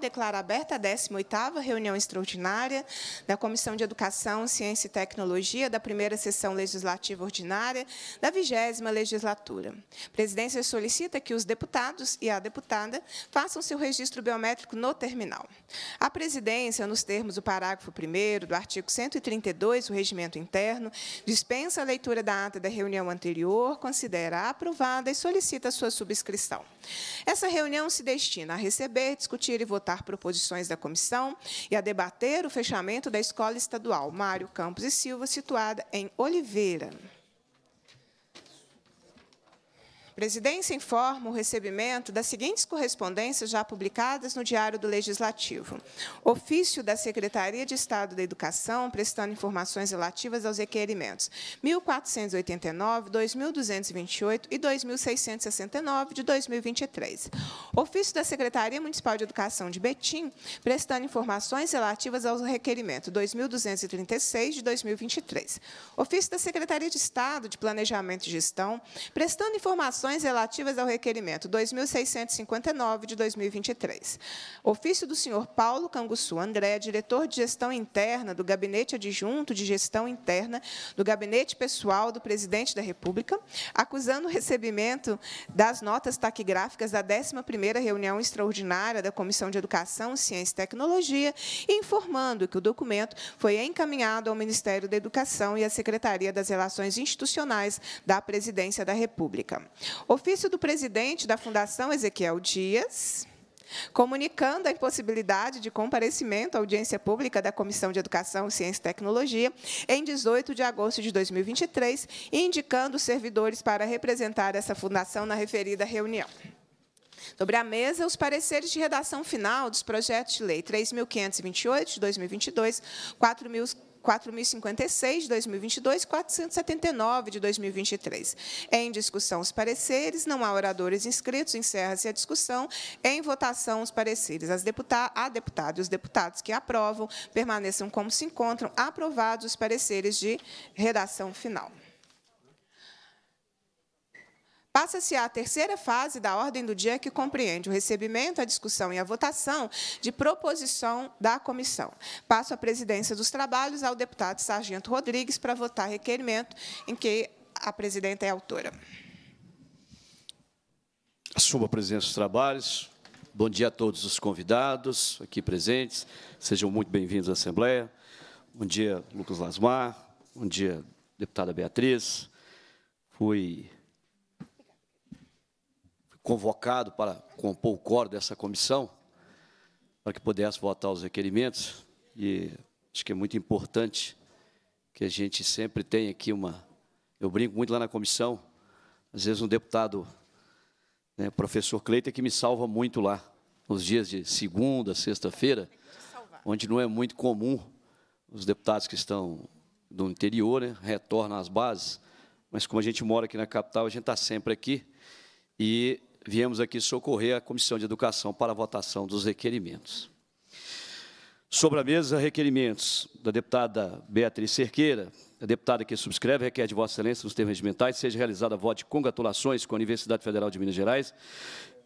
Federal, aberta a 18ª reunião extraordinária da Comissão de Educação, Ciência e Tecnologia da primeira sessão legislativa ordinária da vigésima legislatura. A presidência solicita que os deputados e a deputada façam seu registro biométrico no terminal. A presidência, nos termos do parágrafo 1 do artigo 132 do Regimento Interno, dispensa a leitura da ata da reunião anterior, considera aprovada e solicita sua subscrição. Essa reunião se destina a receber, discutir e votar votar proposições da comissão e a debater o fechamento da escola estadual Mário Campos e Silva, situada em Oliveira presidência informa o recebimento das seguintes correspondências já publicadas no Diário do Legislativo. Ofício da Secretaria de Estado da Educação, prestando informações relativas aos requerimentos 1489, 2228 e 2669 de 2023. Ofício da Secretaria Municipal de Educação de Betim, prestando informações relativas ao requerimento 2236 de 2023. Ofício da Secretaria de Estado de Planejamento e Gestão, prestando informações relativas ao requerimento 2659 de 2023. Ofício do senhor Paulo Canguçu André, diretor de gestão interna do Gabinete Adjunto de Gestão Interna do Gabinete Pessoal do Presidente da República, acusando o recebimento das notas taquigráficas da 11ª reunião extraordinária da Comissão de Educação, Ciência e Tecnologia, informando que o documento foi encaminhado ao Ministério da Educação e à Secretaria das Relações Institucionais da Presidência da República. Ofício do presidente da Fundação Ezequiel Dias, comunicando a impossibilidade de comparecimento à audiência pública da Comissão de Educação, Ciência e Tecnologia em 18 de agosto de 2023 indicando servidores para representar essa fundação na referida reunião. Sobre a mesa, os pareceres de redação final dos projetos de lei 3.528 de 2022, 4.000 4.056 de 2022 e 479 de 2023. Em discussão, os pareceres. Não há oradores inscritos. Encerra-se a discussão. Em votação, os pareceres. As deputa a deputada e os deputados que aprovam permaneçam como se encontram. Aprovados os pareceres de redação final. Passa-se à terceira fase da ordem do dia, que compreende o recebimento, a discussão e a votação de proposição da comissão. Passo a presidência dos trabalhos ao deputado Sargento Rodrigues para votar requerimento em que a presidenta é autora. Assumo a presidência dos trabalhos. Bom dia a todos os convidados aqui presentes. Sejam muito bem-vindos à Assembleia. Bom dia, Lucas Lasmar. Bom dia, deputada Beatriz. Fui convocado para compor o coro dessa comissão, para que pudesse votar os requerimentos. E acho que é muito importante que a gente sempre tenha aqui uma. Eu brinco muito lá na comissão, às vezes um deputado, né, professor Cleiton, que me salva muito lá, nos dias de segunda, sexta-feira, onde não é muito comum os deputados que estão do interior, né, retornam às bases, mas como a gente mora aqui na capital, a gente está sempre aqui. E viemos aqui socorrer a Comissão de Educação para a votação dos requerimentos. Sobre a mesa, requerimentos da deputada Beatriz Cerqueira, a deputada que subscreve requer de Vossa Excelência, nos termos regimentais, seja realizada a voto de congratulações com a Universidade Federal de Minas Gerais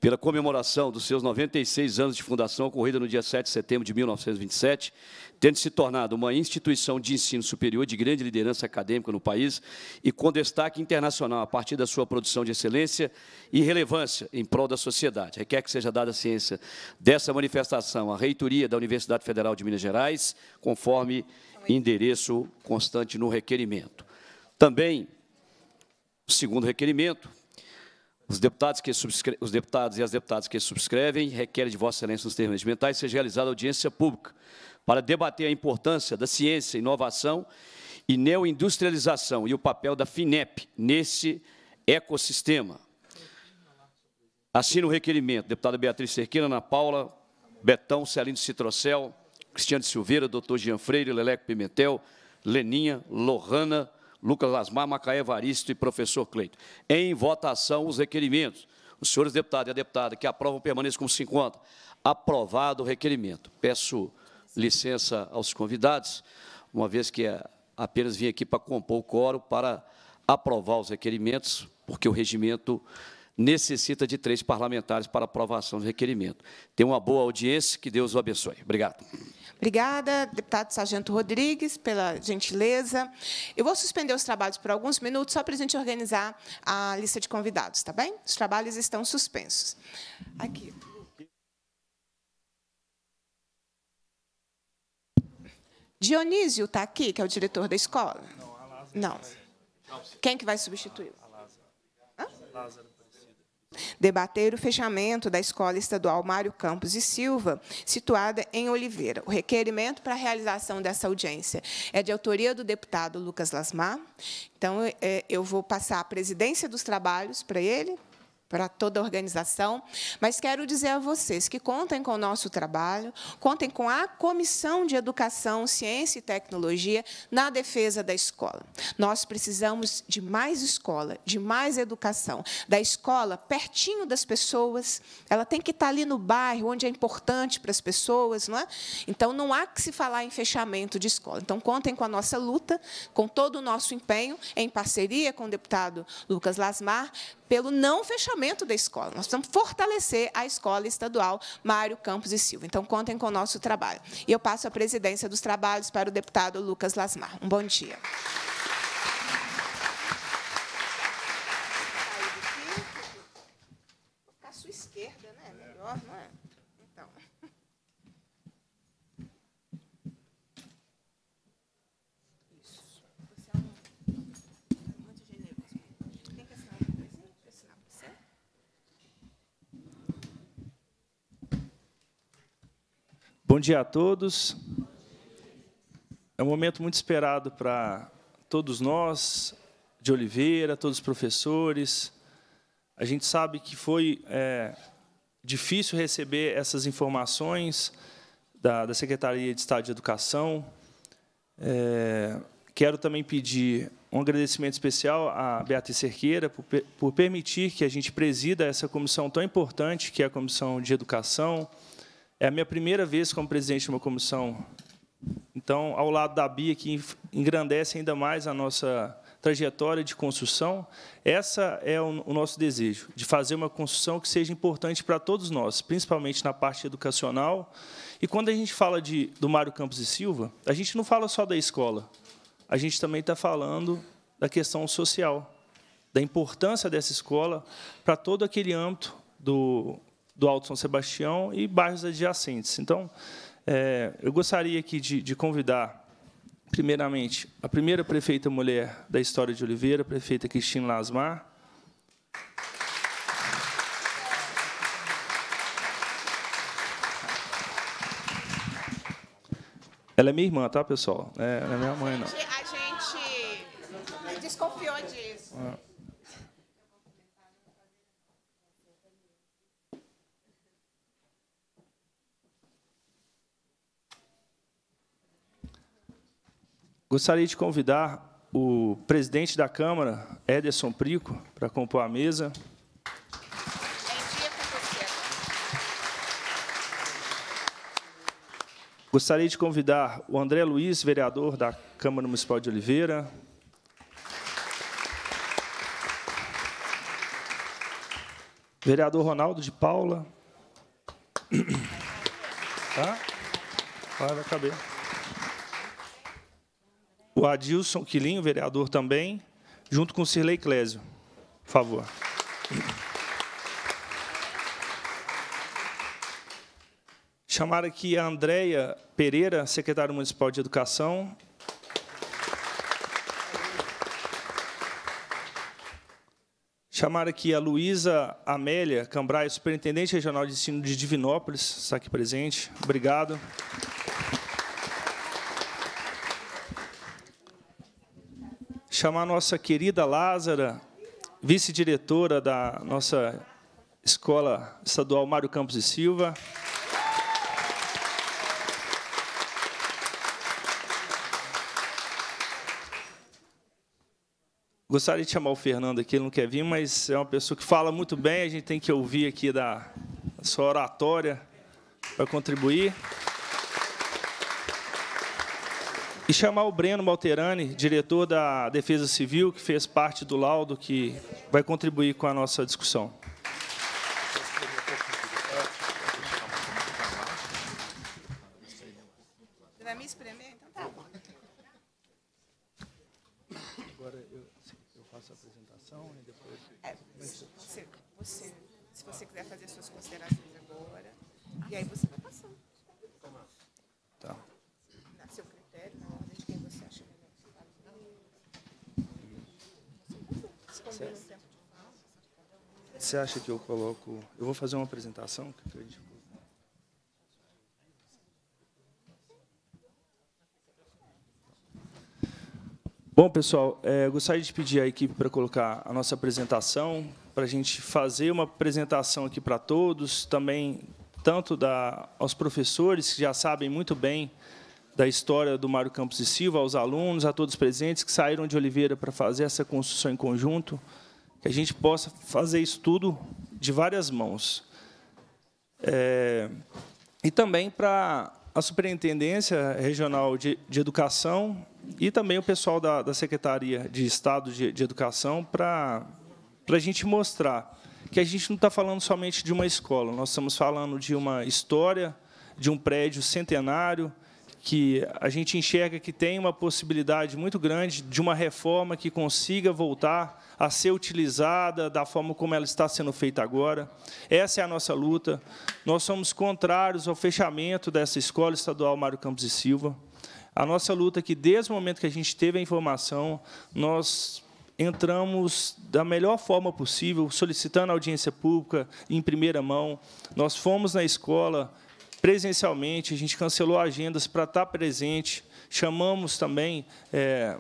pela comemoração dos seus 96 anos de fundação, ocorrida no dia 7 de setembro de 1927, tendo se tornado uma instituição de ensino superior de grande liderança acadêmica no país e com destaque internacional a partir da sua produção de excelência e relevância em prol da sociedade. Requer que seja dada a ciência dessa manifestação à reitoria da Universidade Federal de Minas Gerais, conforme endereço constante no requerimento. Também, segundo requerimento, os deputados, que subscre... os deputados e as deputadas que subscrevem requerem de Vossa Excelência nos termos regimentais seja realizada audiência pública para debater a importância da ciência, inovação e neoindustrialização e o papel da FINEP nesse ecossistema. assino o requerimento, deputada Beatriz Serquina, Ana Paula, Betão, Celino Citrocel, Cristiano Silveira, doutor Jean Freire, Leleco Pimentel, Leninha, Lohana, Lucas Lasmar, Macaé Varisto e professor Cleito. Em votação, os requerimentos. Os senhores deputados e a deputada que aprovam permaneçam com 50. Aprovado o requerimento. Peço licença aos convidados, uma vez que é apenas vim aqui para compor o coro para aprovar os requerimentos, porque o regimento necessita de três parlamentares para aprovação do requerimento. Tenha uma boa audiência, que Deus o abençoe. Obrigado. Obrigada, deputado Sargento Rodrigues, pela gentileza. Eu vou suspender os trabalhos por alguns minutos, só para a gente organizar a lista de convidados, tá bem? Os trabalhos estão suspensos. Aqui. Dionísio está aqui, que é o diretor da escola? Não. Quem que vai substituí-lo? Lázaro debater o fechamento da Escola Estadual Mário Campos e Silva, situada em Oliveira. O requerimento para a realização dessa audiência é de autoria do deputado Lucas Lasmar. Então, é, eu vou passar a presidência dos trabalhos para ele para toda a organização, mas quero dizer a vocês que contem com o nosso trabalho, contem com a Comissão de Educação, Ciência e Tecnologia na defesa da escola. Nós precisamos de mais escola, de mais educação, da escola pertinho das pessoas, ela tem que estar ali no bairro, onde é importante para as pessoas, não é? Então não há que se falar em fechamento de escola. Então contem com a nossa luta, com todo o nosso empenho em parceria com o deputado Lucas Lasmar, pelo não fechamento da escola. Nós precisamos fortalecer a escola estadual Mário Campos e Silva. Então, contem com o nosso trabalho. E eu passo a presidência dos trabalhos para o deputado Lucas Lasmar. Um bom dia. Bom dia a todos. É um momento muito esperado para todos nós, de Oliveira, todos os professores. A gente sabe que foi é, difícil receber essas informações da, da, Secretaria de Estado de Educação. É, quero também pedir um agradecimento especial à Beatriz Cerqueira por, por permitir que a gente presida essa comissão tão importante, que é a Comissão de Educação. É a minha primeira vez como presidente de uma comissão. Então, ao lado da Bia, que engrandece ainda mais a nossa trajetória de construção, essa é o nosso desejo, de fazer uma construção que seja importante para todos nós, principalmente na parte educacional. E quando a gente fala de, do Mário Campos e Silva, a gente não fala só da escola, a gente também está falando da questão social, da importância dessa escola para todo aquele âmbito do, do Alto São Sebastião e bairros adjacentes. Então, é, eu gostaria aqui de, de convidar, primeiramente, a primeira prefeita mulher da história de Oliveira, a prefeita Cristina Lasmar, Ela é minha irmã, tá, pessoal? É, é minha mãe, não. A gente, a gente desconfiou disso. É. Gostaria de convidar o presidente da Câmara, Ederson Prico, para compor a mesa. Gostaria de convidar o André Luiz, vereador da Câmara Municipal de Oliveira. Vereador Ronaldo de Paula. Tá? Vai, vai caber o Adilson Quilinho, vereador também, junto com o Sirlei Clésio. Por favor. Chamar aqui a Andréia Pereira, secretária municipal de Educação. Chamar aqui a Luísa Amélia Cambrai, superintendente regional de ensino de Divinópolis, está aqui presente. Obrigado. chamar nossa querida Lázara, vice-diretora da nossa Escola Estadual Mário Campos e Silva. Gostaria de chamar o Fernando aqui, ele não quer vir, mas é uma pessoa que fala muito bem, a gente tem que ouvir aqui da sua oratória para contribuir. E chamar o Breno Malterani, diretor da Defesa Civil, que fez parte do laudo, que vai contribuir com a nossa discussão. acha que eu coloco? Eu vou fazer uma apresentação. Que eu Bom, pessoal, é, gostaria de pedir à equipe para colocar a nossa apresentação, para a gente fazer uma apresentação aqui para todos, também tanto da, aos professores, que já sabem muito bem da história do Mário Campos e Silva, aos alunos, a todos presentes que saíram de Oliveira para fazer essa construção em conjunto, que a gente possa fazer isso tudo de várias mãos. É, e também para a Superintendência Regional de, de, Educação e também o pessoal da, da Secretaria de Estado de, de Educação para a gente mostrar que a gente não está falando somente de uma escola, nós estamos falando de uma história, de um prédio centenário, que a gente enxerga que tem uma possibilidade muito grande de uma reforma que consiga voltar a ser utilizada da forma como ela está sendo feita agora. Essa é a nossa luta. Nós somos contrários ao fechamento dessa escola estadual Mário Campos e Silva. A nossa luta é que, desde o momento que a gente teve a informação, nós entramos da melhor forma possível, solicitando audiência pública em primeira mão. Nós fomos na escola presencialmente, a gente cancelou agendas para estar presente. Chamamos também é,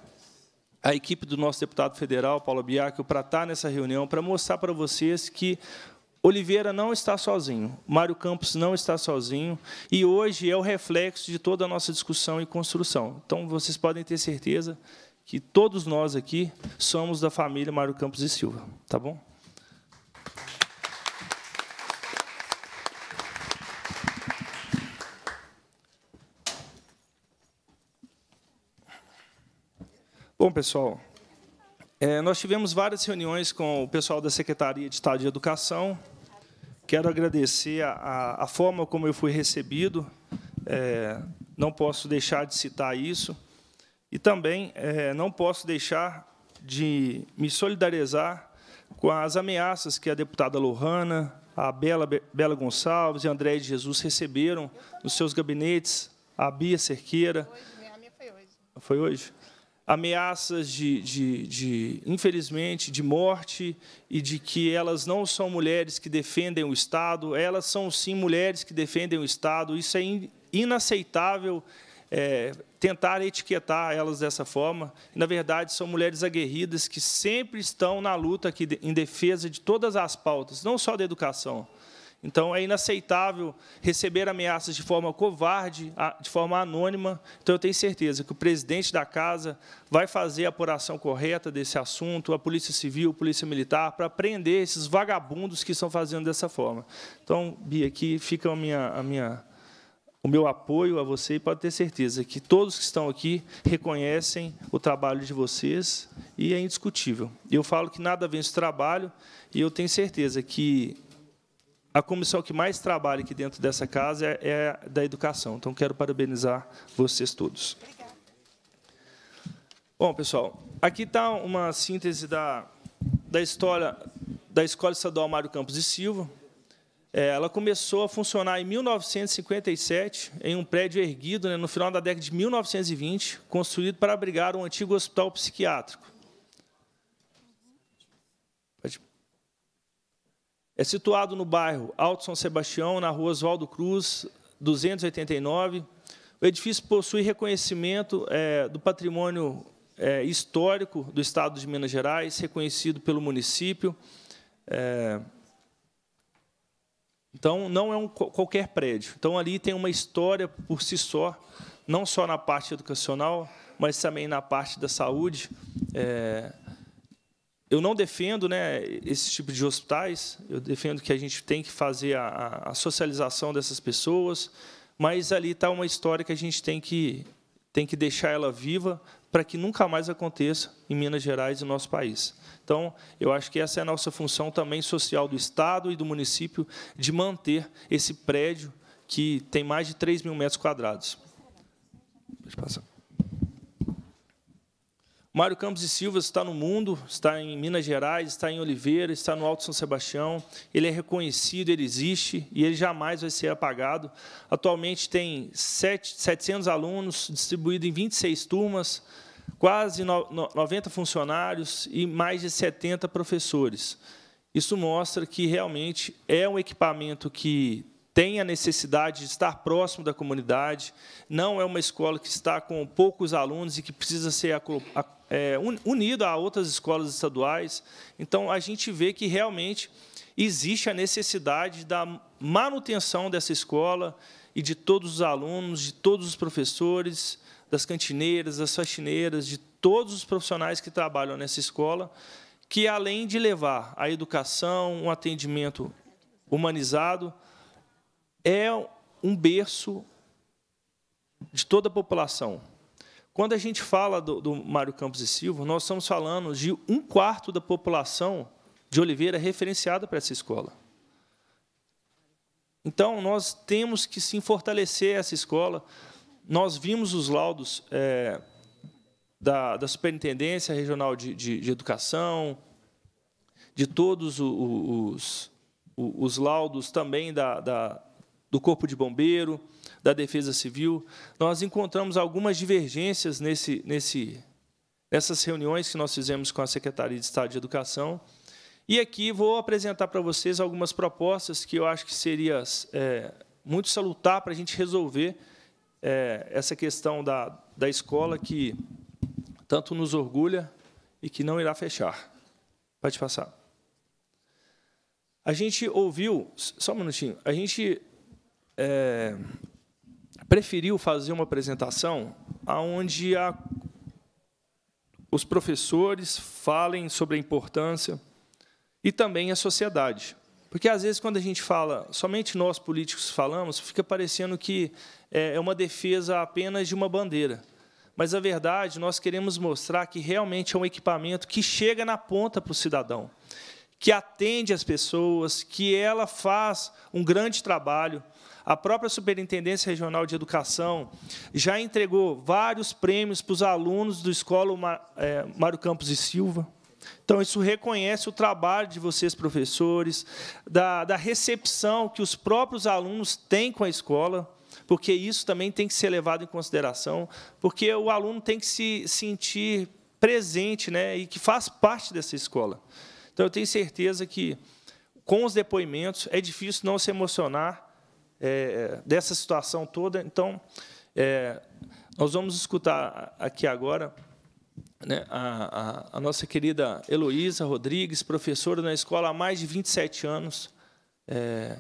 a equipe do nosso deputado federal, Paulo Biacchio, para estar nessa reunião, para mostrar para vocês que Oliveira não está sozinho, Mário Campos não está sozinho, e hoje é o reflexo de toda a nossa discussão e construção. Então, vocês podem ter certeza que todos nós aqui somos da família Mário Campos e Silva, tá bom? Bom, pessoal, é, nós tivemos várias reuniões com o pessoal da Secretaria de Estado de Educação. Quero agradecer a, a forma como eu fui recebido. É, não posso deixar de citar isso. E também é, não posso deixar de me solidarizar com as ameaças que a deputada Lohana, a Bela, Bela Gonçalves e a André de Jesus receberam nos seus gabinetes, a Bia Cerqueira. Hoje, né? a minha foi hoje. Foi hoje? ameaças de, de, de, infelizmente, de morte e de que elas não são mulheres que defendem o Estado, elas são sim mulheres que defendem o Estado. Isso é inaceitável é, tentar etiquetar elas dessa forma. Na verdade, são mulheres aguerridas que sempre estão na luta aqui em defesa de todas as pautas, não só da educação então, é inaceitável receber ameaças de forma covarde, de forma anônima. Então, eu tenho certeza que o presidente da casa vai fazer a apuração correta desse assunto, a Polícia Civil, a Polícia Militar, para prender esses vagabundos que estão fazendo dessa forma. Então, Bia, aqui fica a minha, a minha, o meu apoio a você e pode ter certeza que todos que estão aqui reconhecem o trabalho de vocês e é indiscutível. Eu falo que nada vence o trabalho e eu tenho certeza que a comissão que mais trabalha aqui dentro dessa casa é, a é da educação. Então, quero parabenizar vocês todos. Bom, pessoal, aqui está uma síntese da, da história da Escola Estadual Mário Campos e Silva. É, ela começou a funcionar em 1957, em um prédio erguido né, no final da década de 1920, construído para abrigar um antigo hospital psiquiátrico. É situado no bairro Alto São Sebastião, na rua Oswaldo Cruz, 289. O edifício possui reconhecimento é, do patrimônio é, histórico do Estado de Minas Gerais, reconhecido pelo município. É, então, não é um qualquer prédio. Então, ali tem uma história por si só, não só na parte educacional, mas também na parte da saúde. É, eu não defendo né, esse tipo de hospitais, eu defendo que a gente tem que fazer a, a socialização dessas pessoas, mas ali está uma história que a gente tem que, tem que deixar ela viva para que nunca mais aconteça em Minas Gerais e no nosso país. Então, eu acho que essa é a nossa função também social do Estado e do município, de manter esse prédio que tem mais de 3 mil metros quadrados. Pode passar. Mário Campos e Silva está no mundo, está em Minas Gerais, está em Oliveira, está no Alto São Sebastião. Ele é reconhecido, ele existe e ele jamais vai ser apagado. Atualmente tem 700 alunos, distribuído em 26 turmas, quase 90 funcionários e mais de 70 professores. Isso mostra que realmente é um equipamento que tem a necessidade de estar próximo da comunidade, não é uma escola que está com poucos alunos e que precisa ser é, unida a outras escolas estaduais. Então, a gente vê que realmente existe a necessidade da manutenção dessa escola e de todos os alunos, de todos os professores, das cantineiras, das faxineiras, de todos os profissionais que trabalham nessa escola, que além de levar a educação, um atendimento humanizado, é um berço de toda a população. Quando a gente fala do, do Mário Campos e Silva, nós estamos falando de um quarto da população de Oliveira referenciada para essa escola. Então, nós temos que sim fortalecer essa escola. Nós vimos os laudos é, da, da, Superintendência Regional de, de, de Educação, de todos os, os, os laudos também da, da, do Corpo de Bombeiro, da Defesa Civil, nós encontramos algumas divergências nesse, nesse, nessas reuniões que nós fizemos com a Secretaria de Estado de Educação. E aqui vou apresentar para vocês algumas propostas que eu acho que seria é, muito salutar para a gente resolver é, essa questão da, da escola que tanto nos orgulha e que não irá fechar. Pode passar. A gente ouviu, só um minutinho, a gente é, preferiu fazer uma apresentação onde a, os professores falem sobre a importância e também a sociedade. Porque, às vezes, quando a gente fala, somente nós políticos falamos, fica parecendo que é, é uma defesa apenas de uma bandeira. Mas, a verdade, nós queremos mostrar que realmente é um equipamento que chega na ponta para o cidadão, que atende as pessoas, que ela faz um grande trabalho, a própria Superintendência Regional de Educação já entregou vários prêmios para os alunos do Escola é, Mário Campos e Silva. Então, isso reconhece o trabalho de vocês, professores, da, da recepção que os próprios alunos têm com a escola porque isso também tem que ser levado em consideração, porque o aluno tem que se sentir presente né, e que faz parte dessa escola. Então, eu tenho certeza que, com os depoimentos, é difícil não se emocionar, é, é, dessa situação toda. Então, é, nós vamos escutar aqui agora né, a, a, a, nossa querida Heloísa Rodrigues, professora na escola há mais de 27 anos. É,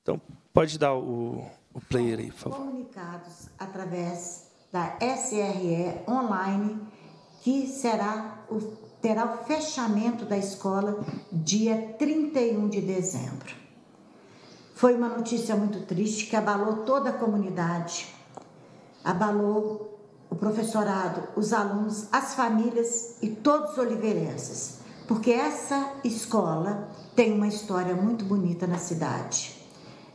então, pode dar o, o player aí, por favor. Comunicados através da SRE online, que será o, terá o fechamento da escola dia 31 de dezembro. Foi uma notícia muito triste que abalou toda a comunidade, abalou o professorado, os alunos, as famílias e todos os oliveirenses, porque essa escola tem uma história muito bonita na cidade.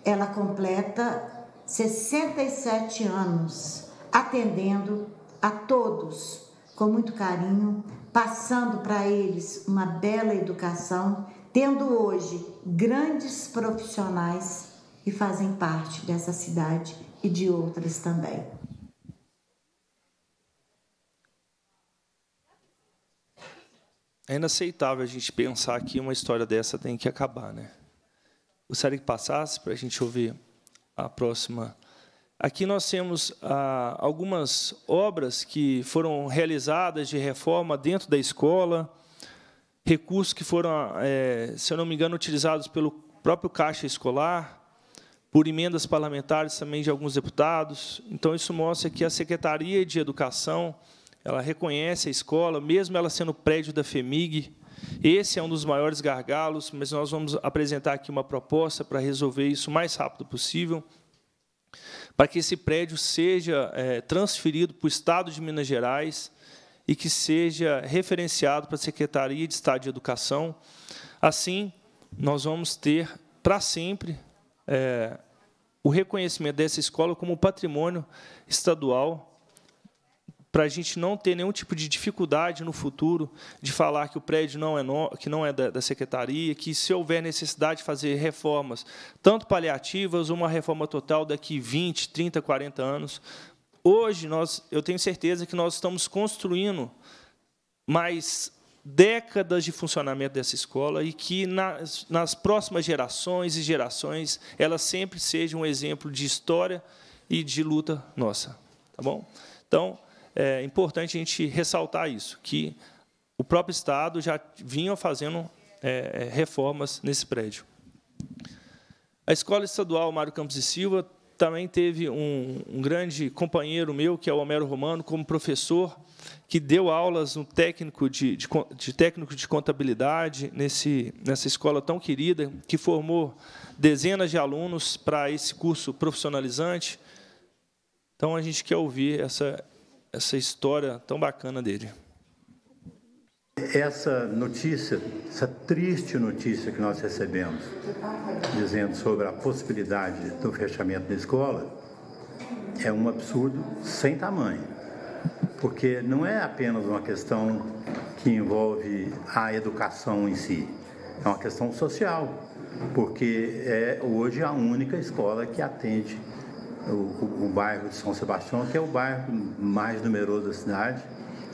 Ela completa 67 anos atendendo a todos com muito carinho, passando para eles uma bela educação tendo hoje grandes profissionais que fazem parte dessa cidade e de outras também. É inaceitável a gente pensar que uma história dessa tem que acabar, né? Gostaria que passasse para a gente ouvir a próxima. Aqui nós temos ah, algumas obras que foram realizadas de reforma dentro da escola recursos que foram, é, se eu não me engano, utilizados pelo próprio Caixa Escolar, por emendas parlamentares também de alguns deputados. Então, isso mostra que a Secretaria de Educação ela reconhece a escola, mesmo ela sendo prédio da FEMIG. Esse é um dos maiores gargalos, mas nós vamos apresentar aqui uma proposta para resolver isso o mais rápido possível, para que esse prédio seja é, transferido para o Estado de Minas Gerais, e que seja referenciado para a Secretaria de Estado de Educação. Assim, nós vamos ter para sempre é, o reconhecimento dessa escola como patrimônio estadual, para a gente não ter nenhum tipo de dificuldade no futuro de falar que o prédio não é, no, que não é da, da secretaria, que se houver necessidade de fazer reformas, tanto paliativas, uma reforma total daqui 20, 30, 40 anos, Hoje, nós, eu tenho certeza que nós estamos construindo mais décadas de funcionamento dessa escola e que, nas, nas próximas gerações e gerações, ela sempre seja um exemplo de história e de luta nossa. Tá bom? Então, é importante a gente ressaltar isso, que o próprio Estado já vinha fazendo é, é reformas nesse prédio. A Escola Estadual Mário Campos e Silva também teve um, um, grande companheiro meu, que é o Homero Romano, como professor, que deu aulas no técnico de, de, de, técnico de contabilidade nesse, nessa escola tão querida, que formou dezenas de alunos para esse curso profissionalizante. Então, a gente quer ouvir essa, essa história tão bacana dele. Essa notícia, essa triste notícia que nós recebemos, dizendo sobre a possibilidade do fechamento da escola, é um absurdo sem tamanho. Porque não é apenas uma questão que envolve a educação em si, é uma questão social, porque é hoje a única escola que atende o, o, o bairro de São Sebastião, que é o bairro mais numeroso da cidade,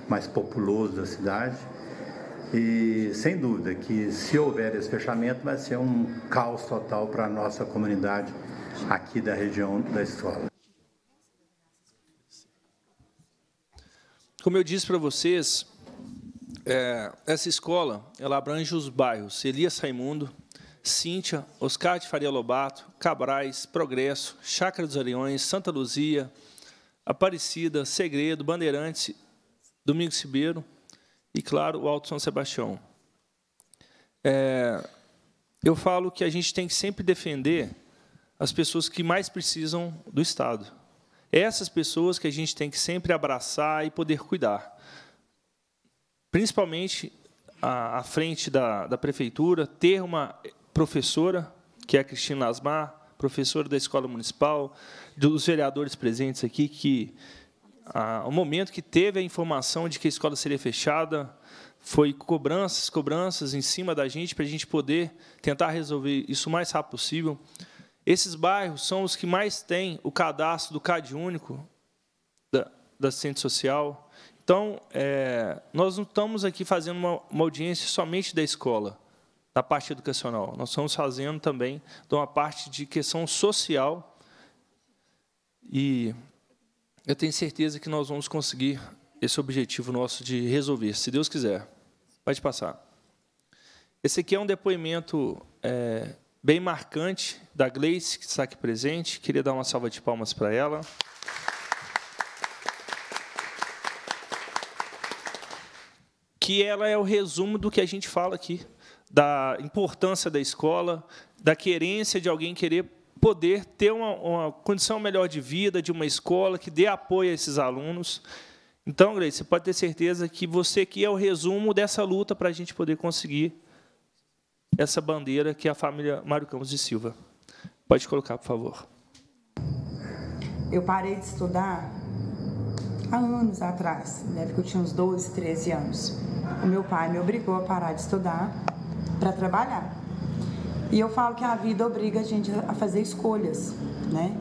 mais populoso da cidade e sem dúvida que se houver esse fechamento vai ser um caos total para a nossa comunidade aqui da região da escola. Como eu disse para vocês, é, essa escola ela abrange os bairros Elias Raimundo, Cíntia, Oscar de Faria Lobato, Cabrais, Progresso, Chácara dos Ariões, Santa Luzia, Aparecida, Segredo, Bandeirantes, Domingos Ribeiro, e, claro, o Alto São Sebastião. É, eu falo que a gente tem que sempre defender as pessoas que mais precisam do Estado. Essas pessoas que a gente tem que sempre abraçar e poder cuidar. Principalmente à frente da, da prefeitura, ter uma professora, que é a Cristina Asmar, professora da escola municipal, dos vereadores presentes aqui, que ah, o momento que teve a informação de que a escola seria fechada, foi cobranças, cobranças em cima da gente para a gente poder tentar resolver isso o mais rápido possível. Esses bairros são os que mais têm o cadastro do CAD único da, da assistente social. Então, é, nós não estamos aqui fazendo uma, uma audiência somente da escola, da parte educacional. Nós estamos fazendo também de uma parte de questão social e eu tenho certeza que nós vamos conseguir esse objetivo nosso de resolver, se Deus quiser. Pode passar. Esse aqui é um depoimento é, bem marcante da Gleice, que está aqui presente. Queria dar uma salva de palmas para ela. Que ela é o resumo do que a gente fala aqui, da importância da escola, da querência de alguém querer poder ter uma, uma condição melhor de vida, de uma escola que dê apoio a esses alunos. Então, Grace, você pode ter certeza que você aqui é o resumo dessa luta para a gente poder conseguir essa bandeira que é a família Mário Campos de Silva. Pode colocar, por favor. Eu parei de estudar há anos atrás, né, porque eu tinha uns 12, 13 anos. O meu pai me obrigou a parar de estudar para trabalhar. E eu falo que a vida obriga a gente a fazer escolhas, né?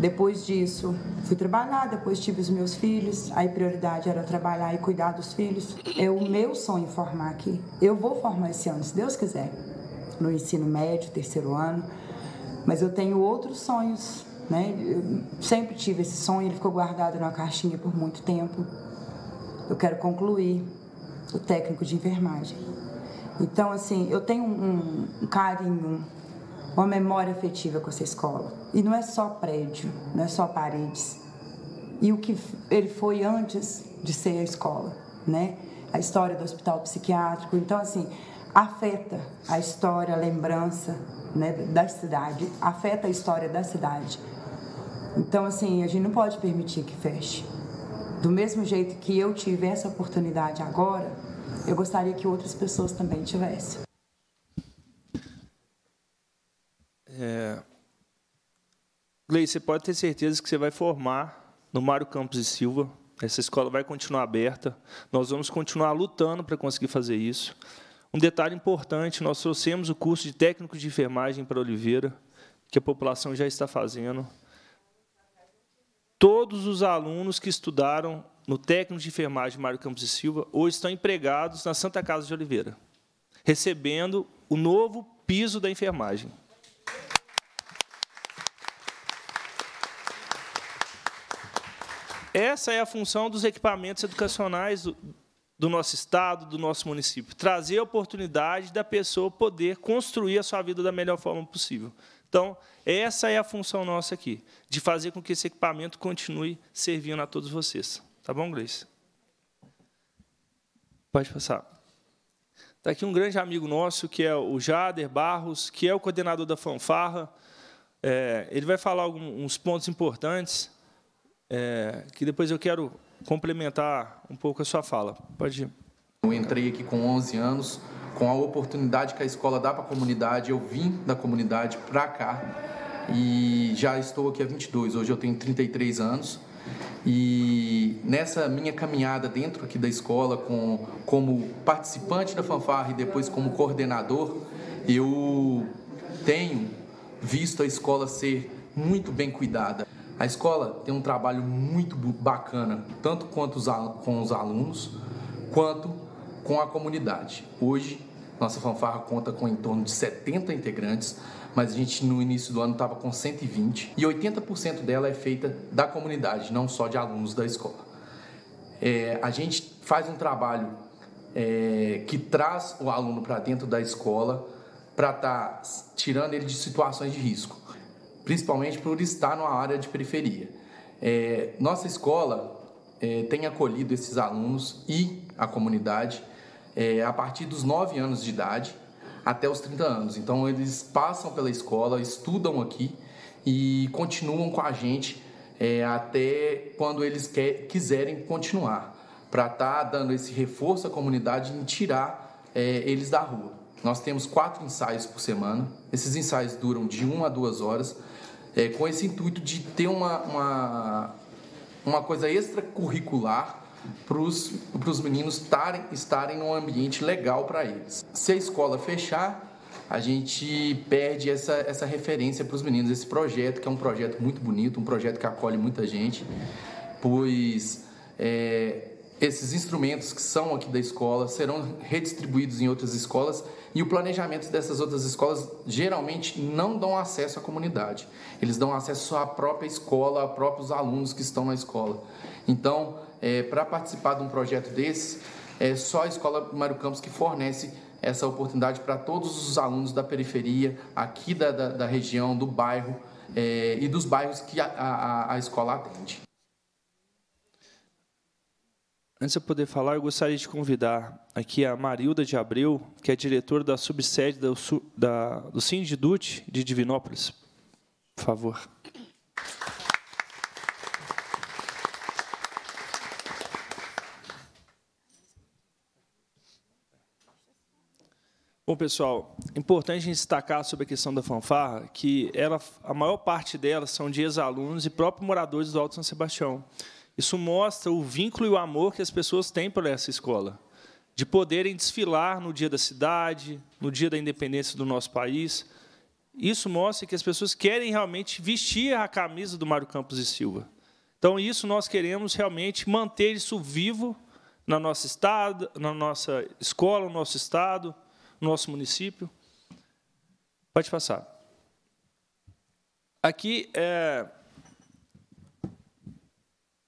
Depois disso, fui trabalhar, depois tive os meus filhos, aí prioridade era trabalhar e cuidar dos filhos. É o meu sonho formar aqui. Eu vou formar esse ano, se Deus quiser, no ensino médio, terceiro ano. Mas eu tenho outros sonhos, né? Eu sempre tive esse sonho, ele ficou guardado na caixinha por muito tempo. Eu quero concluir o técnico de enfermagem. Então, assim, eu tenho um, um carinho, uma memória afetiva com essa escola. E não é só prédio, não é só paredes. E o que ele foi antes de ser a escola, né? A história do hospital psiquiátrico. Então, assim, afeta a história, a lembrança né, da cidade, afeta a história da cidade. Então, assim, a gente não pode permitir que feche. Do mesmo jeito que eu tive essa oportunidade agora, eu gostaria que outras pessoas também tivessem. É... Gleice, você pode ter certeza que você vai formar no Mário Campos e Silva. Essa escola vai continuar aberta. Nós vamos continuar lutando para conseguir fazer isso. Um detalhe importante: nós trouxemos o curso de técnico de enfermagem para Oliveira, que a população já está fazendo. Todos os alunos que estudaram no técnico de enfermagem Mário Campos e Silva, hoje estão empregados na Santa Casa de Oliveira, recebendo o novo piso da enfermagem. Essa é a função dos equipamentos educacionais do, do nosso estado, do nosso município, trazer a oportunidade da pessoa poder construir a sua vida da melhor forma possível. Então, essa é a função nossa aqui, de fazer com que esse equipamento continue servindo a todos vocês. Tá bom, Gleice? Pode passar. Está aqui um grande amigo nosso, que é o Jader Barros, que é o coordenador da fanfarra. É, ele vai falar alguns pontos importantes, é, que depois eu quero complementar um pouco a sua fala. Pode ir. Eu entrei aqui com 11 anos, com a oportunidade que a escola dá para a comunidade, eu vim da comunidade para cá e já estou aqui há 22. Hoje eu tenho 33 anos e nessa minha caminhada dentro aqui da escola, com, como participante da fanfarra e depois como coordenador, eu tenho visto a escola ser muito bem cuidada. A escola tem um trabalho muito bacana, tanto quanto os com os alunos, quanto com a comunidade. Hoje, nossa fanfarra conta com em torno de 70 integrantes, mas a gente no início do ano estava com 120 e 80% dela é feita da comunidade, não só de alunos da escola. É, a gente faz um trabalho é, que traz o aluno para dentro da escola para estar tá tirando ele de situações de risco, principalmente por estar numa área de periferia. É, nossa escola é, tem acolhido esses alunos e a comunidade é, a partir dos 9 anos de idade até os 30 anos. Então eles passam pela escola, estudam aqui e continuam com a gente é, até quando eles quer, quiserem continuar, para estar tá dando esse reforço à comunidade e tirar é, eles da rua. Nós temos quatro ensaios por semana, esses ensaios duram de uma a duas horas, é, com esse intuito de ter uma, uma, uma coisa extracurricular para os meninos tarem, estarem num ambiente legal para eles. Se a escola fechar, a gente perde essa, essa referência para os meninos, esse projeto, que é um projeto muito bonito, um projeto que acolhe muita gente, pois é, esses instrumentos que são aqui da escola serão redistribuídos em outras escolas e o planejamento dessas outras escolas geralmente não dão acesso à comunidade. Eles dão acesso à própria escola, a próprios alunos que estão na escola. Então, é, para participar de um projeto desse, é só a Escola Mário Campos que fornece essa oportunidade para todos os alunos da periferia, aqui da, da, da região, do bairro é, e dos bairros que a, a, a escola atende. Antes de eu poder falar, eu gostaria de convidar aqui a Marilda de Abreu, que é diretora da subsede do, da, do Sindidute de Divinópolis. Por favor. Bom, pessoal, importante a gente destacar sobre a questão da fanfarra que ela, a maior parte dela são de ex-alunos e próprios moradores do Alto São Sebastião. Isso mostra o vínculo e o amor que as pessoas têm por essa escola, de poderem desfilar no dia da cidade, no dia da independência do nosso país. Isso mostra que as pessoas querem realmente vestir a camisa do Mário Campos e Silva. Então, isso nós queremos realmente manter isso vivo na nossa, estado, na nossa escola, no nosso estado no nosso município. Pode passar. Aqui é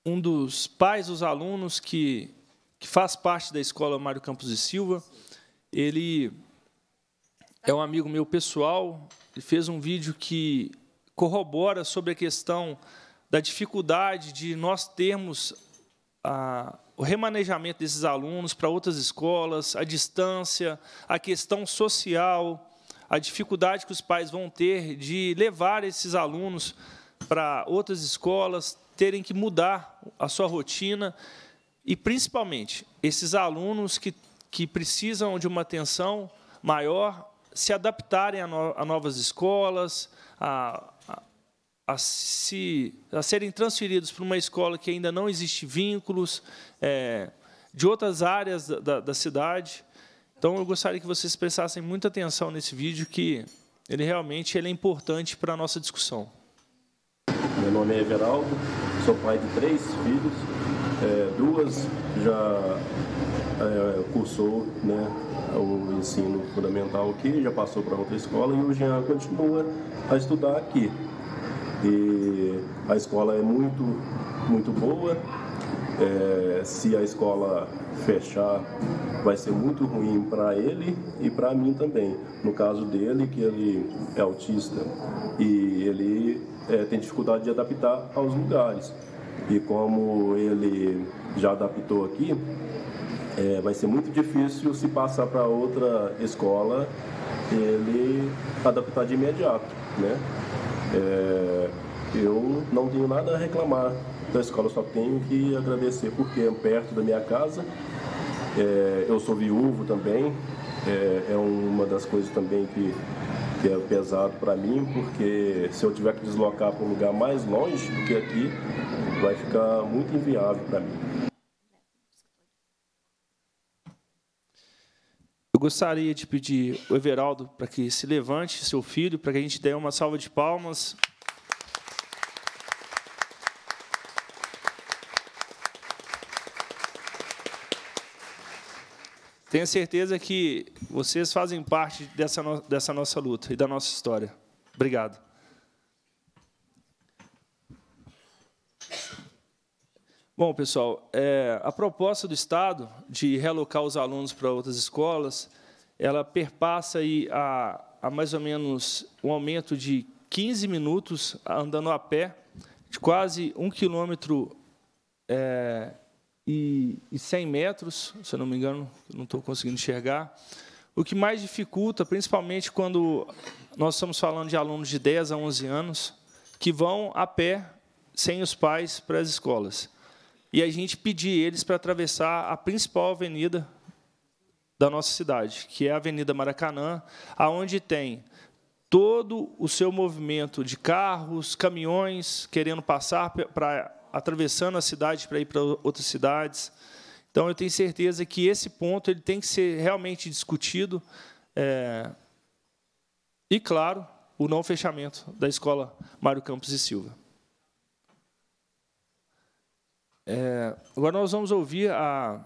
um dos pais dos alunos que, que faz parte da escola Mário Campos e Silva. Ele é um amigo meu pessoal, ele fez um vídeo que corrobora sobre a questão da dificuldade de nós termos a, o remanejamento desses alunos para outras escolas, a distância, a questão social, a dificuldade que os pais vão ter de levar esses alunos para outras escolas, terem que mudar a sua rotina e, principalmente, esses alunos que, que precisam de uma atenção maior se adaptarem a, no, a novas escolas, a, a, se, a serem transferidos para uma escola que ainda não existe vínculos, é, de outras áreas da, da, cidade. Então, eu gostaria que vocês prestassem muita atenção nesse vídeo, que ele realmente ele é importante para a nossa discussão. Meu nome é Everaldo, sou pai de três filhos, é, duas já é, cursou né, o ensino fundamental aqui, já passou para outra escola e o Jean continua a estudar aqui. E a escola é muito, muito boa. É, se a escola fechar, vai ser muito ruim para ele e para mim também. No caso dele, que ele é autista e ele é, tem dificuldade de adaptar aos lugares. E como ele já adaptou aqui, é, vai ser muito difícil se passar para outra escola ele adaptar de imediato, né? É, eu não tenho nada a reclamar da escola, só tenho que agradecer porque é perto da minha casa. É, eu sou viúvo também, é, é, uma das coisas também que, que é pesado para mim, porque se eu tiver que deslocar para um lugar mais longe do que aqui, vai ficar muito inviável para mim. Eu gostaria de pedir o Everaldo para que se levante, seu filho, para que a gente dê uma salva de palmas. Tenho certeza que vocês fazem parte dessa, no dessa nossa luta e da nossa história. Obrigado. Bom, pessoal, é, a proposta do Estado de realocar os alunos para outras escolas, ela perpassa aí a, a, mais ou menos um aumento de 15 minutos andando a pé, de quase um quilômetro é, e, e 100 metros, se eu não me engano, não estou conseguindo enxergar, o que mais dificulta, principalmente quando nós estamos falando de alunos de 10 a 11 anos, que vão a pé sem os pais para as escolas e a gente pedir eles para atravessar a principal avenida da nossa cidade, que é a Avenida Maracanã, aonde tem todo o seu movimento de carros, caminhões querendo passar para atravessando a cidade para ir para outras cidades. Então eu tenho certeza que esse ponto ele tem que ser realmente discutido é... e claro o não fechamento da escola Mário Campos e Silva. É, agora nós vamos ouvir a,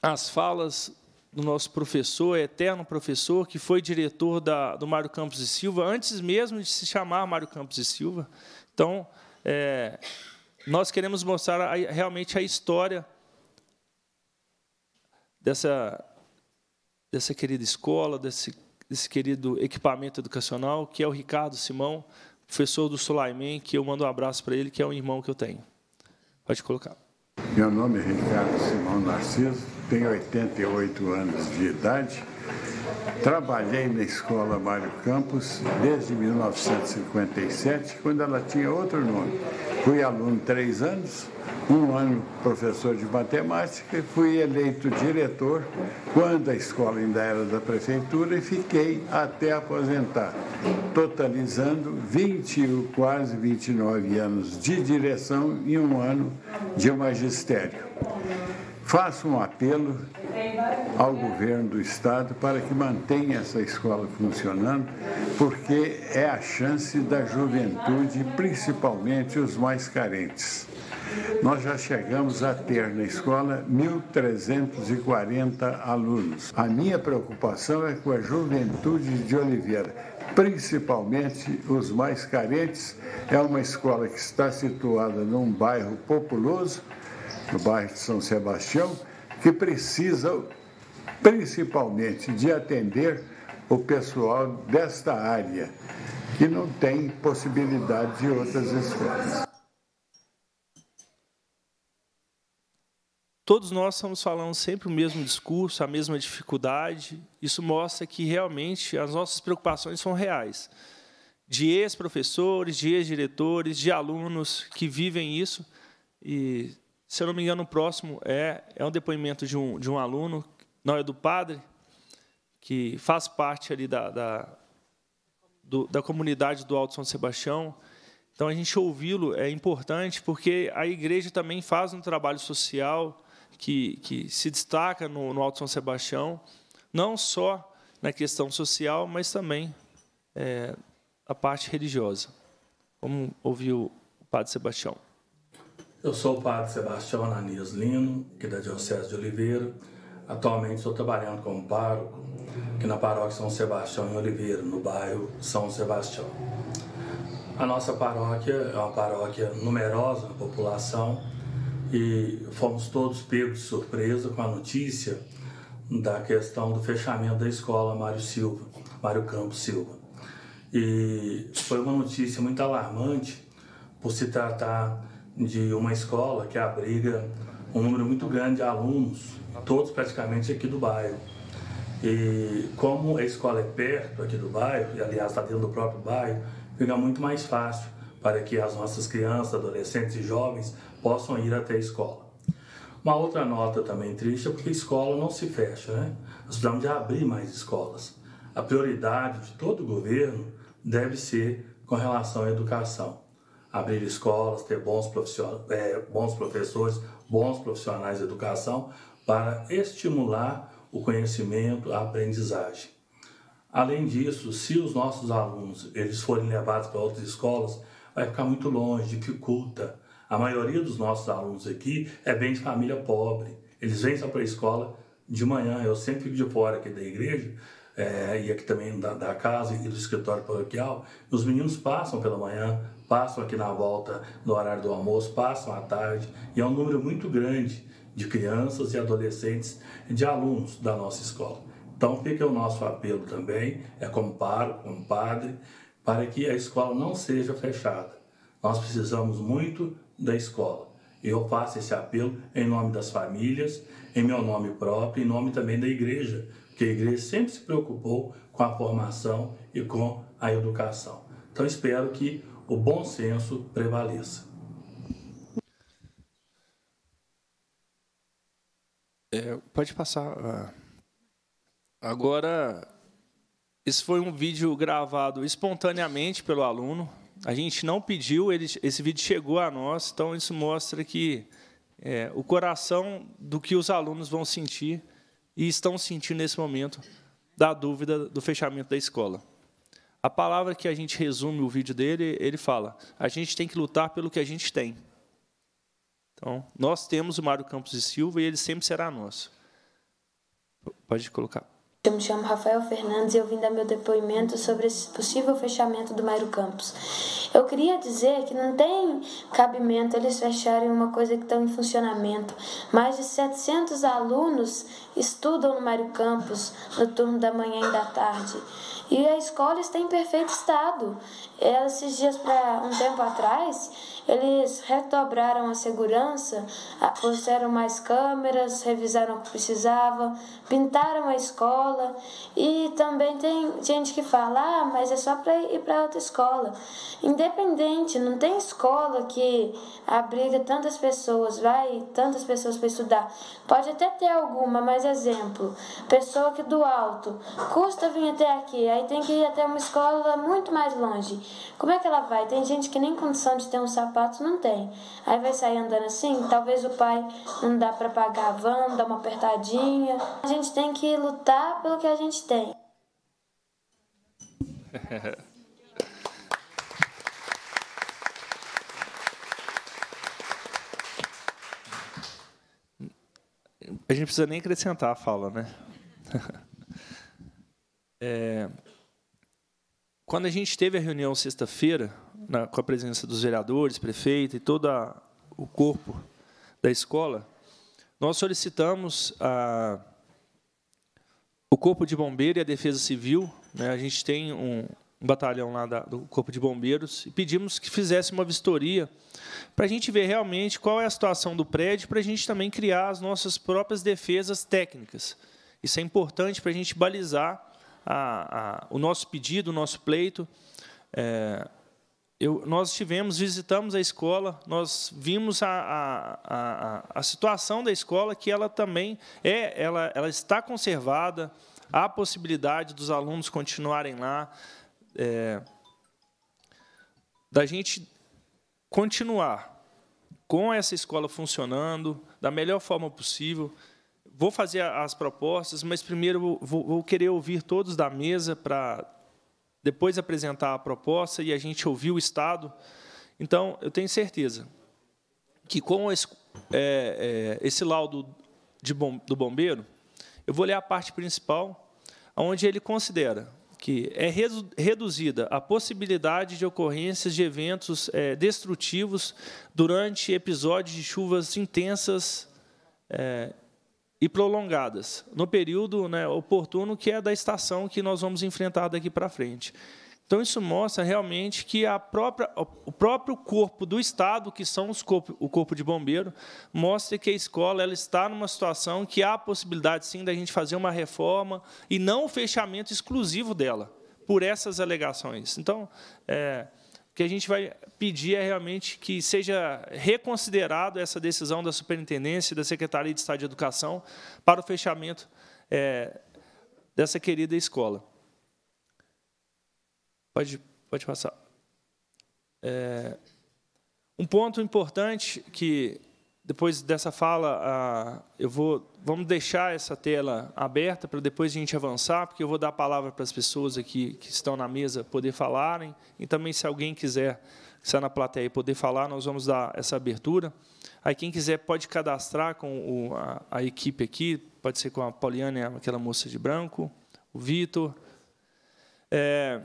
as falas do nosso professor, eterno professor, que foi diretor da, do Mário Campos e Silva, antes mesmo de se chamar Mário Campos e Silva. Então, é, nós queremos mostrar a, realmente a história dessa, dessa querida escola, desse, desse querido equipamento educacional, que é o Ricardo Simão, professor do Sulaiman, que eu mando um abraço para ele, que é um irmão que eu tenho. Pode colocar. Meu nome é Ricardo Simão Narciso, tenho 88 anos de idade. Trabalhei na escola Mário Campos desde 1957, quando ela tinha outro nome. Fui aluno três anos, um ano professor de matemática e fui eleito diretor quando a escola ainda era da prefeitura e fiquei até aposentar, totalizando 20, quase 29 anos de direção e um ano de magistério faço um apelo ao governo do estado para que mantenha essa escola funcionando, porque é a chance da juventude, principalmente os mais carentes. Nós já chegamos a ter na escola 1.340 alunos. A minha preocupação é com a juventude de Oliveira, principalmente os mais carentes. É uma escola que está situada num bairro populoso no bairro de São Sebastião, que precisam principalmente de atender o pessoal desta área, que não tem possibilidade de outras escolas. Todos nós estamos falando sempre o mesmo discurso, a mesma dificuldade. Isso mostra que realmente as nossas preocupações são reais. De ex-professores, de ex-diretores, de alunos que vivem isso e se eu não me engano, o próximo é, é um depoimento de um, de um aluno, não é do padre, que faz parte ali da, da, do, da comunidade do Alto São Sebastião. Então, a gente ouvi-lo é importante, porque a igreja também faz um trabalho social que, que se destaca no, no Alto São Sebastião, não só na questão social, mas também é, a parte religiosa. Vamos ouvir o Padre Sebastião. Eu sou o padre Sebastião Ananias Lino, aqui da Diocese de Oliveira. Atualmente estou trabalhando como pároco aqui na paróquia São Sebastião em Oliveira, no bairro São Sebastião. A nossa paróquia é uma paróquia numerosa na população e fomos todos pegos de surpresa com a notícia da questão do fechamento da escola Mário Silva, Mário Campos Silva. E foi uma notícia muito alarmante por se tratar de uma escola que abriga um número muito grande de alunos, todos praticamente aqui do bairro. E como a escola é perto aqui do bairro, e aliás está dentro do próprio bairro, fica muito mais fácil para que as nossas crianças, adolescentes e jovens possam ir até a escola. Uma outra nota também triste é porque a escola não se fecha, né? Nós precisamos de abrir mais escolas. A prioridade de todo o governo deve ser com relação à educação abrir escolas, ter bons, profissionais, é, bons professores, bons profissionais de educação para estimular o conhecimento, a aprendizagem. Além disso, se os nossos alunos eles forem levados para outras escolas, vai ficar muito longe, dificulta. A maioria dos nossos alunos aqui é bem de família pobre. Eles vêm só para a escola de manhã. Eu sempre fico de fora aqui da igreja é, e aqui também da, da casa e do escritório paroquial. Os meninos passam pela manhã, passam aqui na volta no horário do almoço, passam à tarde, e é um número muito grande de crianças e adolescentes, de alunos da nossa escola. Então fica o nosso apelo também, é como paro, como padre, para que a escola não seja fechada. Nós precisamos muito da escola. Eu faço esse apelo em nome das famílias, em meu nome próprio, em nome também da igreja, porque a igreja sempre se preocupou com a formação e com a educação. Então espero que o bom senso prevaleça. É, pode passar. Ah. Agora, esse foi um vídeo gravado espontaneamente pelo aluno. A gente não pediu, ele, esse vídeo chegou a nós, então isso mostra que é, o coração do que os alunos vão sentir e estão sentindo nesse momento da dúvida do fechamento da escola. A palavra que a gente resume o vídeo dele, ele fala: a gente tem que lutar pelo que a gente tem. Então, nós temos o Mário Campos e Silva e ele sempre será nosso. Pode colocar. Eu me chamo Rafael Fernandes e eu vim dar meu depoimento sobre esse possível fechamento do Mairo Campos. Eu queria dizer que não tem cabimento eles fecharem uma coisa que está em funcionamento. Mais de 700 alunos estudam no Mário Campos no turno da manhã e da tarde. E a escola está em perfeito estado. esses dias, para um tempo atrás, eles redobraram a segurança, puseram mais câmeras, revisaram o que precisava, pintaram a escola. E também tem gente que fala, ah, mas é só para ir para outra escola. Independente, não tem escola que abriga tantas pessoas, vai tantas pessoas para estudar. Pode até ter alguma, mas mas, exemplo, pessoa que do alto custa vir até aqui, aí tem que ir até uma escola muito mais longe. Como é que ela vai? Tem gente que nem condição de ter um sapato não tem. Aí vai sair andando assim, talvez o pai não dá para pagar a van, dá uma apertadinha. A gente tem que lutar pelo que a gente tem. A gente precisa nem acrescentar a fala, né? É, quando a gente teve a reunião sexta-feira, com a presença dos vereadores, prefeito e todo a, o corpo da escola, nós solicitamos a, o Corpo de Bombeiro e a Defesa Civil. Né, a gente tem um, batalhão lá da, do Corpo de Bombeiros e pedimos que fizesse uma vistoria para a gente ver realmente qual é a situação do prédio, para a gente também criar as nossas próprias defesas técnicas. Isso é importante para a gente balizar a, a, o nosso pedido, o nosso pleito. É, eu, nós tivemos, visitamos a escola, nós vimos a, a, a, situação da escola, que ela também é, ela, ela está conservada, há a possibilidade dos alunos continuarem lá, é, da gente continuar com essa escola funcionando da melhor forma possível. Vou fazer as propostas, mas primeiro vou, vou querer ouvir todos da mesa para depois apresentar a proposta e a gente ouvir o Estado. Então, eu tenho certeza que com esse, é, é, esse laudo bom, do bombeiro, eu vou ler a parte principal, onde ele considera que é reduzida a possibilidade de ocorrências de eventos é, destrutivos durante episódios de chuvas intensas é, e prolongadas, no período né, oportuno que é da estação que nós vamos enfrentar daqui para frente. Então, isso mostra realmente que a própria, o próprio corpo do Estado, que são os corpo, o corpo de bombeiro, mostra que a escola ela está numa situação que há a possibilidade, sim, da gente fazer uma reforma e não o fechamento exclusivo dela, por essas alegações. Então, é, o que a gente vai pedir é realmente que seja reconsiderado essa decisão da superintendência e da Secretaria de Estado de Educação para o fechamento é, dessa querida escola. Pode, pode passar. É, um ponto importante que depois dessa fala, eu vou, vamos deixar essa tela aberta para depois a gente avançar, porque eu vou dar a palavra para as pessoas aqui que estão na mesa poder falarem, e também se alguém quiser estar na plateia e poder falar, nós vamos dar essa abertura. Aí quem quiser pode cadastrar com o, a, a, equipe aqui, pode ser com a Poliana, aquela moça de branco, o Vitor. É,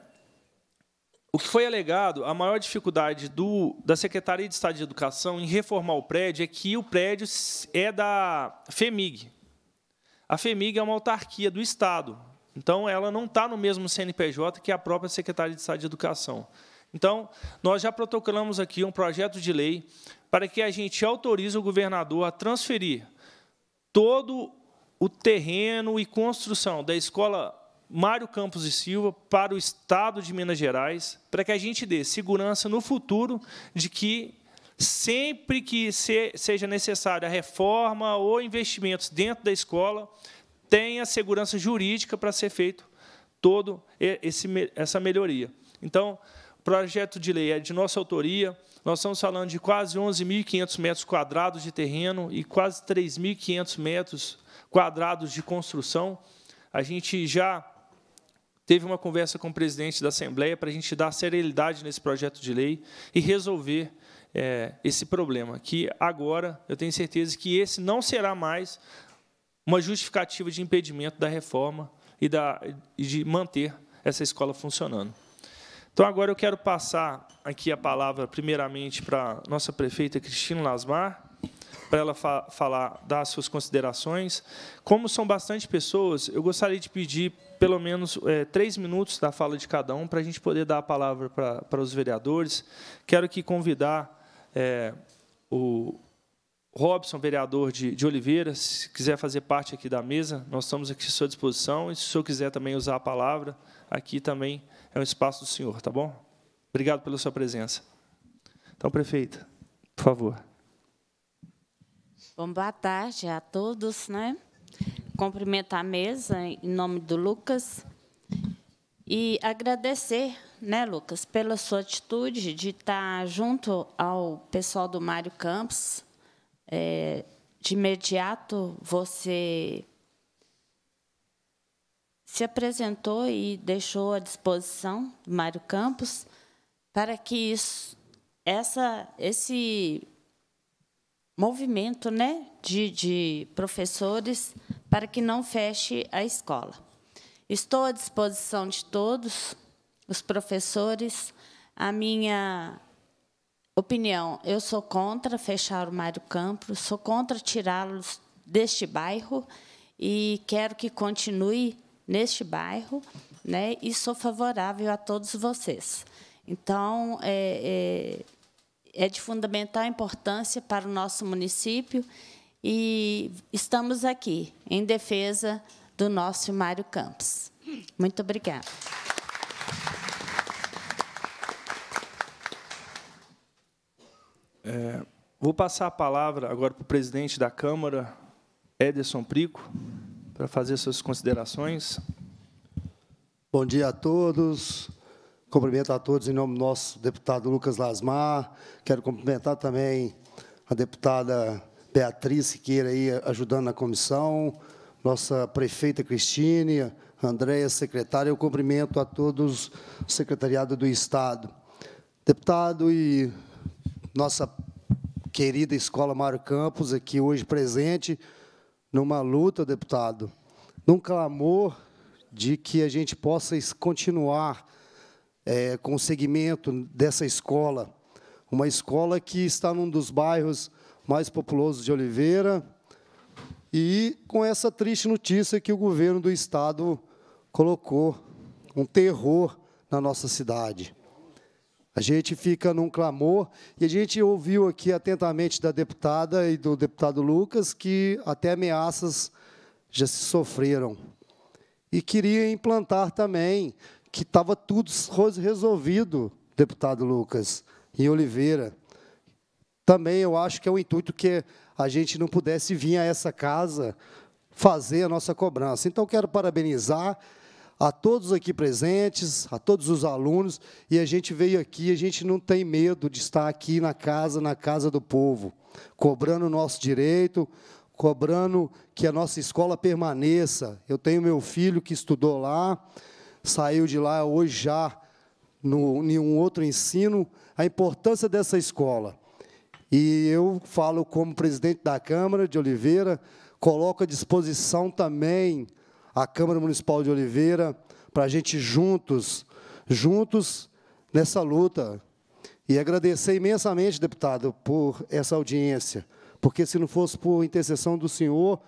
o que foi alegado, a maior dificuldade do, da Secretaria de Estado de Educação em reformar o prédio é que o prédio é da FEMIG. A FEMIG é uma autarquia do Estado, então ela não está no mesmo CNPJ que a própria Secretaria de Estado de Educação. Então, nós já protocolamos aqui um projeto de lei para que a gente autorize o governador a transferir todo o terreno e construção da escola Mário Campos e Silva para o Estado de Minas Gerais, para que a gente dê segurança no futuro de que sempre que seja necessária a reforma ou investimentos dentro da escola, tenha segurança jurídica para ser feito todo esse, essa melhoria. Então, o projeto de lei é de nossa autoria. Nós estamos falando de quase 11.500 metros quadrados de terreno e quase 3.500 metros quadrados de construção. A gente já teve uma conversa com o presidente da Assembleia para a gente dar seriedade nesse projeto de lei e resolver é, esse problema, que agora eu tenho certeza que esse não será mais uma justificativa de impedimento da reforma e da, de manter essa escola funcionando. Então, agora eu quero passar aqui a palavra, primeiramente, para a nossa prefeita Cristina Lasmar, para ela fa falar, dar suas considerações. Como são bastante pessoas, eu gostaria de pedir pelo menos é, três minutos da fala de cada um para a gente poder dar a palavra para, os vereadores. Quero aqui convidar é, o Robson, vereador de, de Oliveira, se quiser fazer parte aqui da mesa, nós estamos aqui à sua disposição. E se o senhor quiser também usar a palavra, aqui também é um espaço do senhor, tá bom? Obrigado pela sua presença. Então, prefeita, por favor. Bom, boa tarde a todos, né? cumprimentar a mesa em nome do Lucas e agradecer, né, Lucas, pela sua atitude de estar tá junto ao pessoal do Mário Campos. É, de imediato, você se apresentou e deixou à disposição do Mário Campos para que isso, essa, esse movimento né, de, de professores para que não feche a escola. Estou à disposição de todos os professores. A minha opinião, eu sou contra fechar o Mário Campos, sou contra tirá-los deste bairro e quero que continue neste bairro, né? E sou favorável a todos vocês. Então, é, é é de fundamental importância para o nosso município e estamos aqui em defesa do nosso Mário Campos. Muito obrigada. É, vou passar a palavra agora para o presidente da Câmara, Ederson Prico, para fazer suas considerações. Bom dia a todos. Cumprimento a todos em nome do nosso deputado Lucas Lasmar. Quero cumprimentar também a deputada Beatriz Siqueira aí ajudando na comissão, nossa prefeita Cristine, Andréia, secretária. Eu cumprimento a todos o secretariado do Estado. Deputado e nossa querida Escola Mário Campos, aqui hoje presente, numa luta, deputado, num clamor de que a gente possa continuar é, com o segmento dessa escola, uma escola que está num dos bairros mais populosos de Oliveira, e com essa triste notícia que o governo do Estado colocou um terror na nossa cidade. A gente fica num clamor, e a gente ouviu aqui atentamente da deputada e do deputado Lucas que até ameaças já se sofreram. E queria implantar também que estava tudo resolvido, deputado Lucas e Oliveira. Também eu acho que é o um intuito que a gente não pudesse vir a essa casa fazer a nossa cobrança. Então, quero parabenizar a todos aqui presentes, a todos os alunos, e a gente veio aqui, a gente não tem medo de estar aqui na casa, na casa do povo, cobrando o nosso direito, cobrando que a nossa escola permaneça. Eu tenho meu filho que estudou lá, saiu de lá hoje já no, em um outro ensino, a importância dessa escola. E eu falo como presidente da Câmara de Oliveira, coloco à disposição também a Câmara Municipal de Oliveira para a gente juntos, juntos nessa luta. E agradecer imensamente, deputado, por essa audiência, porque se não fosse por intercessão do senhor,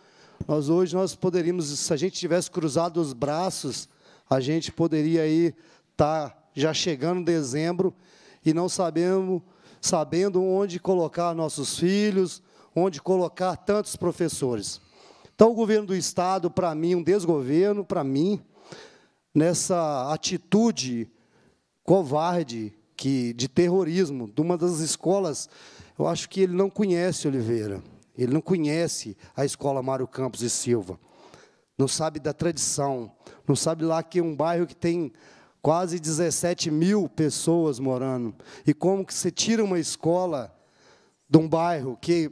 nós hoje nós poderíamos, se a gente tivesse cruzado os braços, a gente poderia aí estar tá já chegando em dezembro e não sabemos, sabendo onde colocar nossos filhos, onde colocar tantos professores. Então, o governo do Estado, para mim, um desgoverno, para mim, nessa atitude covarde que, de terrorismo de uma das escolas, eu acho que ele não conhece Oliveira, ele não conhece a escola Mário Campos e Silva não sabe da tradição, não sabe lá que um bairro que tem quase 17 mil pessoas morando. E como que você tira uma escola de um bairro que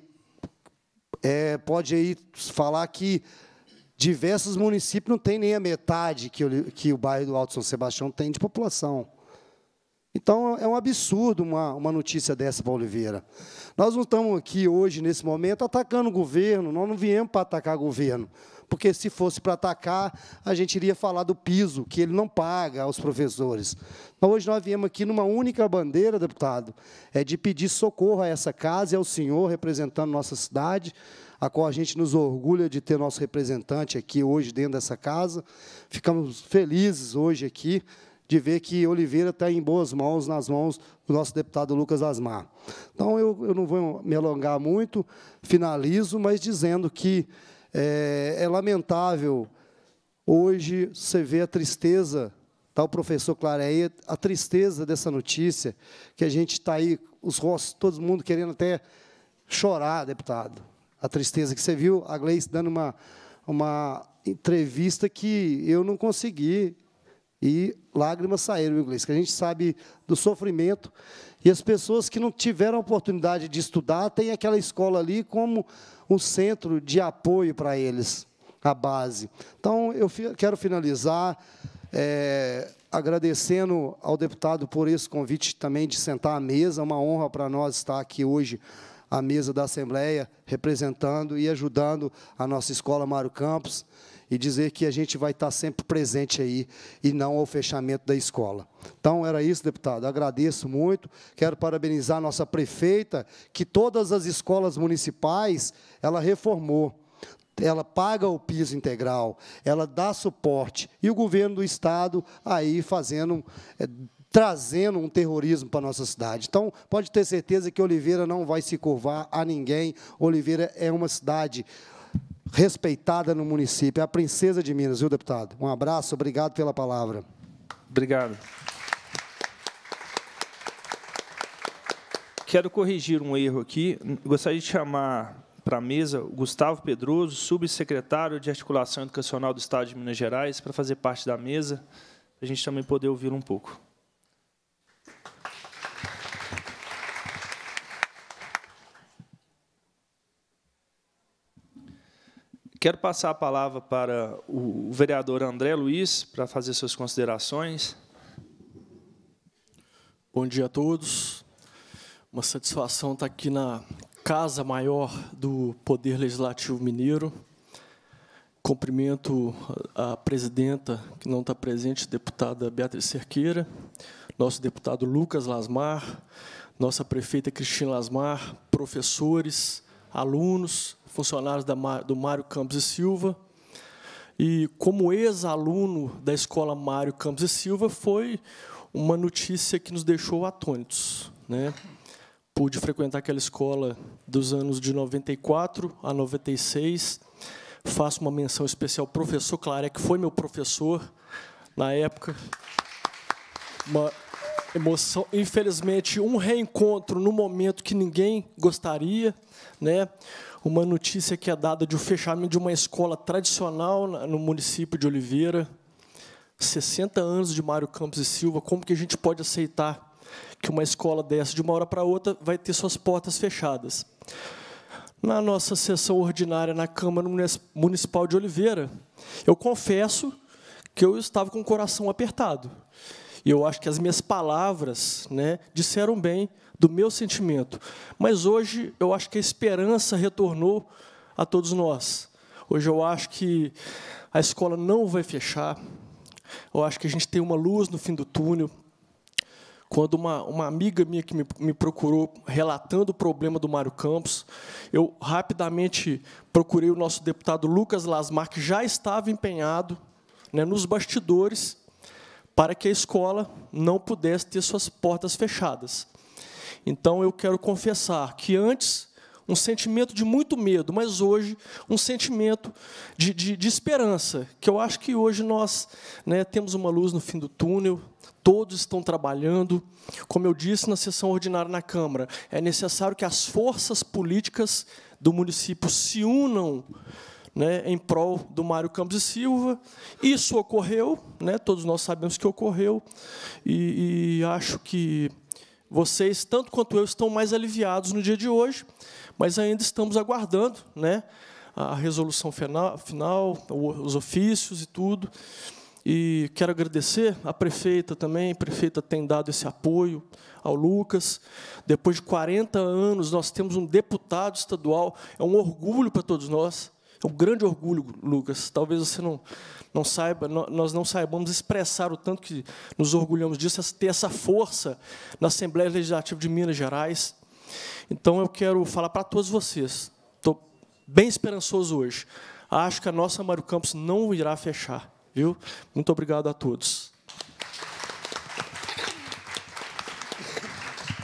é, pode aí falar que diversos municípios não têm nem a metade que o, que o bairro do Alto São Sebastião tem de população. Então, é um absurdo uma, uma notícia dessa para Oliveira. Nós não estamos aqui hoje, nesse momento, atacando o governo, nós não viemos para atacar o governo porque se fosse para atacar, a gente iria falar do piso, que ele não paga aos professores. Então, hoje nós viemos aqui numa única bandeira, deputado, é de pedir socorro a essa casa e ao senhor representando nossa cidade, a qual a gente nos orgulha de ter nosso representante aqui hoje dentro dessa casa. Ficamos felizes hoje aqui de ver que Oliveira está em boas mãos, nas mãos do nosso deputado Lucas Asmar. Então, eu, eu não vou me alongar muito, finalizo, mas dizendo que é, é lamentável hoje você ver a tristeza, tá, o professor Clareia, a tristeza dessa notícia, que a gente está aí, os rostos, todo mundo querendo até chorar, deputado. A tristeza que você viu, a Gleice dando uma, uma entrevista que eu não consegui e lágrimas saíram, inglês, que a gente sabe do sofrimento e as pessoas que não tiveram a oportunidade de estudar têm aquela escola ali como um centro de apoio para eles, a base. Então, eu quero finalizar é, agradecendo ao deputado por esse convite também de sentar à mesa. É uma honra para nós estar aqui hoje à mesa da Assembleia, representando e ajudando a nossa escola Mário Campos e dizer que a gente vai estar sempre presente aí e não ao fechamento da escola. Então era isso, deputado. Agradeço muito. Quero parabenizar a nossa prefeita, que todas as escolas municipais ela reformou ela paga o piso integral, ela dá suporte. E o governo do Estado aí fazendo, é, trazendo um terrorismo para a nossa cidade. Então, pode ter certeza que Oliveira não vai se curvar a ninguém. Oliveira é uma cidade respeitada no município. É a princesa de Minas, viu, deputado? Um abraço, obrigado pela palavra. Obrigado. Quero corrigir um erro aqui. Gostaria de chamar para a mesa o Gustavo Pedroso, subsecretário de Articulação Educacional do Estado de Minas Gerais, para fazer parte da mesa, para a gente também poder ouvir um pouco. Quero passar a palavra para o vereador André Luiz para fazer suas considerações. Bom dia a todos. Uma satisfação estar aqui na Casa Maior do Poder Legislativo Mineiro. Cumprimento a presidenta, que não está presente, deputada Beatriz Cerqueira, nosso deputado Lucas Lasmar, nossa prefeita Cristina Lasmar, professores, alunos, funcionários da, do Mário Campos e Silva. E, como ex-aluno da escola Mário Campos e Silva, foi uma notícia que nos deixou atônitos. Né? Pude frequentar aquela escola dos anos de 94 a 96. Faço uma menção especial ao professor Claré, que foi meu professor na época. Uma emoção. Infelizmente, um reencontro no momento que ninguém gostaria, né? uma notícia que é dada de um fechamento de uma escola tradicional no município de Oliveira. 60 anos de Mário Campos e Silva, como que a gente pode aceitar que uma escola dessa, de uma hora para outra, vai ter suas portas fechadas? Na nossa sessão ordinária na Câmara Municipal de Oliveira, eu confesso que eu estava com o coração apertado. E eu acho que as minhas palavras né, disseram bem do meu sentimento. Mas hoje eu acho que a esperança retornou a todos nós. Hoje eu acho que a escola não vai fechar. Eu acho que a gente tem uma luz no fim do túnel. Quando uma, uma amiga minha que me, me procurou relatando o problema do Mário Campos, eu rapidamente procurei o nosso deputado Lucas Lasmar, que já estava empenhado né, nos bastidores para que a escola não pudesse ter suas portas fechadas. Então eu quero confessar que antes um sentimento de muito medo, mas hoje um sentimento de, de, de esperança, que eu acho que hoje nós né, temos uma luz no fim do túnel, todos estão trabalhando. Como eu disse na sessão ordinária na Câmara, é necessário que as forças políticas do município se unam né, em prol do Mário Campos e Silva. Isso ocorreu, né, todos nós sabemos que ocorreu, e, e acho que vocês, tanto quanto eu, estão mais aliviados no dia de hoje, mas ainda estamos aguardando né, a resolução final, final, os ofícios e tudo. E quero agradecer à prefeita também, a prefeita tem dado esse apoio ao Lucas. Depois de 40 anos, nós temos um deputado estadual, é um orgulho para todos nós. É um grande orgulho, Lucas. Talvez você não, não saiba, nós não saibamos expressar o tanto que nos orgulhamos disso, ter essa força na Assembleia Legislativa de Minas Gerais. Então, eu quero falar para todos vocês. Estou bem esperançoso hoje. Acho que a nossa Mário Campos não irá fechar. Viu? Muito obrigado a todos.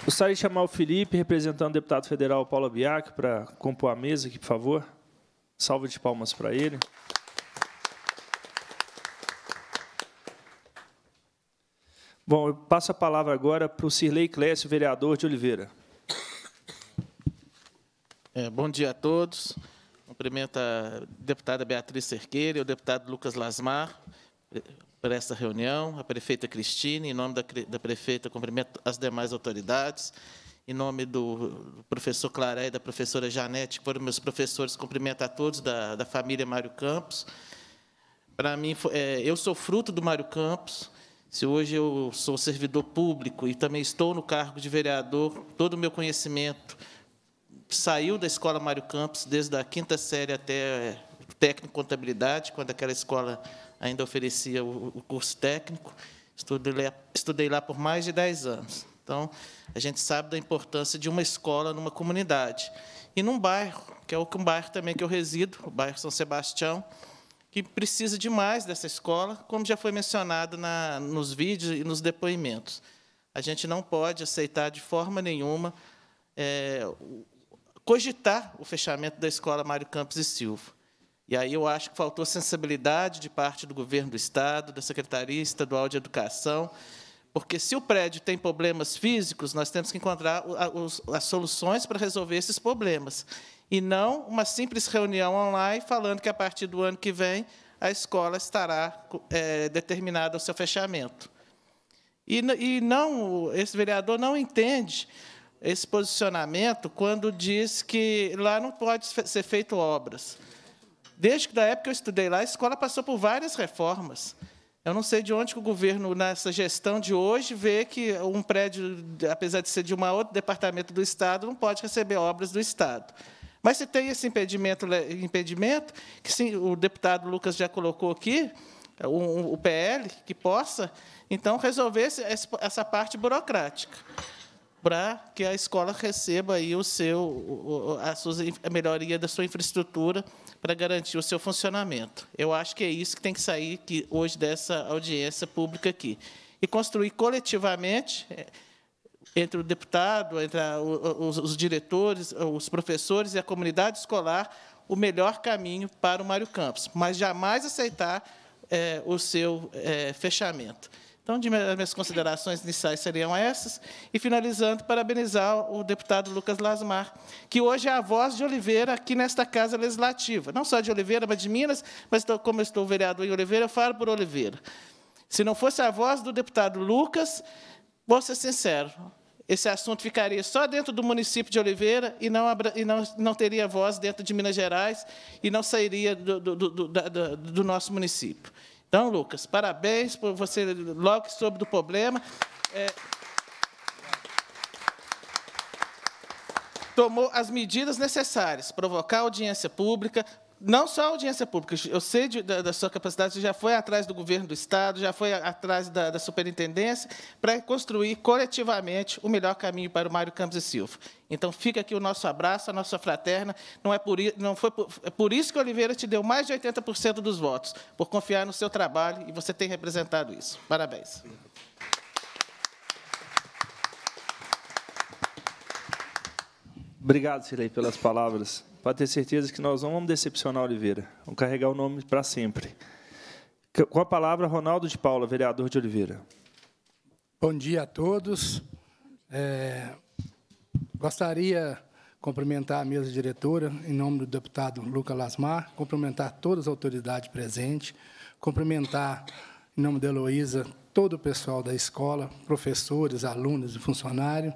Gostaria de chamar o Felipe, representando o deputado federal Paulo Biac, para compor a mesa aqui, por favor. Salve de palmas para ele. Bom, eu passo a palavra agora para o Sirlei Clécio, vereador de Oliveira. É, bom dia a todos. Cumprimento a deputada Beatriz Cerqueira e o deputado Lucas Lasmar por esta reunião, a prefeita Cristina, em nome da, da prefeita, cumprimento as demais autoridades, em nome do professor Claré e da professora Janete, que foram meus professores, cumprimento a todos da, da família Mário Campos. Para mim, é, eu sou fruto do Mário Campos. Se hoje eu sou servidor público e também estou no cargo de vereador, todo o meu conhecimento saiu da escola Mário Campos, desde a quinta série até o é, técnico contabilidade, quando aquela escola ainda oferecia o, curso técnico. Estudei, estudei lá por mais de 10 anos. Então, a gente sabe da importância de uma escola numa comunidade. E num bairro, que é o bairro também que eu resido, o bairro São Sebastião, que precisa demais dessa escola, como já foi mencionado na, nos vídeos e nos depoimentos. A gente não pode aceitar de forma nenhuma é, cogitar o fechamento da escola Mário Campos e Silva. E aí eu acho que faltou sensibilidade de parte do governo do Estado, da Secretaria Estadual de Educação, porque se o prédio tem problemas físicos, nós temos que encontrar as soluções para resolver esses problemas. E não uma simples reunião online falando que a partir do ano que vem a escola estará é, determinada ao seu fechamento. E, e não esse vereador não entende esse posicionamento quando diz que lá não pode ser feito obras. Desde que da época que eu estudei lá, a escola passou por várias reformas. Eu não sei de onde o governo, nessa gestão de hoje, vê que um prédio, apesar de ser de um outro departamento do Estado, não pode receber obras do Estado. Mas se tem esse impedimento, impedimento que sim, o deputado Lucas já colocou aqui, o, o PL, que possa, então, resolver essa parte burocrática, para que a escola receba aí o seu, a, sua, a melhoria da sua infraestrutura para garantir o seu funcionamento. Eu acho que é isso que tem que sair hoje dessa audiência pública aqui. E construir coletivamente, eh, entre o deputado, entre a, os, os diretores, os professores e a comunidade escolar, o melhor caminho para o Mário Campos, mas jamais aceitar é, o seu é, fechamento. Então, minhas considerações iniciais seriam essas. E, finalizando, parabenizar o deputado Lucas Lasmar, que hoje é a voz de Oliveira aqui nesta Casa Legislativa. Não só de Oliveira, mas de Minas, mas como eu estou vereador em Oliveira, eu falo por Oliveira. Se não fosse a voz do deputado Lucas, vou ser sincero, esse assunto ficaria só dentro do município de Oliveira e não, e não, não teria voz dentro de Minas Gerais e não sairia do, do, do, do nosso município. Então, Lucas, parabéns por você logo que soube do problema. É, tomou as medidas necessárias, provocar audiência pública, não só a audiência pública, eu sei de, da, da, sua capacidade, você já foi atrás do governo do Estado, já foi atrás da, da superintendência, para construir coletivamente o melhor caminho para o Mário Campos e Silva. Então, fica aqui o nosso abraço, a nossa fraterna. Não, é por, não foi por, é por isso que Oliveira te deu mais de 80% dos votos, por confiar no seu trabalho, e você tem representado isso. Parabéns. Obrigado, Cirei, pelas palavras. Pode ter certeza que nós não vamos decepcionar Oliveira. Vamos carregar o nome para sempre. Com a palavra, Ronaldo de Paula, vereador de Oliveira. Bom dia a todos. É, gostaria cumprimentar a mesa diretora, em nome do deputado Luca Lasmar, cumprimentar todas as autoridades presentes, cumprimentar, em nome da Heloísa, todo o pessoal da escola, professores, alunos e funcionários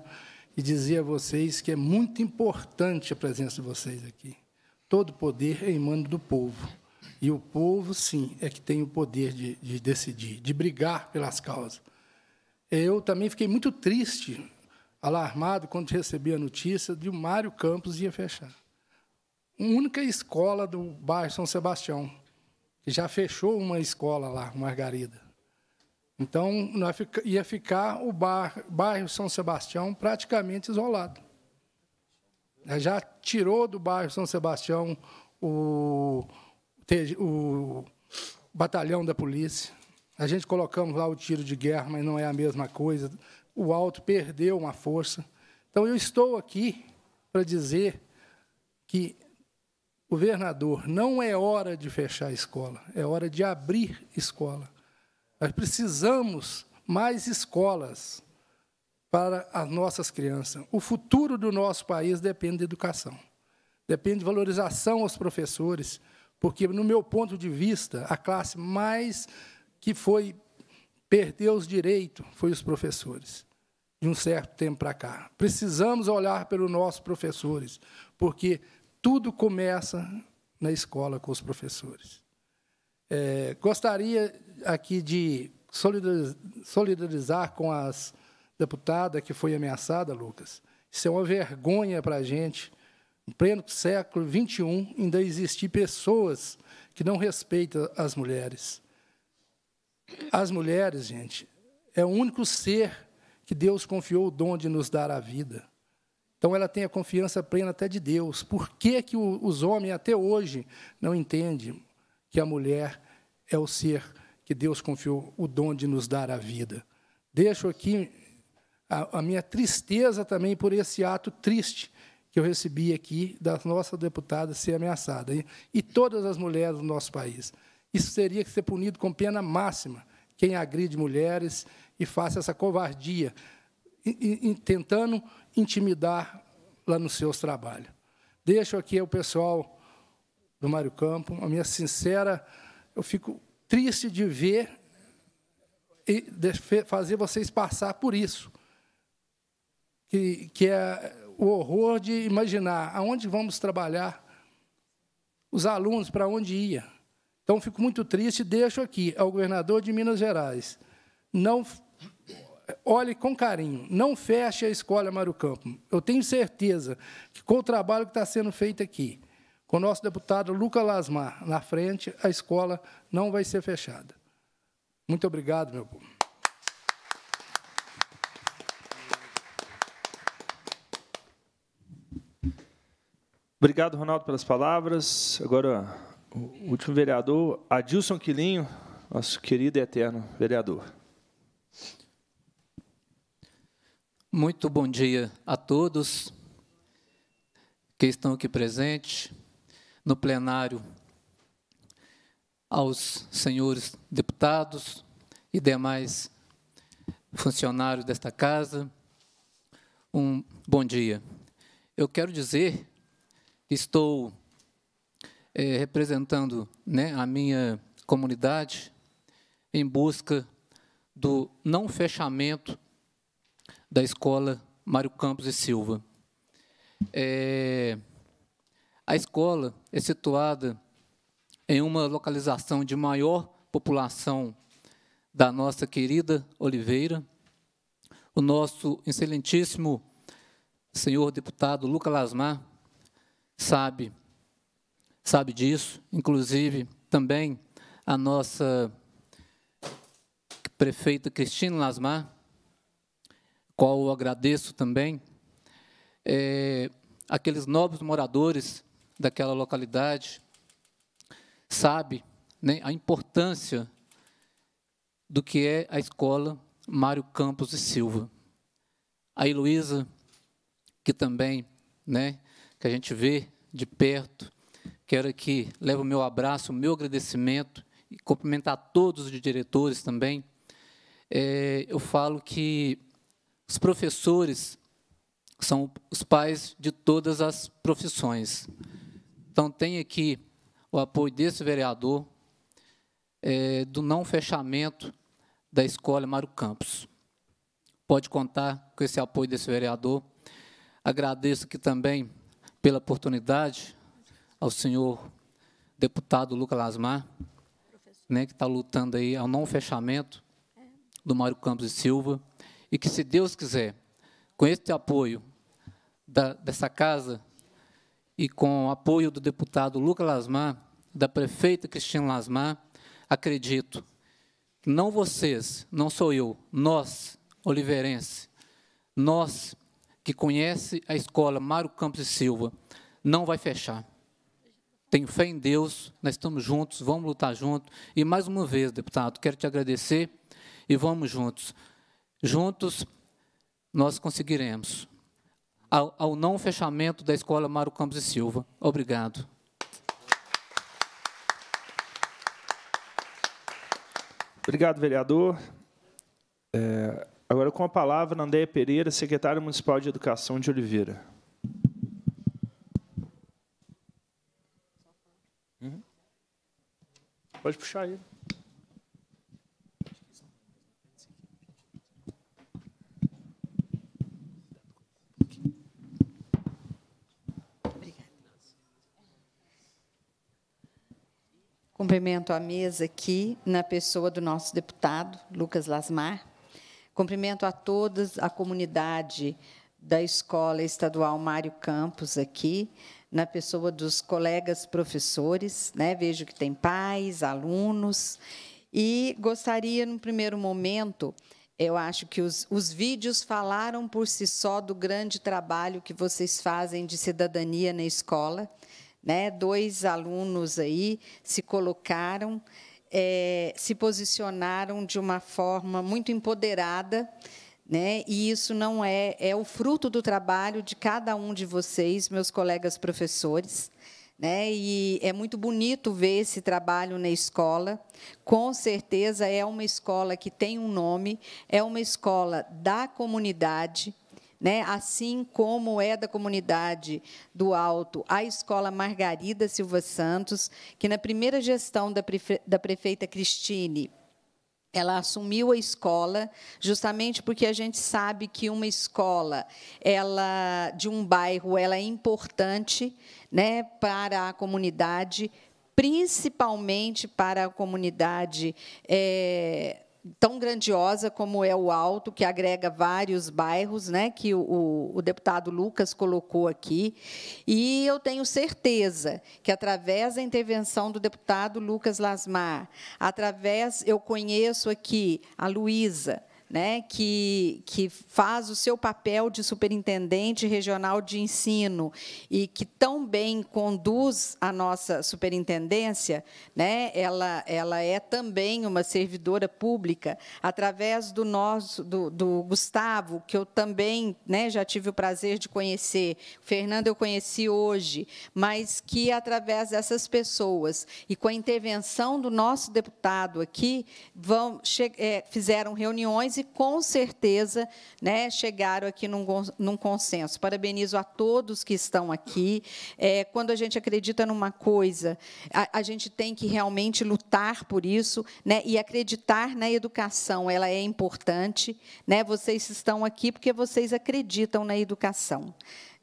e dizer a vocês que é muito importante a presença de vocês aqui. Todo poder é em mando do povo. E o povo, sim, é que tem o poder de, de decidir, de brigar pelas causas. Eu também fiquei muito triste, alarmado, quando recebi a notícia de o Mário Campos ia fechar. A única escola do bairro São Sebastião, que já fechou uma escola lá, Margarida. Então, ia ficar o bairro São Sebastião praticamente isolado. Né, já tirou do bairro São Sebastião o, o batalhão da polícia. A gente colocamos lá o tiro de guerra, mas não é a mesma coisa. O alto perdeu uma força. Então, eu estou aqui para dizer que, governador, não é hora de fechar a escola, é hora de abrir escola. Nós precisamos mais escolas para as nossas crianças. O futuro do nosso país depende da educação, depende de valorização aos professores, porque, no meu ponto de vista, a classe mais que foi perder os direitos foi os professores, de um certo tempo para cá. Precisamos olhar pelos nossos professores, porque tudo começa na escola com os professores. É, gostaria aqui de solidarizar com as deputada que foi ameaçada, Lucas. Isso é uma vergonha para a gente, em pleno século XXI, ainda existir pessoas que não respeitam as mulheres. As mulheres, gente, é o único ser que Deus confiou o dom de nos dar a vida. Então, ela tem a confiança plena até de Deus. Por que, que os homens, até hoje, não entendem que a mulher é o ser que Deus confiou o dom de nos dar a vida. Deixo aqui a, a minha tristeza também por esse ato triste que eu recebi aqui da nossa deputada ser ameaçada, e, e todas as mulheres do nosso país. Isso teria que ser punido com pena máxima, quem agride mulheres e faça essa covardia, e, e, tentando intimidar lá nos seus trabalhos. Deixo aqui ao pessoal do Mário Campo a minha sincera... Eu fico triste de ver e fazer vocês passar por isso, que, que é o horror de imaginar aonde vamos trabalhar, os alunos para onde ia. Então, fico muito triste e deixo aqui ao governador de Minas Gerais. Não olhe com carinho, não feche a escola Mário Campo. Eu tenho certeza que com o trabalho que está sendo feito aqui, com o nosso deputado Luca Lasmar na frente, a escola não vai ser fechada. Muito obrigado, meu povo. Obrigado, Ronaldo, pelas palavras. Agora, o último vereador, Adilson Quilinho, nosso querido e eterno vereador. Muito bom dia a todos que estão aqui presentes, no plenário aos senhores deputados e demais funcionários desta casa, um bom dia. Eu quero dizer que estou é, representando né, a minha comunidade em busca do não fechamento da escola Mário Campos e Silva. É, a escola é situada em uma localização de maior população da nossa querida Oliveira. O nosso excelentíssimo senhor deputado Luca Lasmar sabe sabe disso, inclusive também a nossa prefeita Cristina Lasmar, qual eu agradeço também, é, aqueles nobres moradores daquela localidade, sabe né, a importância do que é a escola Mário Campos e Silva. A Heloísa, que também, né, que a gente vê de perto, quero aqui, levo o meu abraço, o meu agradecimento e cumprimentar todos os diretores também. É, eu falo que os professores são os pais de todas as profissões. Então, tem aqui o apoio desse vereador é, do não fechamento da escola Mário Campos. Pode contar com esse apoio desse vereador. Agradeço aqui também pela oportunidade ao senhor deputado Lucas Lasmar, né, que está lutando aí ao não fechamento é. do Mário Campos e Silva, e que, se Deus quiser, com este apoio da, dessa casa, e com apoio do deputado Luca Lasmar, da prefeita Cristina Lasmar, acredito que não vocês, não sou eu, nós, oliveirense, nós que conhece a escola Mário Campos e Silva, não vai fechar. Tenho fé em Deus, nós estamos juntos, vamos lutar juntos. E mais uma vez, deputado, quero te agradecer e vamos juntos. Juntos nós conseguiremos ao, ao não fechamento da escola Mário Campos e Silva. Obrigado. Obrigado, vereador. É, agora, com a palavra, Andréia Pereira, secretária municipal de Educação de Oliveira. Uhum. Pode puxar aí. Cumprimento a mesa aqui, na pessoa do nosso deputado, Lucas Lasmar. Cumprimento a todas a comunidade da Escola Estadual Mário Campos aqui, na pessoa dos colegas professores, né? vejo que tem pais, alunos, e gostaria, num primeiro momento, eu acho que os, os vídeos falaram por si só do grande trabalho que vocês fazem de cidadania na escola, né? Dois alunos aí se colocaram, é, se posicionaram de uma forma muito empoderada, né? E isso não é é o fruto do trabalho de cada um de vocês, meus colegas professores. Né? E é muito bonito ver esse trabalho na escola. Com certeza é uma escola que tem um nome, é uma escola da comunidade, né? assim como é da comunidade do Alto a Escola Margarida Silva Santos, que na primeira gestão da, prefe da prefeita Cristine ela assumiu a escola justamente porque a gente sabe que uma escola ela de um bairro ela é importante né para a comunidade principalmente para a comunidade é, tão grandiosa como é o Alto, que agrega vários bairros, né, que o, o deputado Lucas colocou aqui. E eu tenho certeza que, através da intervenção do deputado Lucas Lasmar, através, eu conheço aqui a Luísa, né, que, que faz o seu papel de superintendente regional de ensino e que tão bem conduz a nossa superintendência, né, ela, ela é também uma servidora pública, através do nosso do, do Gustavo, que eu também né, já tive o prazer de conhecer, Fernando eu conheci hoje, mas que através dessas pessoas e com a intervenção do nosso deputado aqui, vão, é, fizeram reuniões e com certeza né, chegaram aqui num, num consenso. Parabenizo a todos que estão aqui. É, quando a gente acredita numa coisa, a, a, gente tem que realmente lutar por isso né, e acreditar na educação, ela é importante. Né, vocês estão aqui porque vocês acreditam na educação.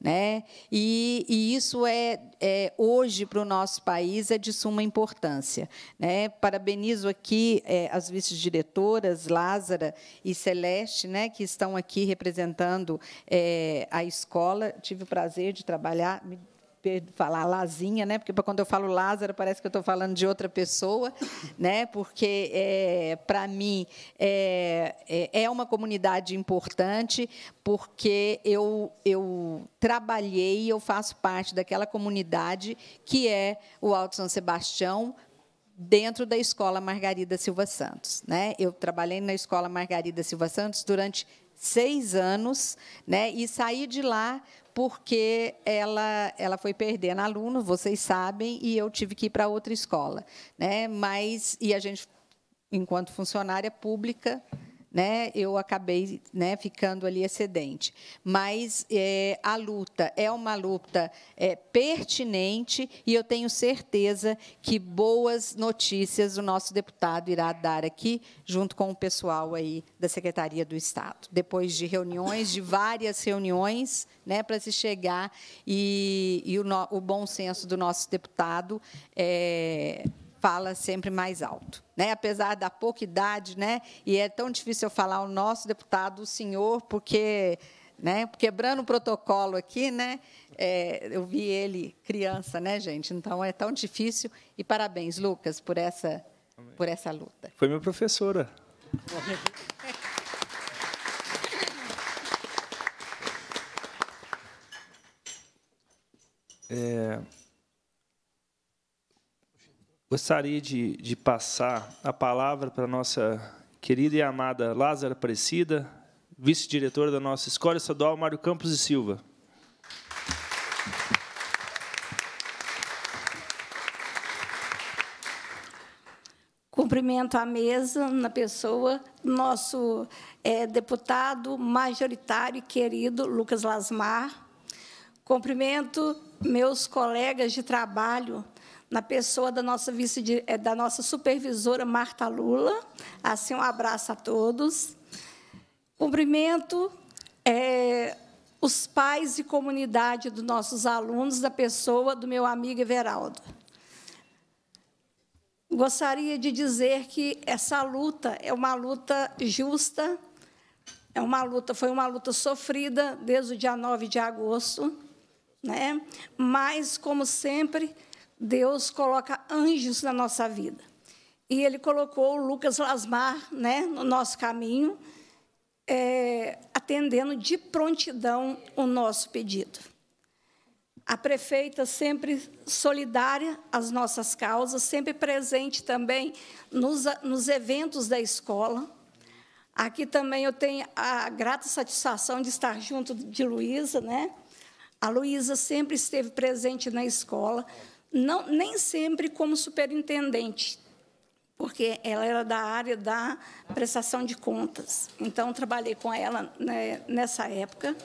Né? E, e, isso é, é hoje para o nosso país é de suma importância. Né? Parabenizo aqui é, as vice-diretoras Lázara e Celeste, né, que estão aqui representando é, a escola. Tive o prazer de trabalhar. Me falar Lazinha, né? Porque quando eu falo Lázaro, parece que eu estou falando de outra pessoa, né? Porque, é, para mim, é, é, é uma comunidade importante, porque eu, eu trabalhei eu faço parte daquela comunidade que é o Alto São Sebastião, dentro da Escola Margarida Silva Santos. Né? Eu trabalhei na Escola Margarida Silva Santos durante seis anos né? e saí de lá porque ela, ela foi perdendo aluno, vocês sabem, e eu tive que ir para outra escola. Né? Mas, e a gente, enquanto funcionária pública, né, eu acabei né, ficando ali excedente. Mas é, a luta é uma luta é, pertinente e eu tenho certeza que boas notícias o nosso deputado irá dar aqui, junto com o pessoal aí da Secretaria do Estado. Depois de reuniões, de várias reuniões, né, para se chegar e, e o, no, o, bom senso do nosso deputado é, fala sempre mais alto. Né? Apesar da pouca idade, né? e é tão difícil eu falar o nosso deputado, o senhor, porque né? Quebrando o protocolo aqui, né? É, eu vi ele criança, né, gente? Então é tão difícil. E parabéns, Lucas, por essa, por essa luta. Foi minha professora. É, Gostaria de, de passar a palavra para a nossa querida e amada Lázara Aparecida, vice-diretora da nossa Escola Estadual, Mário Campos e Silva. Cumprimento a mesa na pessoa nosso é, deputado majoritário e querido Lucas Lasmar. Cumprimento meus colegas de trabalho na pessoa da nossa, vice, eh, da nossa supervisora Marta Lula. Assim, um abraço a todos. Cumprimento é, os pais e comunidade dos nossos alunos, da pessoa do meu amigo Everaldo. Gostaria de dizer que essa luta é uma luta justa, é uma luta, foi uma luta sofrida desde o dia 9 de agosto, né? mas, como sempre, Deus coloca anjos na nossa vida. E ele colocou o Lucas Lasmar né, no nosso caminho, é, atendendo de prontidão o nosso pedido. A prefeita sempre solidária às nossas causas, sempre presente também nos, nos eventos da escola. Aqui também eu tenho a grata satisfação de estar junto de Luísa, né? A Luísa sempre esteve presente na escola, não, nem sempre como superintendente, porque ela era da área da prestação de contas. Então, trabalhei com ela né, nessa época.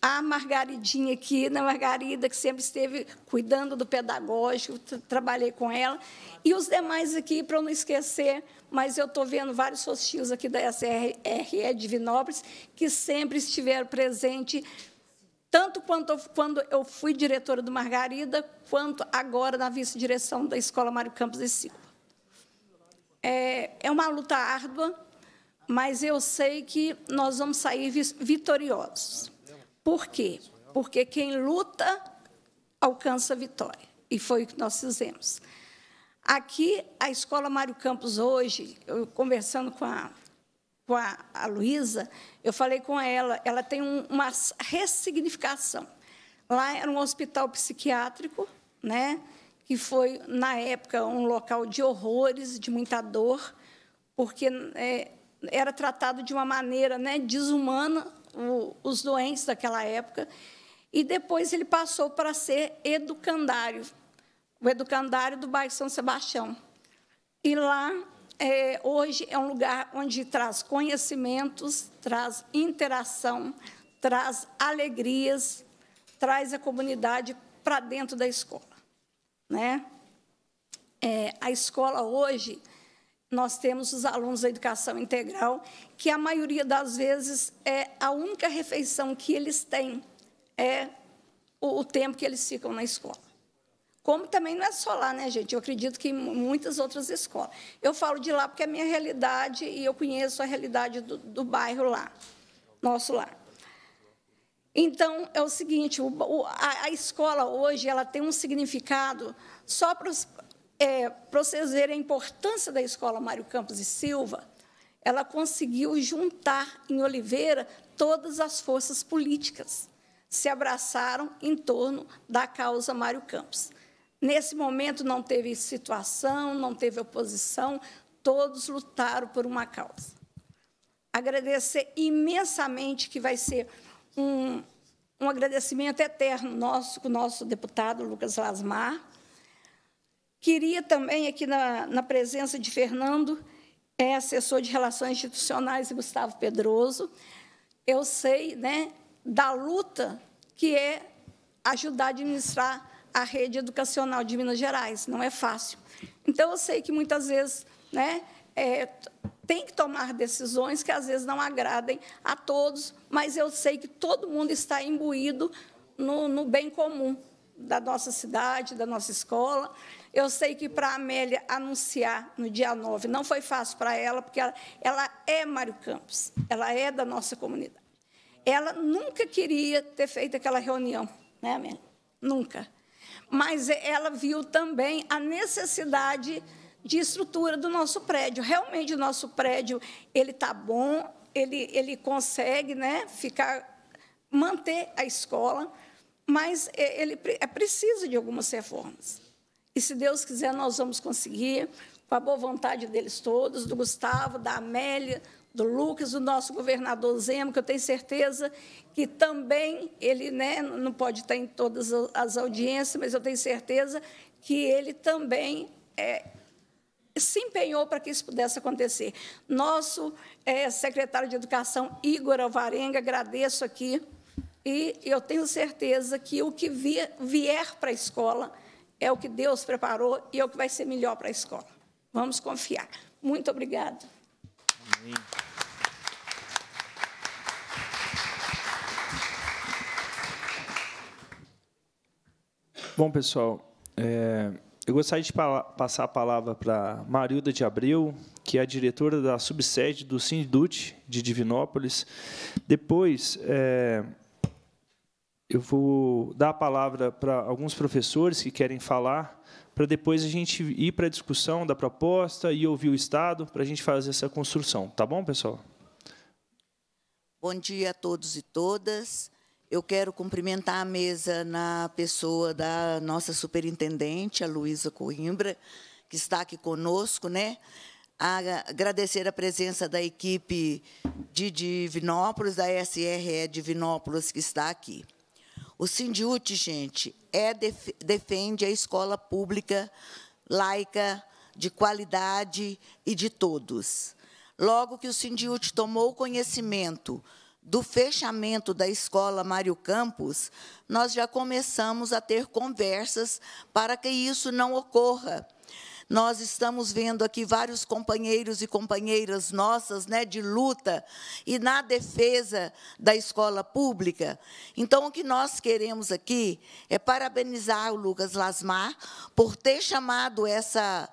A Margaridinha aqui, na né, Margarida, que sempre esteve cuidando do pedagógico, trabalhei com ela. E os demais aqui, para eu não esquecer, mas eu estou vendo vários seus tios aqui da SRE de Vinópolis, que sempre estiveram presentes tanto quanto quando eu fui diretora do Margarida, quanto agora na vice-direção da Escola Mário Campos e Silva. É, é uma luta árdua, mas eu sei que nós vamos sair vitoriosos. Por quê? Porque quem luta alcança a vitória. E foi o que nós fizemos. Aqui, a Escola Mário Campos, hoje, eu conversando com a com a, a Luísa, eu falei com ela, ela tem um, uma ressignificação. Lá era um hospital psiquiátrico, né, que foi, na época, um local de horrores, de muita dor, porque é, era tratado de uma maneira né, desumana o, os doentes daquela época. E depois ele passou para ser educandário, o educandário do bairro São Sebastião. E lá é, hoje é um lugar onde traz conhecimentos, traz interação, traz alegrias, traz a comunidade para dentro da escola. Né? É, a escola hoje, nós temos os alunos da educação integral, que a maioria das vezes é a única refeição que eles têm, é o, o tempo que eles ficam na escola. Como também não é só lá, né, gente? Eu acredito que em muitas outras escolas. Eu falo de lá porque é a minha realidade e eu conheço a realidade do, do bairro lá, nosso lá. Então, é o seguinte, o, o, a, a, escola hoje ela tem um significado só para é, vocês verem a importância da escola Mário Campos e Silva, ela conseguiu juntar em Oliveira todas as forças políticas, se abraçaram em torno da causa Mário Campos. Nesse momento não teve situação, não teve oposição, todos lutaram por uma causa. Agradecer imensamente que vai ser um, um agradecimento eterno nosso com o nosso deputado Lucas Lasmar. Queria também, aqui na, na presença de Fernando, é assessor de Relações Institucionais, e Gustavo Pedroso, eu sei né, da luta que é ajudar a administrar a rede educacional de Minas Gerais, não é fácil. Então, eu sei que muitas vezes né, é, tem que tomar decisões que às vezes não agradem a todos, mas eu sei que todo mundo está imbuído no, no bem comum da nossa cidade, da nossa escola. Eu sei que para a Amélia anunciar no dia 9 não foi fácil para ela, porque ela, ela é Mário Campos, ela é da nossa comunidade. Ela nunca queria ter feito aquela reunião, né, Amélia? Nunca mas ela viu também a necessidade de estrutura do nosso prédio. Realmente, o nosso prédio ele está bom, ele, ele consegue né, ficar, manter a escola, mas ele é preciso de algumas reformas. E, se Deus quiser, nós vamos conseguir, com a boa vontade deles todos, do Gustavo, da Amélia, do Lucas, do nosso governador Zema, que eu tenho certeza que também ele né, não pode estar em todas as audiências, mas eu tenho certeza que ele também é, se empenhou para que isso pudesse acontecer. Nosso é, secretário de Educação, Igor Alvarenga, agradeço aqui, e eu tenho certeza que o que vier para a escola é o que Deus preparou e é o que vai ser melhor para a escola. Vamos confiar. Muito obrigada. Amém. Bom, pessoal, é, eu gostaria de passar a palavra para Marilda de Abreu, que é a diretora da subsede do Sindut de Divinópolis. Depois, é, eu vou dar a palavra para alguns professores que querem falar para depois a gente ir para a discussão da proposta e ouvir o Estado para a gente fazer essa construção. Tá bom, pessoal? Bom dia a todos e todas. Eu quero cumprimentar a mesa na pessoa da nossa superintendente, a Luísa Coimbra, que está aqui conosco, né? agradecer a presença da equipe de Divinópolis, da SRE Divinópolis, que está aqui. O Sindiute, gente, é, def, defende a escola pública, laica, de qualidade e de todos. Logo que o Sindiute tomou conhecimento do fechamento da escola Mário Campos, nós já começamos a ter conversas para que isso não ocorra nós estamos vendo aqui vários companheiros e companheiras nossas, né, de luta e na defesa da escola pública. Então, o que nós queremos aqui é parabenizar o Lucas Lasmar por ter chamado essa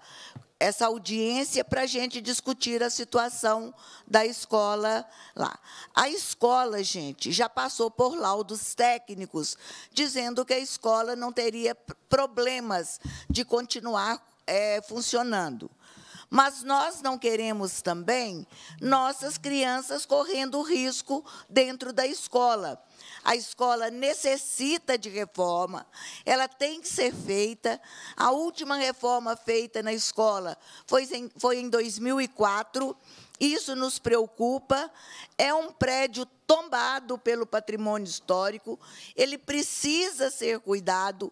essa audiência para a gente discutir a situação da escola lá. A escola, gente, já passou por laudos técnicos dizendo que a escola não teria problemas de continuar é, funcionando. Mas nós não queremos também nossas crianças correndo risco dentro da escola. A escola necessita de reforma, ela tem que ser feita. A última reforma feita na escola foi em, foi em 2004. Isso nos preocupa. É um prédio tombado pelo patrimônio histórico, ele precisa ser cuidado.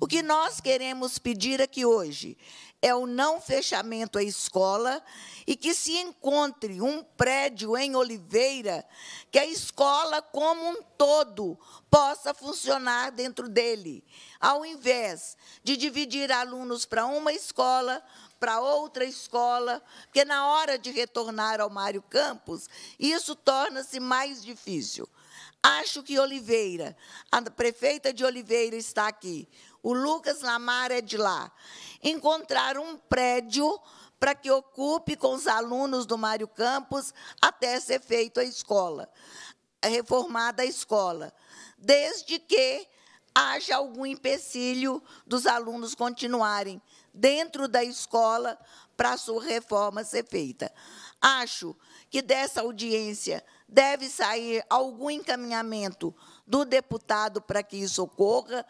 O que nós queremos pedir aqui hoje é o não fechamento à escola e que se encontre um prédio em Oliveira que a escola como um todo possa funcionar dentro dele, ao invés de dividir alunos para uma escola, para outra escola, porque na hora de retornar ao Mário Campos, isso torna-se mais difícil. Acho que Oliveira, a prefeita de Oliveira está aqui, o Lucas Lamar é de lá. Encontrar um prédio para que ocupe com os alunos do Mário Campos até ser feita a escola, reformada a escola, desde que haja algum empecilho dos alunos continuarem dentro da escola para a sua reforma ser feita. Acho que dessa audiência deve sair algum encaminhamento do deputado para que isso ocorra.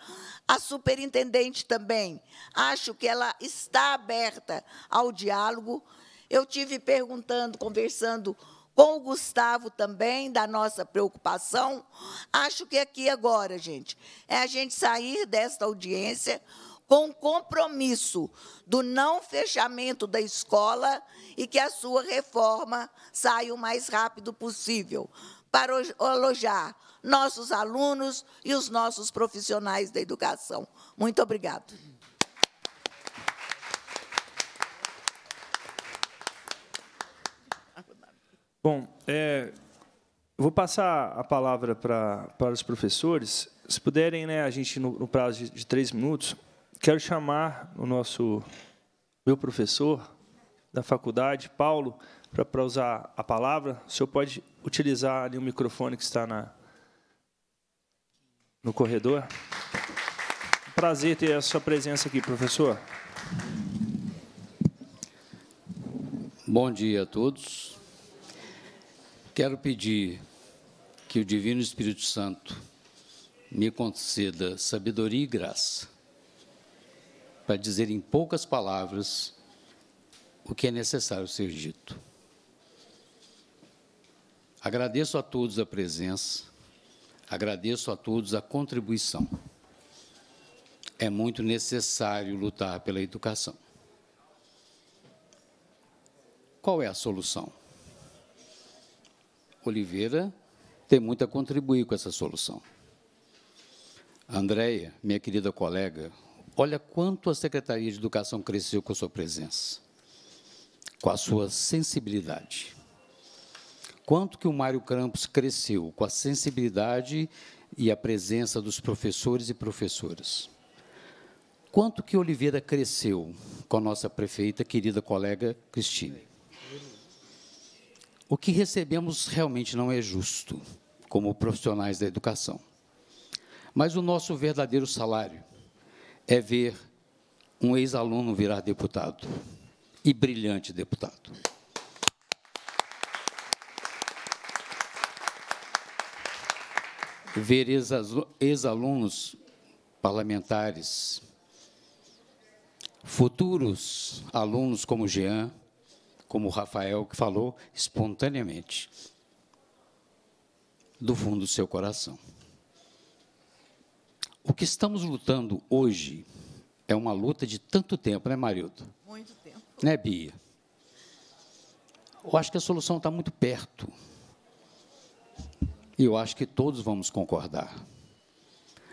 A superintendente também, acho que ela está aberta ao diálogo. Eu tive perguntando, conversando com o Gustavo também, da nossa preocupação. Acho que aqui agora, gente, é a gente sair desta audiência com compromisso do não fechamento da escola e que a sua reforma saia o mais rápido possível para alojar nossos alunos e os nossos profissionais da educação. Muito obrigado. Bom, é, vou passar a palavra para, para os professores. Se puderem, né, a gente, no, no prazo de, de três minutos, Quero chamar o nosso meu professor da faculdade, Paulo, para usar a palavra. O senhor pode utilizar ali o microfone que está na, no corredor. Prazer ter a sua presença aqui, professor. Bom dia a todos. Quero pedir que o Divino Espírito Santo me conceda sabedoria e graça para dizer em poucas palavras o que é necessário ser dito. Agradeço a todos a presença, agradeço a todos a contribuição. É muito necessário lutar pela educação. Qual é a solução? Oliveira tem muito a contribuir com essa solução. Andréia, minha querida colega, Olha quanto a Secretaria de Educação cresceu com a sua presença, com a sua sensibilidade. Quanto que o Mário Campos cresceu com a sensibilidade e a presença dos professores e professoras. Quanto que Oliveira cresceu com a nossa prefeita, querida colega Cristine. O que recebemos realmente não é justo, como profissionais da educação. Mas o nosso verdadeiro salário, é ver um ex-aluno virar deputado e brilhante deputado. Ver ex-alunos parlamentares, futuros alunos como Jean, como o Rafael, que falou espontaneamente, do fundo do seu coração. O que estamos lutando hoje é uma luta de tanto tempo, né, Marildo? Muito tempo. Né, Bia? Eu acho que a solução está muito perto. E eu acho que todos vamos concordar.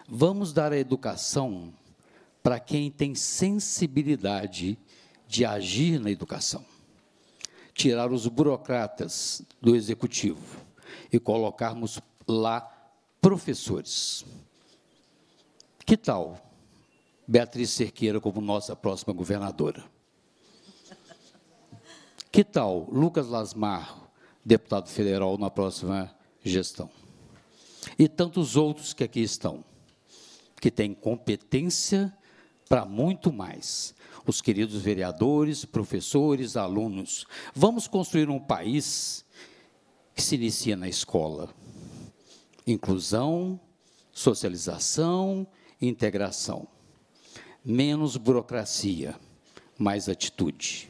Vamos dar a educação para quem tem sensibilidade de agir na educação. Tirar os burocratas do executivo e colocarmos lá professores. Que tal Beatriz Cerqueira como nossa próxima governadora? Que tal Lucas Lasmar, deputado federal, na próxima gestão? E tantos outros que aqui estão, que têm competência para muito mais. Os queridos vereadores, professores, alunos. Vamos construir um país que se inicia na escola. Inclusão, socialização integração. Menos burocracia, mais atitude.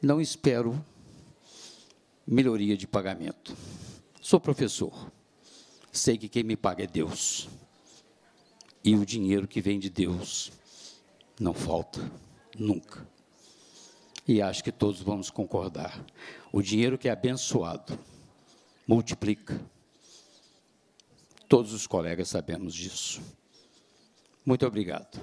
Não espero melhoria de pagamento. Sou professor. Sei que quem me paga é Deus. E o dinheiro que vem de Deus não falta, nunca. E acho que todos vamos concordar. O dinheiro que é abençoado multiplica Todos os colegas sabemos disso. Muito obrigado.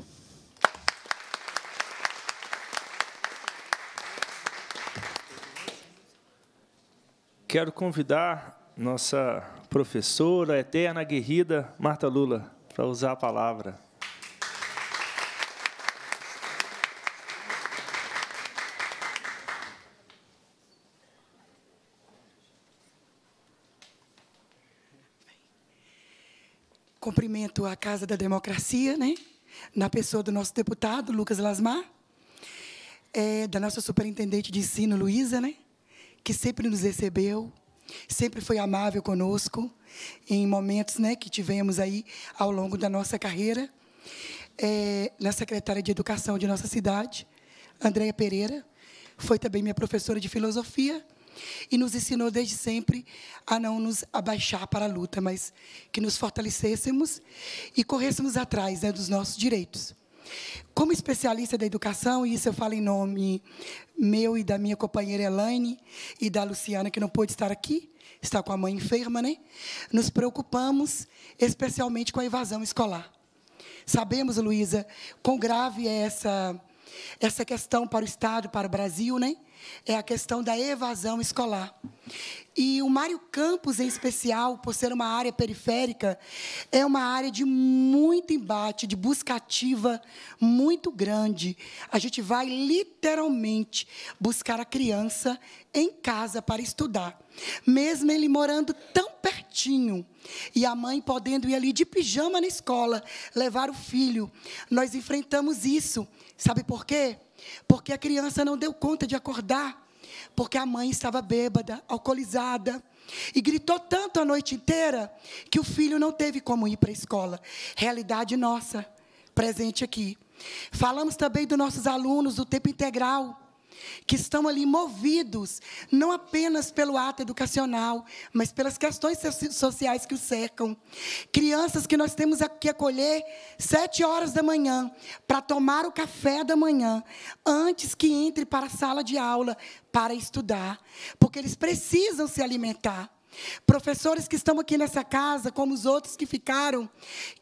Quero convidar nossa professora, eterna, aguerrida, Marta Lula, para usar a palavra. cumprimento a Casa da Democracia, né? na pessoa do nosso deputado, Lucas Lasmar, é, da nossa superintendente de ensino, Luísa, né? que sempre nos recebeu, sempre foi amável conosco em momentos né, que tivemos aí ao longo da nossa carreira. É, na secretária de Educação de nossa cidade, Andréia Pereira, foi também minha professora de filosofia, e nos ensinou desde sempre a não nos abaixar para a luta, mas que nos fortalecêssemos e corrêssemos atrás né, dos nossos direitos. Como especialista da educação, e isso eu falo em nome meu e da minha companheira Elaine e da Luciana, que não pôde estar aqui, está com a mãe enferma, né? Nos preocupamos especialmente com a evasão escolar. Sabemos, Luísa, quão grave é essa, essa questão para o Estado, para o Brasil, né? é a questão da evasão escolar. E o Mário Campos, em especial, por ser uma área periférica, é uma área de muito embate, de busca ativa muito grande. A gente vai literalmente buscar a criança em casa para estudar, mesmo ele morando tão pertinho e a mãe podendo ir ali de pijama na escola, levar o filho. Nós enfrentamos isso. Sabe por quê? Porque a criança não deu conta de acordar, porque a mãe estava bêbada, alcoolizada, e gritou tanto a noite inteira que o filho não teve como ir para a escola. Realidade nossa, presente aqui. Falamos também dos nossos alunos do tempo integral, que estão ali movidos não apenas pelo ato educacional, mas pelas questões sociais que o cercam. Crianças que nós temos que acolher sete horas da manhã para tomar o café da manhã, antes que entre para a sala de aula para estudar, porque eles precisam se alimentar. Professores que estão aqui nessa casa, como os outros que ficaram,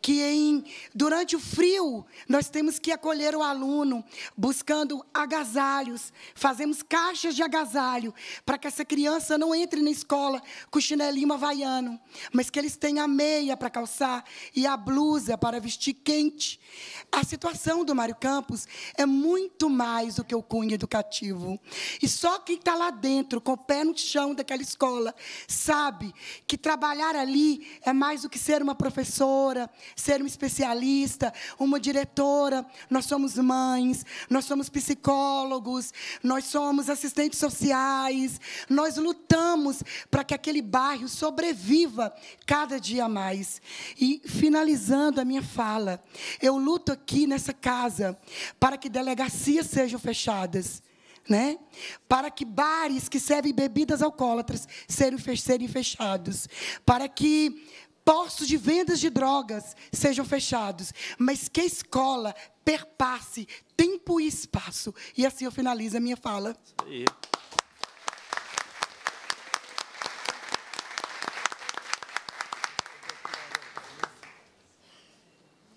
que em, durante o frio nós temos que acolher o aluno, buscando agasalhos, fazemos caixas de agasalho, para que essa criança não entre na escola com chinelinho havaiano, mas que eles tenham a meia para calçar e a blusa para vestir quente. A situação do Mário Campos é muito mais do que o cunho educativo. E só quem está lá dentro, com o pé no chão daquela escola, sabe sabe que trabalhar ali é mais do que ser uma professora, ser uma especialista, uma diretora. Nós somos mães, nós somos psicólogos, nós somos assistentes sociais, nós lutamos para que aquele bairro sobreviva cada dia mais. E finalizando a minha fala, eu luto aqui nessa casa para que delegacias sejam fechadas né? Para que bares que servem bebidas alcoólatras sejam fechados, para que postos de vendas de drogas sejam fechados, mas que a escola perpasse tempo e espaço. E assim eu finalizo a minha fala.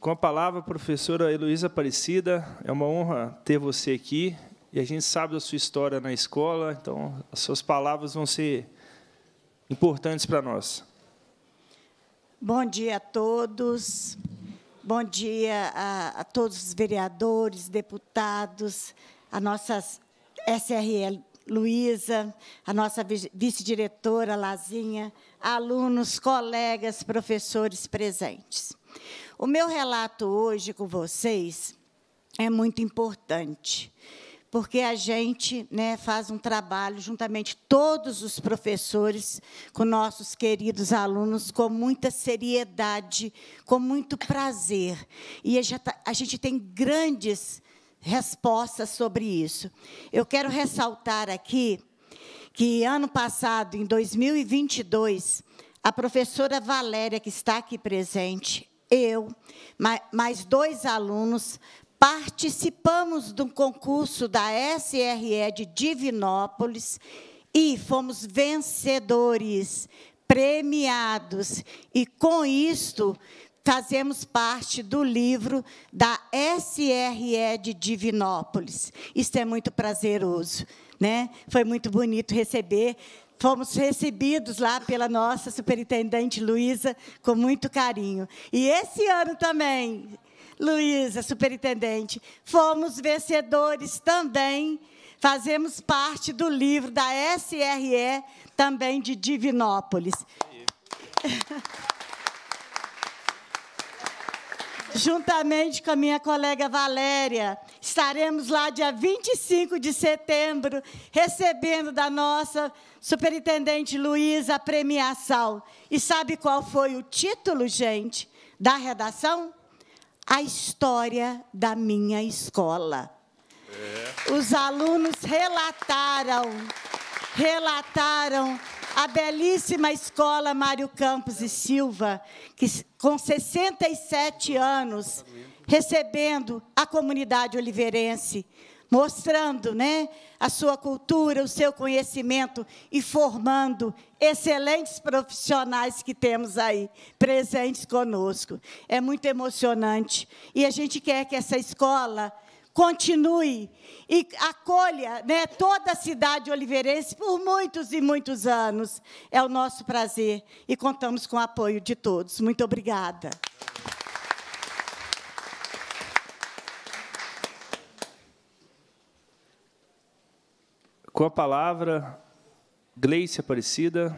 Com a palavra, professora Heloísa Aparecida, é uma honra ter você aqui e a gente sabe da sua história na escola, então as suas palavras vão ser importantes para nós. Bom dia a todos. Bom dia a, a todos os vereadores, deputados, a nossa SRL Luísa, a nossa vice-diretora Lazinha, alunos, colegas, professores presentes. O meu relato hoje com vocês é muito importante porque a gente né, faz um trabalho juntamente todos os professores com nossos queridos alunos com muita seriedade, com muito prazer. E a gente tá, tem grandes respostas sobre isso. Eu quero ressaltar aqui que ano passado, em 2022, a professora Valéria, que está aqui presente, eu, mais dois alunos, participamos de um concurso da SRE de Divinópolis e fomos vencedores, premiados. E com isto, fazemos parte do livro da SRE de Divinópolis. Isso é muito prazeroso, né? Foi muito bonito receber. Fomos recebidos lá pela nossa superintendente Luísa com muito carinho. E esse ano também Luísa, superintendente, fomos vencedores também. Fazemos parte do livro da SRE, também de Divinópolis. juntamente com a minha colega Valéria. Estaremos lá dia 25 de setembro, recebendo da nossa superintendente Luísa a premiação. E sabe qual foi o título, gente, da redação? a história da minha escola. É. Os alunos relataram, relataram a belíssima escola Mário Campos e Silva, que com 67 anos recebendo a comunidade oliveirense, mostrando, né, a sua cultura, o seu conhecimento e formando excelentes profissionais que temos aí, presentes conosco. É muito emocionante. E a gente quer que essa escola continue e acolha né, toda a cidade oliveirense por muitos e muitos anos. É o nosso prazer e contamos com o apoio de todos. Muito obrigada. Com a palavra, Gleice Aparecida,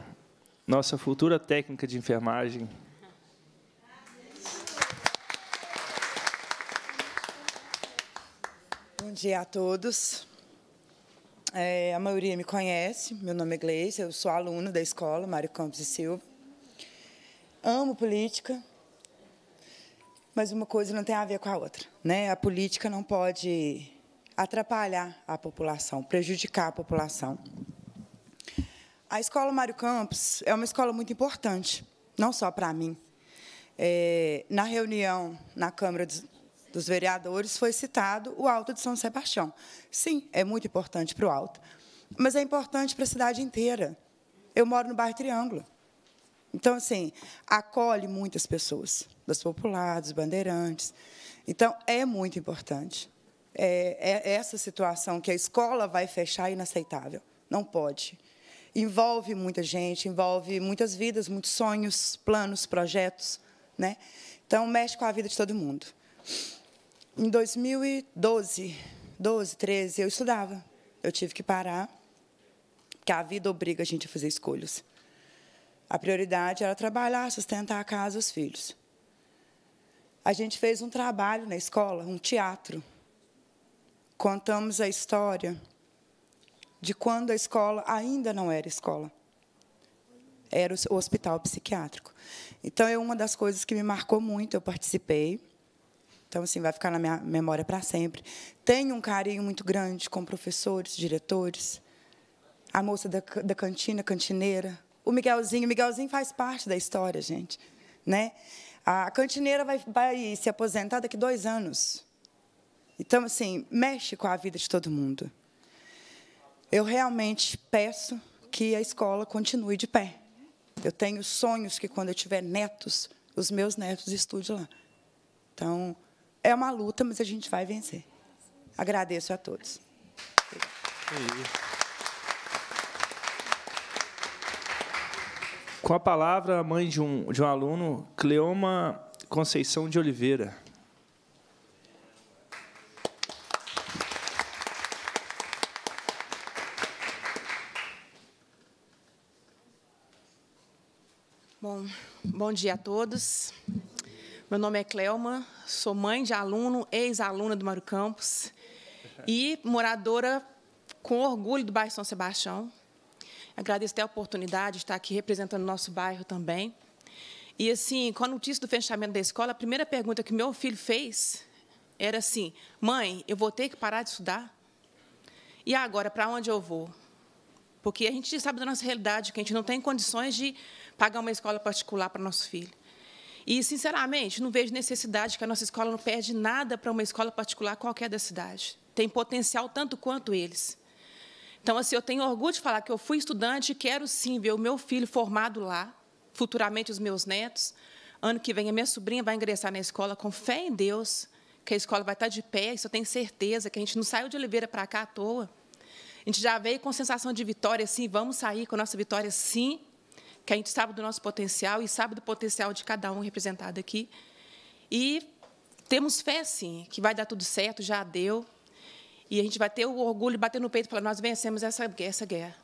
nossa futura técnica de enfermagem. Bom dia a todos. É, a maioria me conhece. Meu nome é Gleice, eu sou aluna da escola Mário Campos e Silva. Amo política, mas uma coisa não tem a ver com a outra. Né? A política não pode atrapalhar a população, prejudicar a população. A escola Mário Campos é uma escola muito importante, não só para mim. É, na reunião na Câmara dos, dos Vereadores foi citado o Alto de São Sebastião. Sim, é muito importante para o Alto, mas é importante para a cidade inteira. Eu moro no bairro Triângulo. Então, assim, acolhe muitas pessoas, das populares, dos bandeirantes. Então, é muito importante. É, é essa situação que a escola vai fechar é inaceitável. Não pode envolve muita gente, envolve muitas vidas, muitos sonhos, planos, projetos, né? Então mexe com a vida de todo mundo. Em 2012, 12, 13, eu estudava. Eu tive que parar, porque a vida obriga a gente a fazer escolhas. A prioridade era trabalhar, sustentar a casa, os filhos. A gente fez um trabalho na escola, um teatro. Contamos a história de quando a escola ainda não era escola. Era o hospital psiquiátrico. Então, é uma das coisas que me marcou muito, eu participei. Então, assim, vai ficar na minha memória para sempre. Tenho um carinho muito grande com professores, diretores, a moça da, da cantina, cantineira, o Miguelzinho. O Miguelzinho faz parte da história, gente. Né? A cantineira vai, vai se aposentar daqui dois anos. Então, assim, mexe com a vida de todo mundo. Eu realmente peço que a escola continue de pé. Eu tenho sonhos que, quando eu tiver netos, os meus netos estudem lá. Então, é uma luta, mas a gente vai vencer. Agradeço a todos. Com a palavra, a mãe de um, de um aluno, Cleoma Conceição de Oliveira. Bom dia a todos. Meu nome é Clelma, sou mãe de aluno, ex-aluna do Mário Campos e moradora com orgulho do bairro São Sebastião. Agradeço a oportunidade de estar aqui representando o nosso bairro também. E, assim, com a notícia do fechamento da escola, a primeira pergunta que meu filho fez era assim, mãe, eu vou ter que parar de estudar? E agora, para onde eu vou? Porque a gente sabe da nossa realidade, que a gente não tem condições de pagar uma escola particular para nosso filho. E, sinceramente, não vejo necessidade que a nossa escola não perde nada para uma escola particular qualquer da cidade. Tem potencial tanto quanto eles. Então, assim, eu tenho orgulho de falar que eu fui estudante e quero sim ver o meu filho formado lá, futuramente os meus netos. Ano que vem a minha sobrinha vai ingressar na escola com fé em Deus, que a escola vai estar de pé, isso eu tenho certeza, que a gente não saiu de Oliveira para cá à toa. A gente já veio com sensação de vitória, sim, vamos sair com a nossa vitória, sim que a gente sabe do nosso potencial e sabe do potencial de cada um representado aqui. E temos fé, sim, que vai dar tudo certo, já deu. E a gente vai ter o orgulho, bater no peito e falar: nós vencemos essa, essa guerra.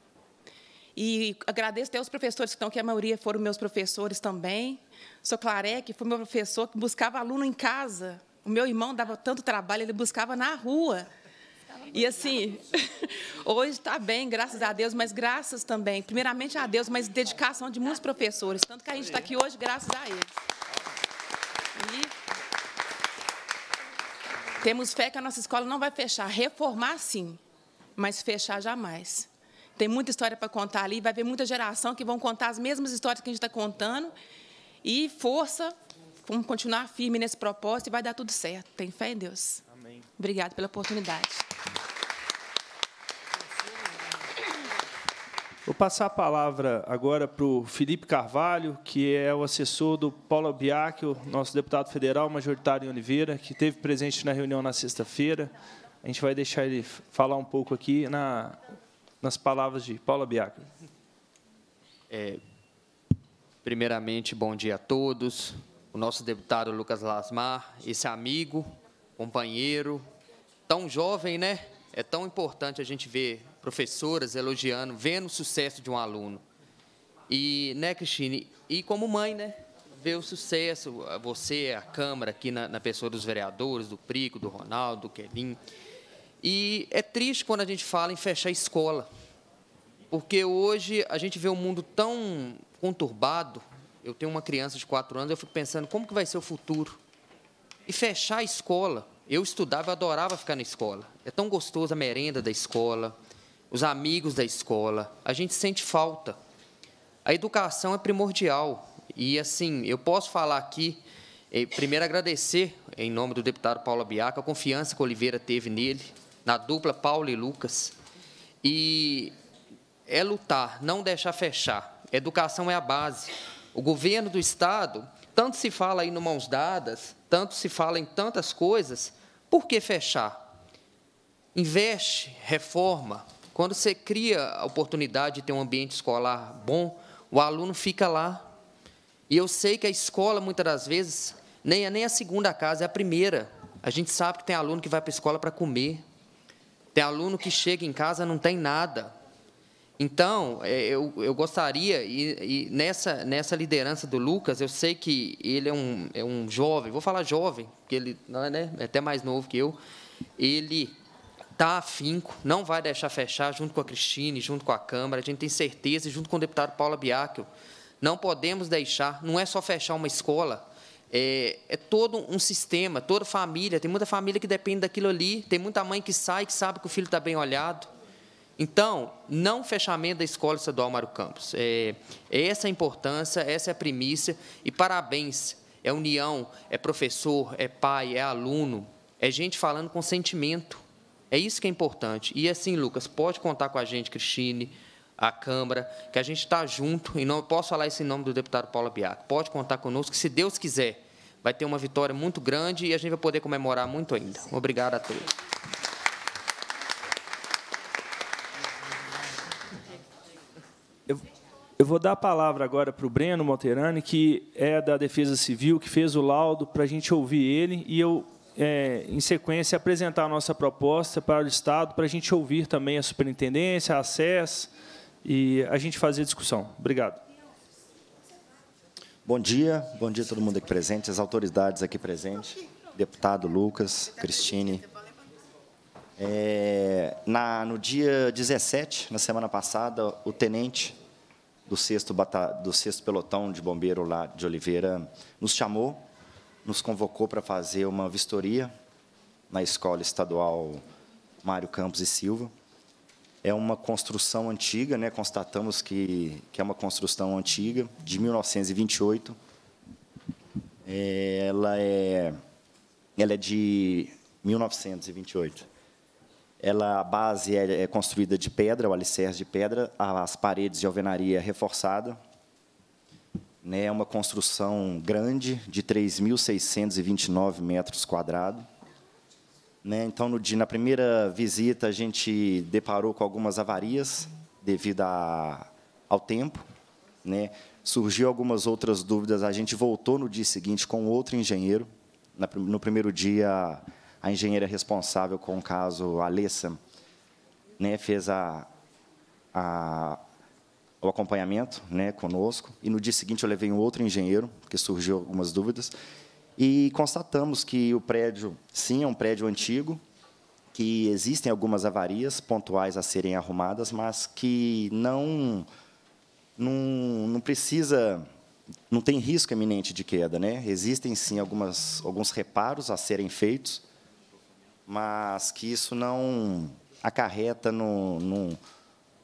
E agradeço até os professores que estão aqui, a maioria foram meus professores também. Sou Claré, que foi meu professor que buscava aluno em casa. O meu irmão dava tanto trabalho, ele buscava na rua e assim, hoje está bem, graças a Deus, mas graças também, primeiramente a Deus, mas dedicação de muitos professores, tanto que a gente está aqui hoje graças a eles. E temos fé que a nossa escola não vai fechar, reformar sim, mas fechar jamais. Tem muita história para contar ali, vai haver muita geração que vão contar as mesmas histórias que a gente está contando. E força, vamos continuar firme nesse propósito e vai dar tudo certo. Tem fé em Deus. Amém. Obrigado pela oportunidade. Vou passar a palavra agora para o Felipe Carvalho, que é o assessor do Paulo o nosso deputado federal majoritário em Oliveira, que esteve presente na reunião na sexta-feira. A gente vai deixar ele falar um pouco aqui na, nas palavras de Paulo Albiacchio. É, primeiramente, bom dia a todos. O nosso deputado Lucas Lasmar, esse amigo, companheiro, tão jovem, né? É tão importante a gente ver professoras elogiando, vendo o sucesso de um aluno. E, né, Cristine? E como mãe, né? Ver o sucesso, você, a Câmara, aqui na, na pessoa dos vereadores, do Prico, do Ronaldo, do Kelin. E é triste quando a gente fala em fechar a escola, porque hoje a gente vê um mundo tão conturbado. Eu tenho uma criança de quatro anos, eu fico pensando como que vai ser o futuro. E fechar a escola, eu estudava, eu adorava ficar na escola. É tão gostoso a merenda da escola, os amigos da escola. A gente sente falta. A educação é primordial. E, assim, eu posso falar aqui, eh, primeiro agradecer, em nome do deputado Paulo Abiaco, a confiança que Oliveira teve nele, na dupla Paulo e Lucas. E é lutar, não deixar fechar. Educação é a base. O governo do Estado, tanto se fala aí no mãos dadas, tanto se fala em tantas coisas, por que fechar? Investe, reforma, quando você cria a oportunidade de ter um ambiente escolar bom, o aluno fica lá. E eu sei que a escola, muitas das vezes, nem é nem a segunda casa, é a primeira. A gente sabe que tem aluno que vai para a escola para comer. Tem aluno que chega em casa não tem nada. Então, é, eu, eu gostaria, e, e, nessa, nessa liderança do Lucas, eu sei que ele é um, é um jovem, vou falar jovem, porque ele não é, né, é até mais novo que eu, ele tá afinco, não vai deixar fechar, junto com a Cristine, junto com a Câmara, a gente tem certeza, e junto com o deputado Paula Biacchio, não podemos deixar, não é só fechar uma escola, é, é, todo um sistema, toda família. Tem muita família que depende daquilo ali, tem muita mãe que sai, que sabe que o filho está bem olhado. Então, não fechamento da escola estadual Mário Campos. É, é essa é a importância, essa é a primícia. E parabéns. É união, é professor, é pai, é aluno, é gente falando com sentimento. É isso que é importante. E assim, Lucas, pode contar com a gente, Cristine, a Câmara, que a gente está junto, e não posso falar isso em nome do deputado Paulo Biaco. Pode contar conosco, que se Deus quiser, vai ter uma vitória muito grande e a gente vai poder comemorar muito ainda. Obrigado a todos. Eu, vou dar a palavra agora para o Breno Moterani, que é da Defesa Civil, que fez o laudo, para a gente ouvir ele, e eu é, em sequência, apresentar a nossa proposta para o Estado, para a gente ouvir também a superintendência, a SES e a gente fazer discussão. Obrigado. Bom dia, bom dia a todo mundo aqui presente, as autoridades aqui presentes, deputado Lucas, Cristine. É, na, no dia 17, na semana passada, o tenente do 6 do 6 Pelotão de Bombeiro lá de Oliveira nos chamou nos convocou para fazer uma vistoria na Escola Estadual Mário Campos e Silva. É uma construção antiga, né? constatamos que, que é uma construção antiga, de 1928. É, ela, é, ela é de 1928. Ela, a base é, é construída de pedra, o alicerce de pedra, as paredes de alvenaria reforçada, né, é uma construção grande de 3.629 metros quadrados. Né, então, no dia, na primeira visita, a gente deparou com algumas avarias devido a, ao tempo. Né, surgiu algumas outras dúvidas. A gente voltou no dia seguinte com outro engenheiro. Na, no primeiro dia, a engenheira responsável com o caso, a Alessa, né, fez a, a o acompanhamento né, conosco. E no dia seguinte eu levei um outro engenheiro, que surgiu algumas dúvidas. E constatamos que o prédio, sim, é um prédio antigo, que existem algumas avarias pontuais a serem arrumadas, mas que não, não, não precisa, não tem risco iminente de queda. Né? Existem, sim, algumas, alguns reparos a serem feitos, mas que isso não acarreta no, no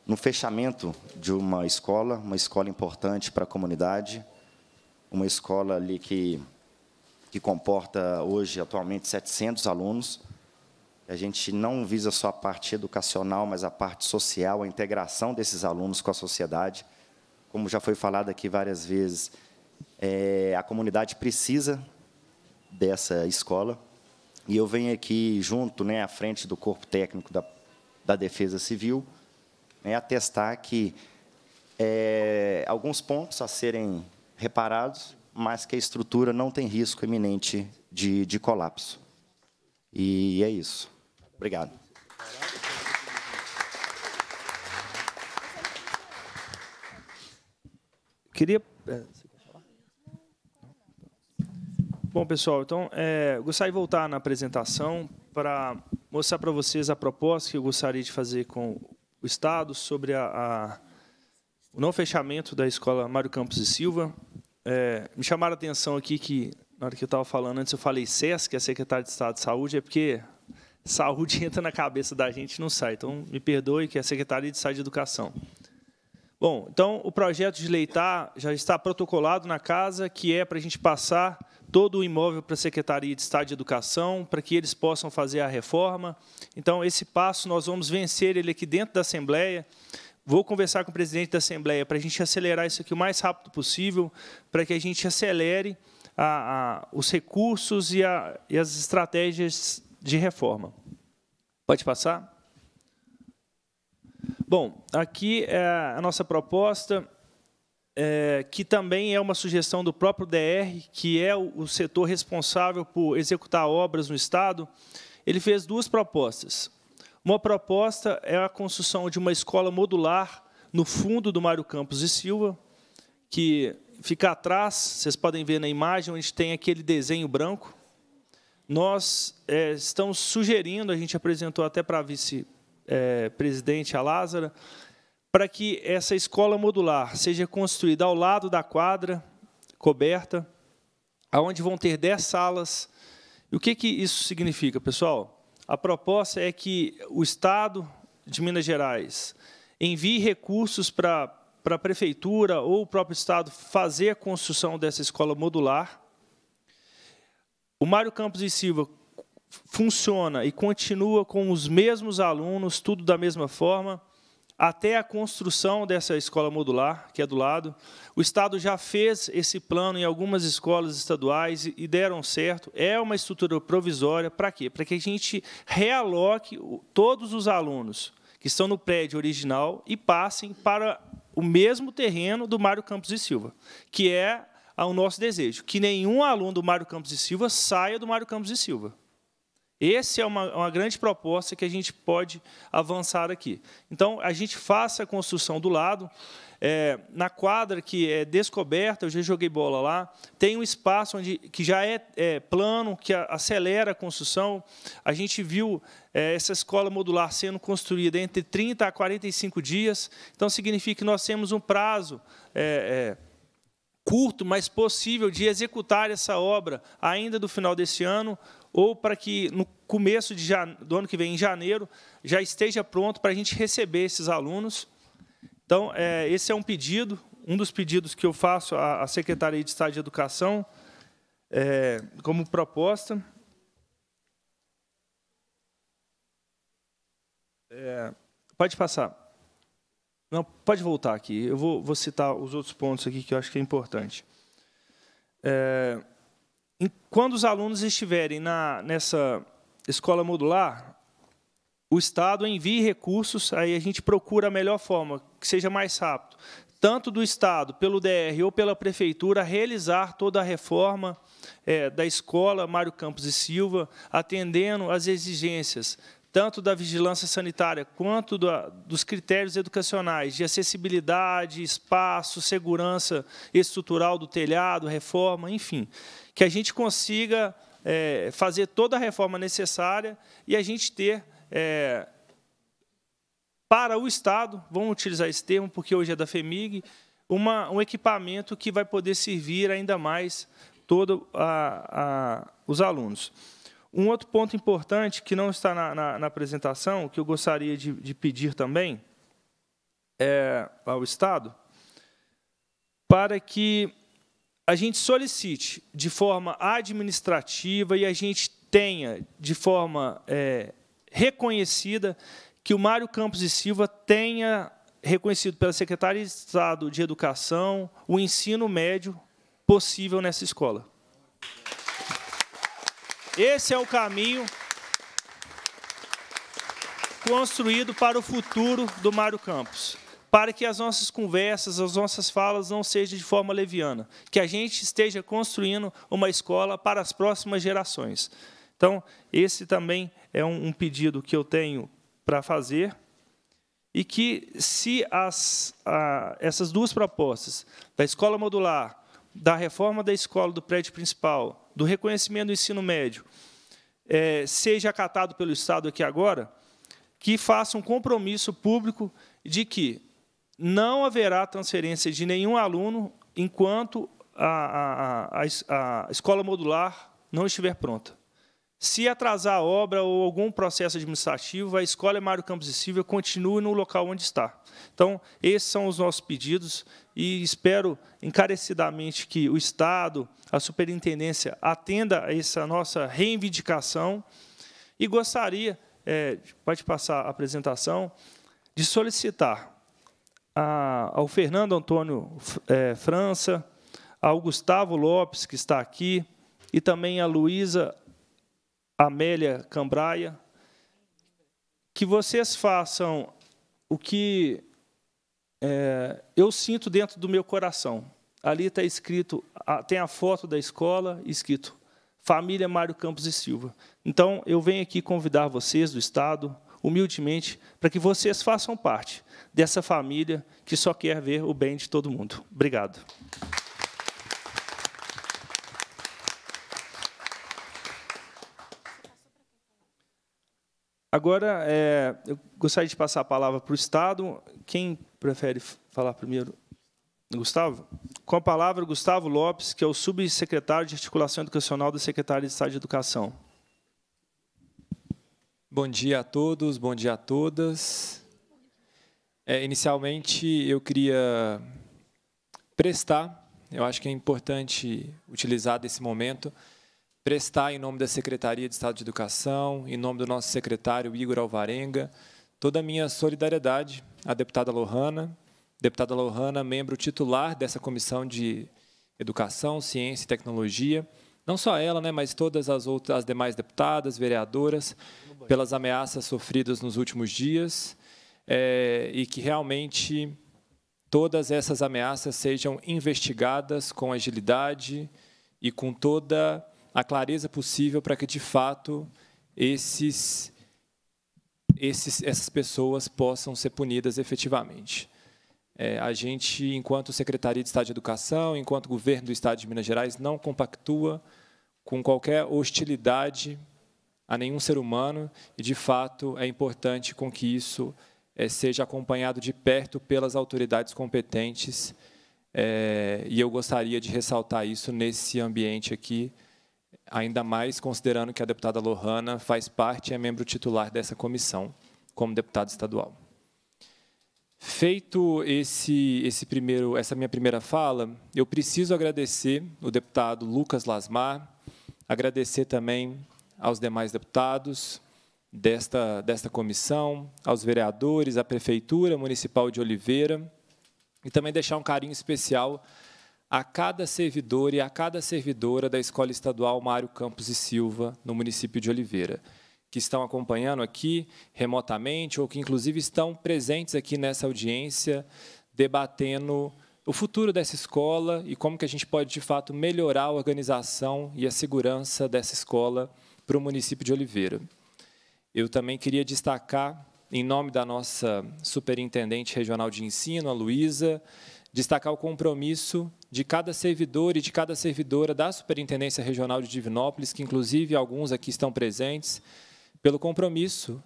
no fechamento de uma escola, uma escola importante para a comunidade, uma escola ali que, que comporta hoje, atualmente, 700 alunos. A gente não visa só a parte educacional, mas a parte social, a integração desses alunos com a sociedade. Como já foi falado aqui várias vezes, é, a comunidade precisa dessa escola. E eu venho aqui junto, né, à frente do corpo técnico da, da Defesa Civil, né, atestar que é, alguns pontos a serem reparados, mas que a estrutura não tem risco iminente de, de colapso. E é isso. Obrigado. Queria é, Bom, pessoal, então, é, gostaria de voltar na apresentação para mostrar para vocês a proposta que eu gostaria de fazer com o Estado sobre a, a, o não fechamento da escola Mário Campos e Silva. É, me chamaram a atenção aqui que, na hora que eu estava falando antes, eu falei SESC, que é secretário de Estado de Saúde, é porque saúde entra na cabeça da gente e não sai. Então, me perdoe, que é secretaria de Estado de Educação. Bom, então, o projeto de leitar tá, já está protocolado na casa, que é para a gente passar todo o imóvel para a Secretaria de Estado de Educação, para que eles possam fazer a reforma. Então, esse passo nós vamos vencer ele aqui dentro da Assembleia. Vou conversar com o presidente da Assembleia para a gente acelerar isso aqui o mais rápido possível, para que a gente acelere a, a, os recursos e, a, e as estratégias de reforma. Pode passar? Bom, aqui é a nossa proposta é, que também é uma sugestão do próprio DR, que é o, o setor responsável por executar obras no Estado, ele fez duas propostas. Uma proposta é a construção de uma escola modular no fundo do Mário Campos e Silva, que fica atrás, vocês podem ver na imagem, onde tem aquele desenho branco. Nós é, estamos sugerindo, a gente apresentou até para a vice-presidente, eh, é, a Lázara, para que essa escola modular seja construída ao lado da quadra coberta, aonde vão ter 10 salas. E o que, que isso significa, pessoal? A proposta é que o Estado de Minas Gerais envie recursos para, para a Prefeitura ou o próprio Estado fazer a construção dessa escola modular. O Mário Campos e Silva funciona e continua com os mesmos alunos, tudo da mesma forma até a construção dessa escola modular, que é do lado. O Estado já fez esse plano em algumas escolas estaduais e deram certo. É uma estrutura provisória. Para quê? Para que a gente realoque todos os alunos que estão no prédio original e passem para o mesmo terreno do Mário Campos de Silva, que é o nosso desejo, que nenhum aluno do Mário Campos de Silva saia do Mário Campos de Silva. Essa é uma, uma, grande proposta que a gente pode avançar aqui. Então, a gente faça a construção do lado. É, na quadra que é descoberta, eu já joguei bola lá, tem um espaço onde, que já é, é plano, que a, acelera a construção. A gente viu é, essa escola modular sendo construída entre 30 a 45 dias. Então, significa que nós temos um prazo é, é, curto, mas possível, de executar essa obra ainda do final desse ano ou para que no começo de do ano que vem, em janeiro, já esteja pronto para a gente receber esses alunos. Então, é, esse é um pedido, um dos pedidos que eu faço à, Secretaria de Estado de Educação é, como proposta. É, pode passar. Não, pode voltar aqui. Eu vou, vou, citar os outros pontos aqui que eu acho que é importante. É, quando os alunos estiverem na, nessa escola modular, o Estado envie recursos, aí a gente procura a melhor forma, que seja mais rápido, tanto do Estado, pelo DR ou pela Prefeitura, realizar toda a reforma é, da escola Mário Campos e Silva, atendendo às exigências tanto da vigilância sanitária quanto da, dos critérios educacionais de acessibilidade, espaço, segurança estrutural do telhado, reforma, enfim, que a gente consiga é, fazer toda a reforma necessária e a gente ter é, para o Estado, vamos utilizar esse termo porque hoje é da FEMIG, uma, um equipamento que vai poder servir ainda mais todos os alunos. Um outro ponto importante que não está na, na, na apresentação, que eu gostaria de, de pedir também é, ao Estado, para que a gente solicite de forma administrativa e a gente tenha de forma é, reconhecida que o Mário Campos e Silva tenha reconhecido pela Secretaria de Estado de Educação o ensino médio possível nessa escola. Esse é o caminho construído para o futuro do Mário Campos, para que as nossas conversas, as nossas falas não sejam de forma leviana, que a gente esteja construindo uma escola para as próximas gerações. Então, esse também é um, pedido que eu tenho para fazer e que, se as, a, essas duas propostas, da escola modular, da reforma da escola do prédio principal do reconhecimento do ensino médio é, seja acatado pelo Estado aqui agora, que faça um compromisso público de que não haverá transferência de nenhum aluno enquanto a, a, a, a escola modular não estiver pronta. Se atrasar a obra ou algum processo administrativo, a escola Mário Campos e Silva continue no local onde está. Então, esses são os nossos pedidos e espero encarecidamente que o Estado, a superintendência, atenda a essa nossa reivindicação e gostaria, é, pode passar a apresentação, de solicitar a, ao Fernando Antônio é, França, ao Gustavo Lopes, que está aqui, e também a Luísa Amélia Cambraia, que vocês façam o que é, eu sinto dentro do meu coração. Ali está escrito, tem a foto da escola, escrito Família Mário Campos e Silva. Então, eu venho aqui convidar vocês do Estado, humildemente, para que vocês façam parte dessa família que só quer ver o bem de todo mundo. Obrigado. Agora, é, eu gostaria de passar a palavra para o Estado. Quem prefere falar primeiro? Gustavo? Com a palavra, Gustavo Lopes, que é o subsecretário de Articulação Educacional da Secretaria de Estado de Educação. Bom dia a todos, bom dia a todas. É, inicialmente, eu queria prestar, eu acho que é importante utilizar desse momento, prestar em nome da Secretaria de Estado de Educação, em nome do nosso secretário Igor Alvarenga, toda a minha solidariedade à deputada Lohana, deputada Lohana, membro titular dessa comissão de Educação, Ciência e Tecnologia, não só ela, né, mas todas as outras as demais deputadas, vereadoras, pelas ameaças sofridas nos últimos dias, é, e que realmente todas essas ameaças sejam investigadas com agilidade e com toda a clareza possível para que, de fato, esses, esses, essas pessoas possam ser punidas efetivamente. É, a gente, enquanto Secretaria de Estado de Educação, enquanto Governo do Estado de Minas Gerais, não compactua com qualquer hostilidade a nenhum ser humano e, de fato, é importante com que isso é, seja acompanhado de perto pelas autoridades competentes. É, e eu gostaria de ressaltar isso nesse ambiente aqui, ainda mais considerando que a deputada Lohana faz parte e é membro titular dessa comissão, como deputado estadual. Feito esse, esse primeiro, essa minha primeira fala, eu preciso agradecer o deputado Lucas Lasmar, agradecer também aos demais deputados desta, desta comissão, aos vereadores, à Prefeitura Municipal de Oliveira, e também deixar um carinho especial a cada servidor e a cada servidora da Escola Estadual Mário Campos e Silva, no município de Oliveira, que estão acompanhando aqui remotamente ou que, inclusive, estão presentes aqui nessa audiência, debatendo o futuro dessa escola e como que a gente pode, de fato, melhorar a organização e a segurança dessa escola para o município de Oliveira. Eu também queria destacar, em nome da nossa superintendente regional de ensino, a Luísa, destacar o compromisso de cada servidor e de cada servidora da Superintendência Regional de Divinópolis, que inclusive alguns aqui estão presentes, pelo compromisso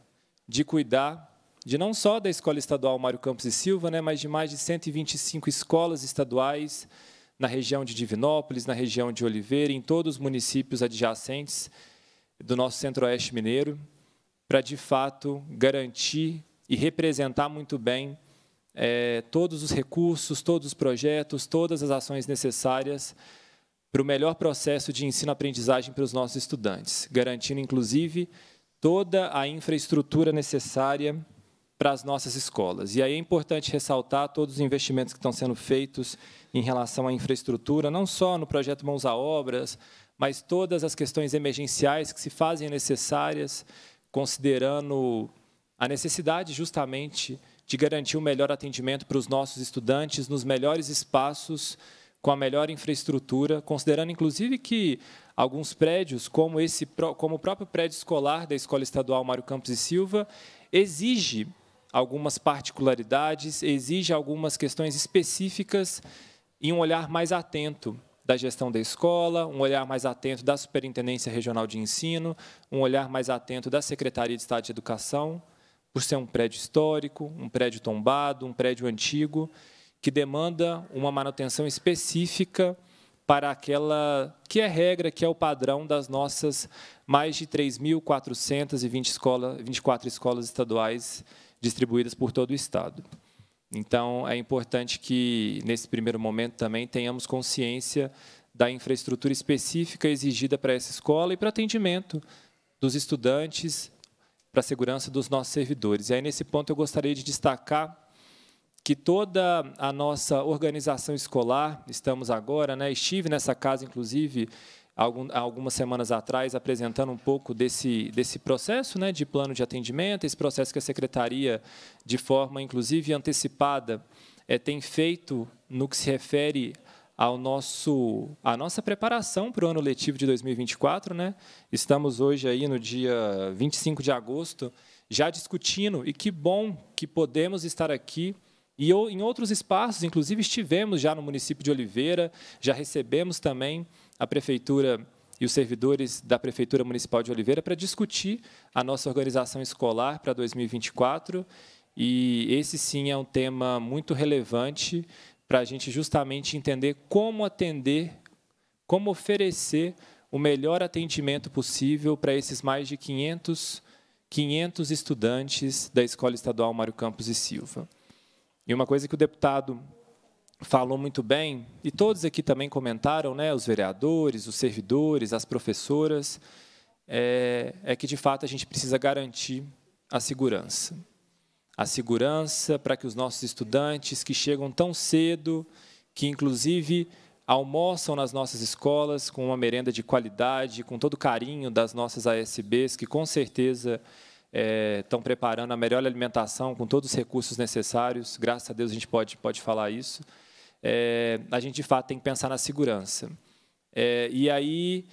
de cuidar de não só da Escola Estadual Mário Campos e Silva, né, mas de mais de 125 escolas estaduais na região de Divinópolis, na região de Oliveira, em todos os municípios adjacentes do nosso Centro-Oeste Mineiro, para de fato garantir e representar muito bem é, todos os recursos, todos os projetos, todas as ações necessárias para o melhor processo de ensino-aprendizagem para os nossos estudantes, garantindo, inclusive, toda a infraestrutura necessária para as nossas escolas. E aí é importante ressaltar todos os investimentos que estão sendo feitos em relação à infraestrutura, não só no projeto Mãos a Obras, mas todas as questões emergenciais que se fazem necessárias, considerando a necessidade justamente de garantir o um melhor atendimento para os nossos estudantes nos melhores espaços, com a melhor infraestrutura, considerando inclusive que alguns prédios, como esse, como o próprio prédio escolar da Escola Estadual Mário Campos e Silva, exige algumas particularidades, exige algumas questões específicas e um olhar mais atento da gestão da escola, um olhar mais atento da Superintendência Regional de Ensino, um olhar mais atento da Secretaria de Estado de Educação, por ser um prédio histórico, um prédio tombado, um prédio antigo, que demanda uma manutenção específica para aquela que é regra, que é o padrão das nossas mais de 3.420 escola, 24 escolas estaduais distribuídas por todo o Estado. Então, é importante que, nesse primeiro momento, também tenhamos consciência da infraestrutura específica exigida para essa escola e para atendimento dos estudantes para a segurança dos nossos servidores. E aí, nesse ponto, eu gostaria de destacar que toda a nossa organização escolar, estamos agora, né, estive nessa casa, inclusive, algumas semanas atrás, apresentando um pouco desse, desse processo né, de plano de atendimento, esse processo que a secretaria, de forma inclusive antecipada, é, tem feito no que se refere ao nosso a nossa preparação para o ano letivo de 2024, né? Estamos hoje aí no dia 25 de agosto já discutindo e que bom que podemos estar aqui e em outros espaços, inclusive estivemos já no município de Oliveira, já recebemos também a prefeitura e os servidores da Prefeitura Municipal de Oliveira para discutir a nossa organização escolar para 2024. E esse sim é um tema muito relevante para a gente justamente entender como atender, como oferecer o melhor atendimento possível para esses mais de 500, 500 estudantes da Escola Estadual Mário Campos e Silva. E uma coisa que o deputado falou muito bem, e todos aqui também comentaram, né, os vereadores, os servidores, as professoras, é, é que, de fato, a gente precisa garantir a segurança a segurança para que os nossos estudantes que chegam tão cedo, que inclusive almoçam nas nossas escolas com uma merenda de qualidade, com todo o carinho das nossas ASBs, que com certeza é, estão preparando a melhor alimentação com todos os recursos necessários. Graças a Deus a gente pode, pode falar isso. É, a gente, de fato, tem que pensar na segurança. É, e aí,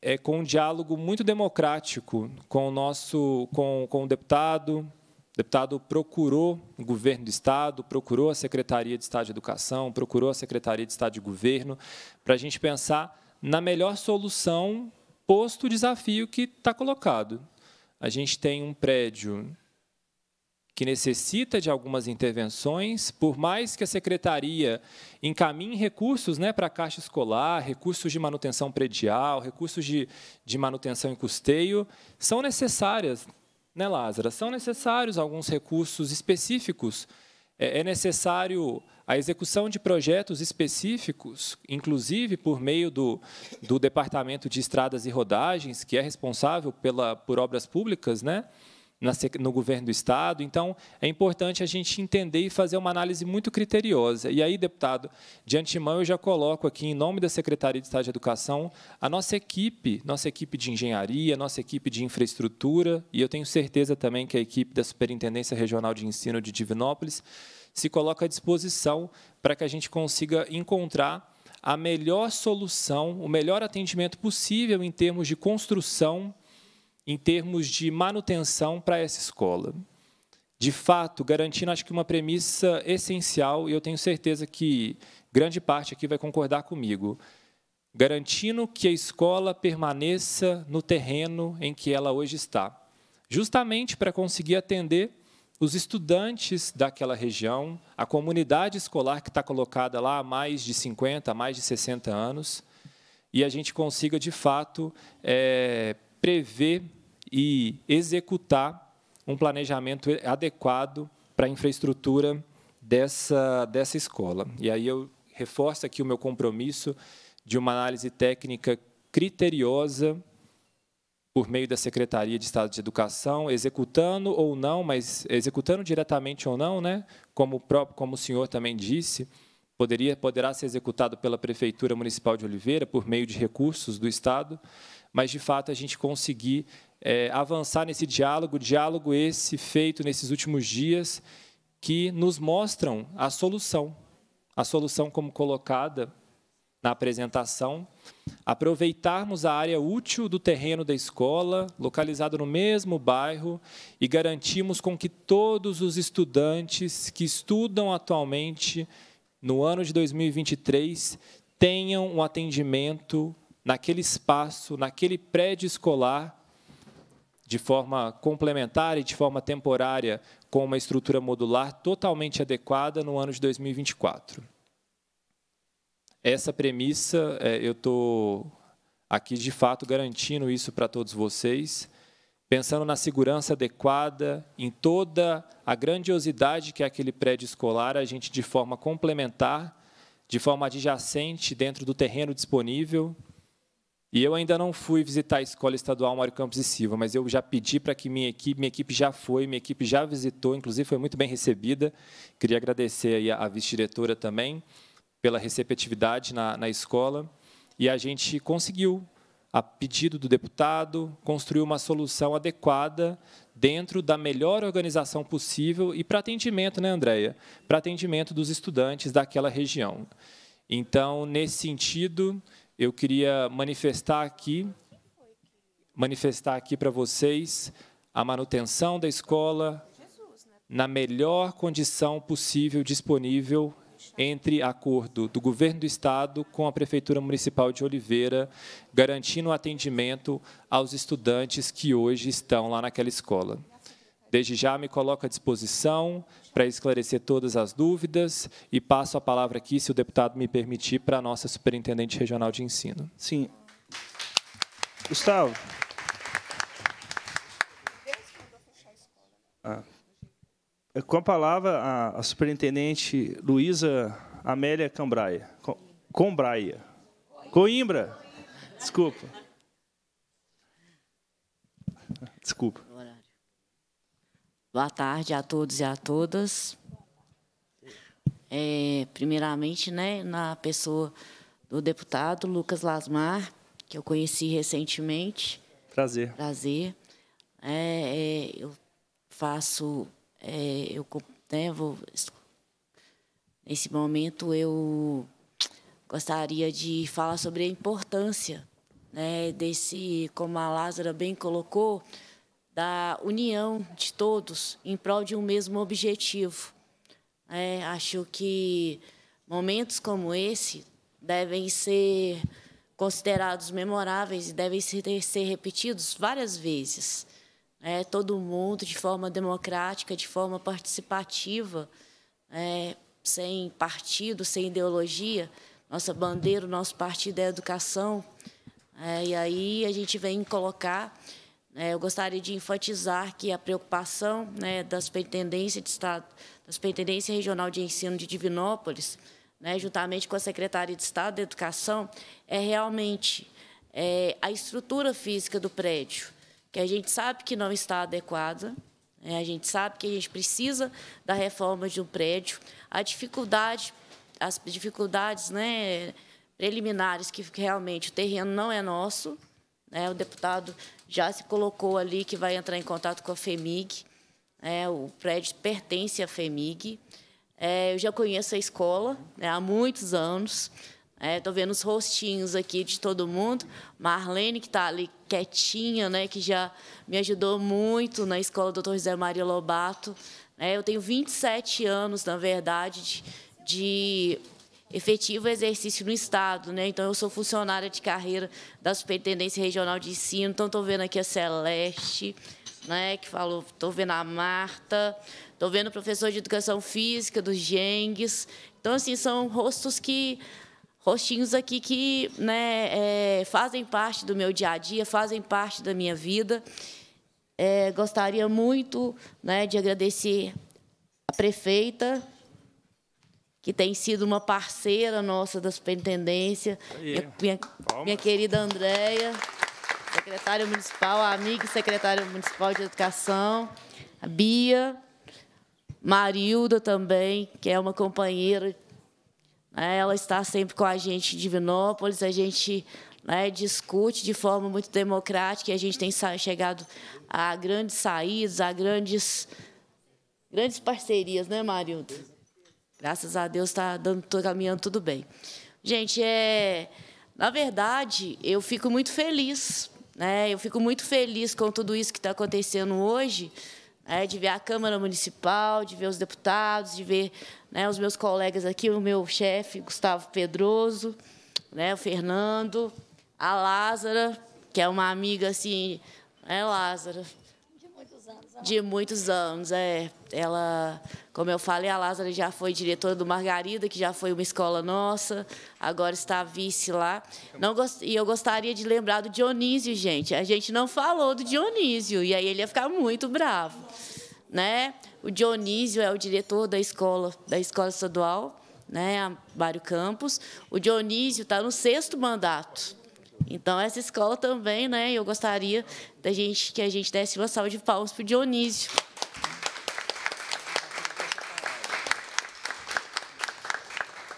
é com um diálogo muito democrático com o nosso com, com o deputado, o deputado procurou o governo do Estado, procurou a Secretaria de Estado de Educação, procurou a Secretaria de Estado de Governo, para a gente pensar na melhor solução, posto o desafio que está colocado. A gente tem um prédio que necessita de algumas intervenções, por mais que a secretaria encaminhe recursos né, para a Caixa Escolar, recursos de manutenção predial, recursos de, de manutenção e custeio, são necessárias né, Lázara? São necessários alguns recursos específicos. É, é necessário a execução de projetos específicos, inclusive por meio do, do Departamento de Estradas e Rodagens, que é responsável pela, por obras públicas, né? no governo do Estado. Então, é importante a gente entender e fazer uma análise muito criteriosa. E aí, deputado, de antemão, eu já coloco aqui, em nome da Secretaria de Estado de Educação, a nossa equipe, nossa equipe de engenharia, nossa equipe de infraestrutura, e eu tenho certeza também que a equipe da Superintendência Regional de Ensino de Divinópolis se coloca à disposição para que a gente consiga encontrar a melhor solução, o melhor atendimento possível em termos de construção em termos de manutenção para essa escola. De fato, garantindo, acho que uma premissa essencial, e eu tenho certeza que grande parte aqui vai concordar comigo, garantindo que a escola permaneça no terreno em que ela hoje está, justamente para conseguir atender os estudantes daquela região, a comunidade escolar que está colocada lá há mais de 50, mais de 60 anos, e a gente consiga, de fato, é, prever e executar um planejamento adequado para a infraestrutura dessa, dessa escola. E aí eu reforço aqui o meu compromisso de uma análise técnica criteriosa por meio da Secretaria de Estado de Educação, executando ou não, mas executando diretamente ou não, né? Como o próprio, como o senhor também disse, poderia poderá ser executado pela Prefeitura Municipal de Oliveira por meio de recursos do Estado, mas de fato a gente conseguir é, avançar nesse diálogo, diálogo esse feito nesses últimos dias, que nos mostram a solução. A solução, como colocada na apresentação, aproveitarmos a área útil do terreno da escola, localizado no mesmo bairro, e garantimos com que todos os estudantes que estudam atualmente no ano de 2023 tenham um atendimento naquele espaço, naquele prédio escolar, de forma complementar e de forma temporária, com uma estrutura modular totalmente adequada no ano de 2024. Essa premissa, é, eu estou aqui de fato garantindo isso para todos vocês, pensando na segurança adequada, em toda a grandiosidade que é aquele prédio escolar, a gente de forma complementar, de forma adjacente dentro do terreno disponível, e eu ainda não fui visitar a Escola Estadual Mário Campos e Silva, mas eu já pedi para que minha equipe, minha equipe já foi, minha equipe já visitou, inclusive foi muito bem recebida. Queria agradecer a vice-diretora também pela receptividade na, na escola. E a gente conseguiu, a pedido do deputado, construir uma solução adequada dentro da melhor organização possível e para atendimento, né, Andréia? Para atendimento dos estudantes daquela região. Então, nesse sentido, eu queria manifestar aqui manifestar aqui para vocês a manutenção da escola na melhor condição possível disponível entre acordo do governo do estado com a prefeitura municipal de Oliveira, garantindo o atendimento aos estudantes que hoje estão lá naquela escola. Desde já me coloco à disposição para esclarecer todas as dúvidas e passo a palavra aqui, se o deputado me permitir, para a nossa Superintendente Regional de Ensino. Sim. Gustavo. Ah. É, com a palavra, a, a Superintendente Luísa Amélia Cambraia. Com, Combraia. Coimbra. Desculpa. Desculpa. Boa tarde a todos e a todas. É, primeiramente, né, na pessoa do deputado Lucas Lasmar, que eu conheci recentemente. Prazer. Prazer. É, é, eu faço, é, eu né, vou, nesse momento eu gostaria de falar sobre a importância né, desse, como a Lázara bem colocou, da união de todos em prol de um mesmo objetivo. É, acho que momentos como esse devem ser considerados memoráveis e devem ser, ser repetidos várias vezes. É, todo mundo, de forma democrática, de forma participativa, é, sem partido, sem ideologia. Nossa bandeira, nosso partido é a educação. É, e aí a gente vem colocar é, eu gostaria de enfatizar que a preocupação né, da Superintendência de Estado, da Superintendência Regional de Ensino de Divinópolis, né, juntamente com a Secretaria de Estado da Educação, é realmente é, a estrutura física do prédio, que a gente sabe que não está adequada, né, a gente sabe que a gente precisa da reforma de um prédio, a dificuldade, as dificuldades né, preliminares que realmente o terreno não é nosso, né, o deputado já se colocou ali que vai entrar em contato com a FEMIG. Né, o prédio pertence à FEMIG. É, eu já conheço a escola né, há muitos anos. Estou é, vendo os rostinhos aqui de todo mundo. Marlene, que está ali quietinha, né, que já me ajudou muito na escola do Dr. José Maria Lobato. É, eu tenho 27 anos, na verdade, de, de efetivo exercício no Estado. Né? Então, eu sou funcionária de carreira da Superintendência Regional de Ensino, então estou vendo aqui a Celeste, né, que falou, estou vendo a Marta, estou vendo o professor de Educação Física do Gengues. Então, assim, são rostos que rostinhos aqui que né, é, fazem parte do meu dia a dia, fazem parte da minha vida. É, gostaria muito né, de agradecer a prefeita que tem sido uma parceira nossa da superintendência, minha, minha, minha, querida Andréia, secretária municipal, amiga e secretária municipal de educação, a Bia, Marilda também, que é uma companheira, né? ela está sempre com a gente em Divinópolis, a gente né, discute de forma muito democrática e a gente tem chegado a grandes saídas, a grandes, grandes parcerias, né, Marilda? Graças a Deus está dando, tô caminhando tudo bem. Gente, é, na verdade, eu fico muito feliz, né? Eu fico muito feliz com tudo isso que está acontecendo hoje, né? de ver a Câmara Municipal, de ver os deputados, de ver né, os meus colegas aqui, o meu chefe Gustavo Pedroso, né, o Fernando, a Lázara, que é uma amiga assim, é Lázara, de muitos anos, é. Ela, como eu falei, a Lázara já foi diretora do Margarida, que já foi uma escola nossa, agora está vice lá. Não gost... E eu gostaria de lembrar do Dionísio, gente. A gente não falou do Dionísio, e aí ele ia ficar muito bravo. Né? O Dionísio é o diretor da escola, da escola estadual, né? Mário Campos. O Dionísio está no sexto mandato. Então, essa escola também, né? Eu gostaria da gente que a gente desse uma salva de palmas para o Dionísio.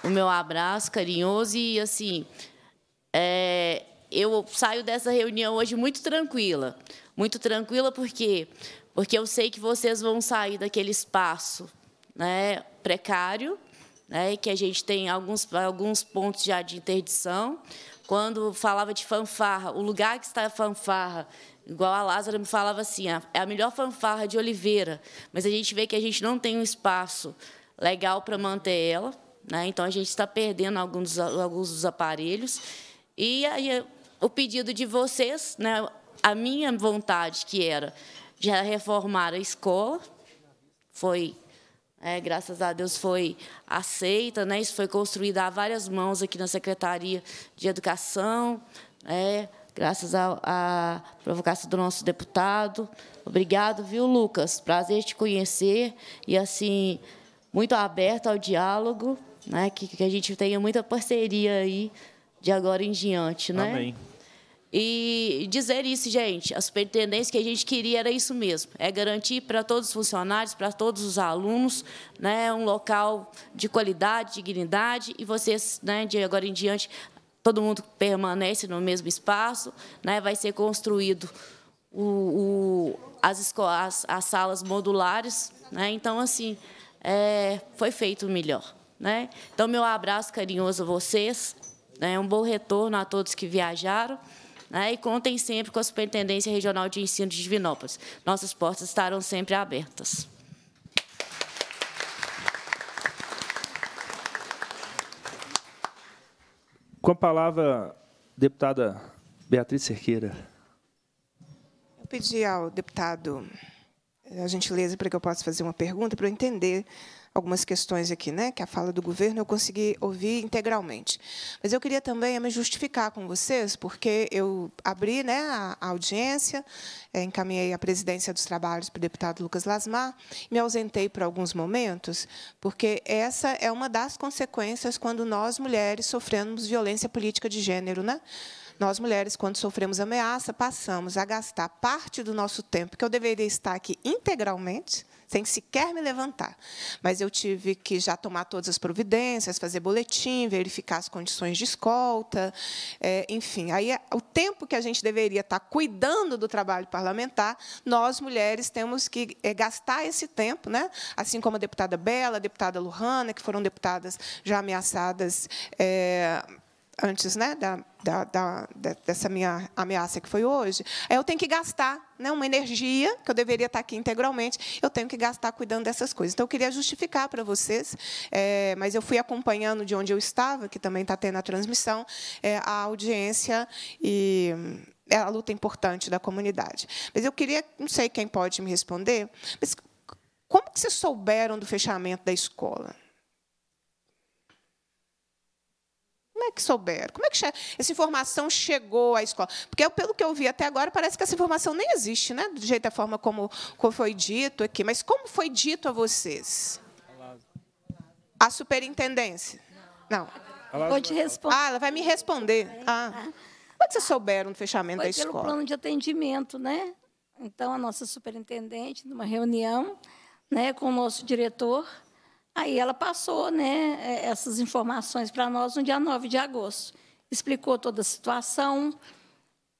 O meu abraço carinhoso e, assim, é, eu saio dessa reunião hoje muito tranquila. Muito tranquila por quê? Porque eu sei que vocês vão sair daquele espaço né, precário, né, que a gente tem alguns, alguns pontos já de interdição, quando falava de fanfarra, o lugar que está a fanfarra, igual a Lázaro me falava assim, ah, é a melhor fanfarra de Oliveira, mas a gente vê que a gente não tem um espaço legal para manter ela, né? então a gente está perdendo alguns dos, alguns dos aparelhos. E aí, o pedido de vocês, né? a minha vontade que era já reformar a escola, foi é, graças a Deus foi aceita, né? isso foi construído a várias mãos aqui na Secretaria de Educação, é, graças à provocação do nosso deputado. Obrigado, viu, Lucas? Prazer te conhecer e, assim, muito aberto ao diálogo, né? que, que a gente tenha muita parceria aí de agora em diante. Né? Amém e dizer isso, gente, a superintendência que a gente queria era isso mesmo, é garantir para todos os funcionários, para todos os alunos, né, um local de qualidade, dignidade, e vocês, né, de agora em diante, todo mundo permanece no mesmo espaço, né, vai ser construído o, o as, escolas, as, salas modulares, né, então, assim, é, foi feito o melhor. Né? Então, meu abraço carinhoso a vocês, né, um bom retorno a todos que viajaram, né? E contem sempre com a Superintendência Regional de Ensino de Divinópolis. Nossas portas estarão sempre abertas. Com a palavra, deputada Beatriz Cerqueira. Eu pedi ao deputado eh, a gentileza para que eu possa fazer uma pergunta para eu entender algumas questões aqui, né? Que é a fala do governo eu consegui ouvir integralmente. Mas eu queria também me justificar com vocês, porque eu abri, né, a audiência, eh, encaminhei a presidência dos trabalhos para o deputado Lucas Lasmar, me ausentei por alguns momentos, porque essa é uma das consequências quando nós mulheres sofremos violência política de gênero, né? Nós, mulheres, quando sofremos ameaça, passamos a gastar parte do nosso tempo, que eu deveria estar aqui integralmente, sem sequer me levantar. Mas eu tive que já tomar todas as providências, fazer boletim, verificar as condições de escolta, é, enfim. Aí é, o tempo que a gente deveria estar cuidando do trabalho parlamentar, nós mulheres temos que é, gastar esse tempo, né? Assim como a deputada Bela, a deputada Lujana, que foram deputadas já ameaçadas. É, antes né, da, da, da, dessa minha ameaça que foi hoje, eu tenho que gastar né, uma energia, que eu deveria estar aqui integralmente, eu tenho que gastar cuidando dessas coisas. Então, eu queria justificar para vocês, é, mas eu fui acompanhando de onde eu estava, que também está tendo a transmissão, é, a audiência e é a luta importante da comunidade. Mas eu queria, não sei quem pode me responder, mas como que vocês souberam do fechamento da escola? Como é que souberam? Como é que essa informação chegou à escola? Porque, pelo que eu vi até agora, parece que essa informação nem existe, né? do jeito da forma como, foi dito aqui. Mas como foi dito a vocês? A superintendência? Não. Vou te responder. Ah, ela vai me responder. Ah. Como é souberam do fechamento foi da escola? pelo plano de atendimento, né? Então, a nossa superintendente, numa reunião né, com o nosso diretor, Aí ela passou né, é, essas informações para nós no dia 9 de agosto. Explicou toda a situação,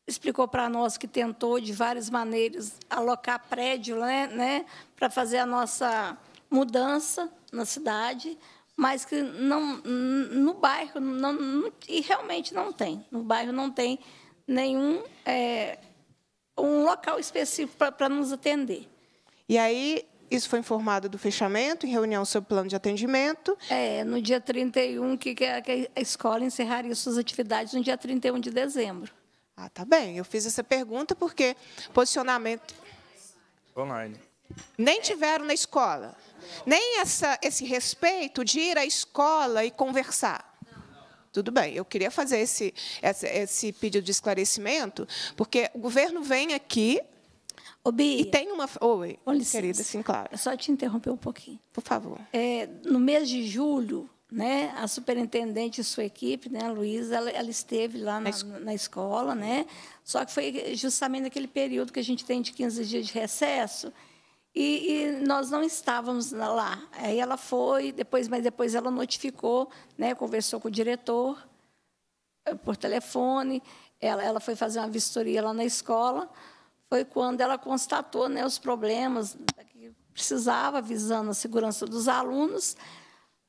explicou para nós que tentou, de várias maneiras, alocar prédio né, né para fazer a nossa mudança na cidade, mas que não, no bairro, não, não, e realmente não tem, no bairro não tem nenhum é, um local específico para nos atender. E aí, isso foi informado do fechamento, em reunião sobre o plano de atendimento. É, no dia 31, que, que a escola encerraria suas atividades no dia 31 de dezembro. Ah, tá bem. Eu fiz essa pergunta porque posicionamento... Online. Nem tiveram na escola. Nem essa, esse respeito de ir à escola e conversar. Tudo bem, eu queria fazer esse, esse, esse pedido de esclarecimento, porque o governo vem aqui Ô, Bia, e tem uma. Oi, com licença, querida, sim, claro. Só te interromper um pouquinho. Por favor. É, no mês de julho, né, a superintendente e sua equipe, né, a Luísa, ela, ela, esteve lá na, na, escola, né? Só que foi justamente naquele período que a gente tem de 15 dias de recesso. E, e nós não estávamos lá. Aí ela foi, depois, mas depois ela notificou, né, conversou com o diretor eh, por telefone. Ela, ela foi fazer uma vistoria lá na escola foi quando ela constatou né, os problemas né, que precisava, visando a segurança dos alunos,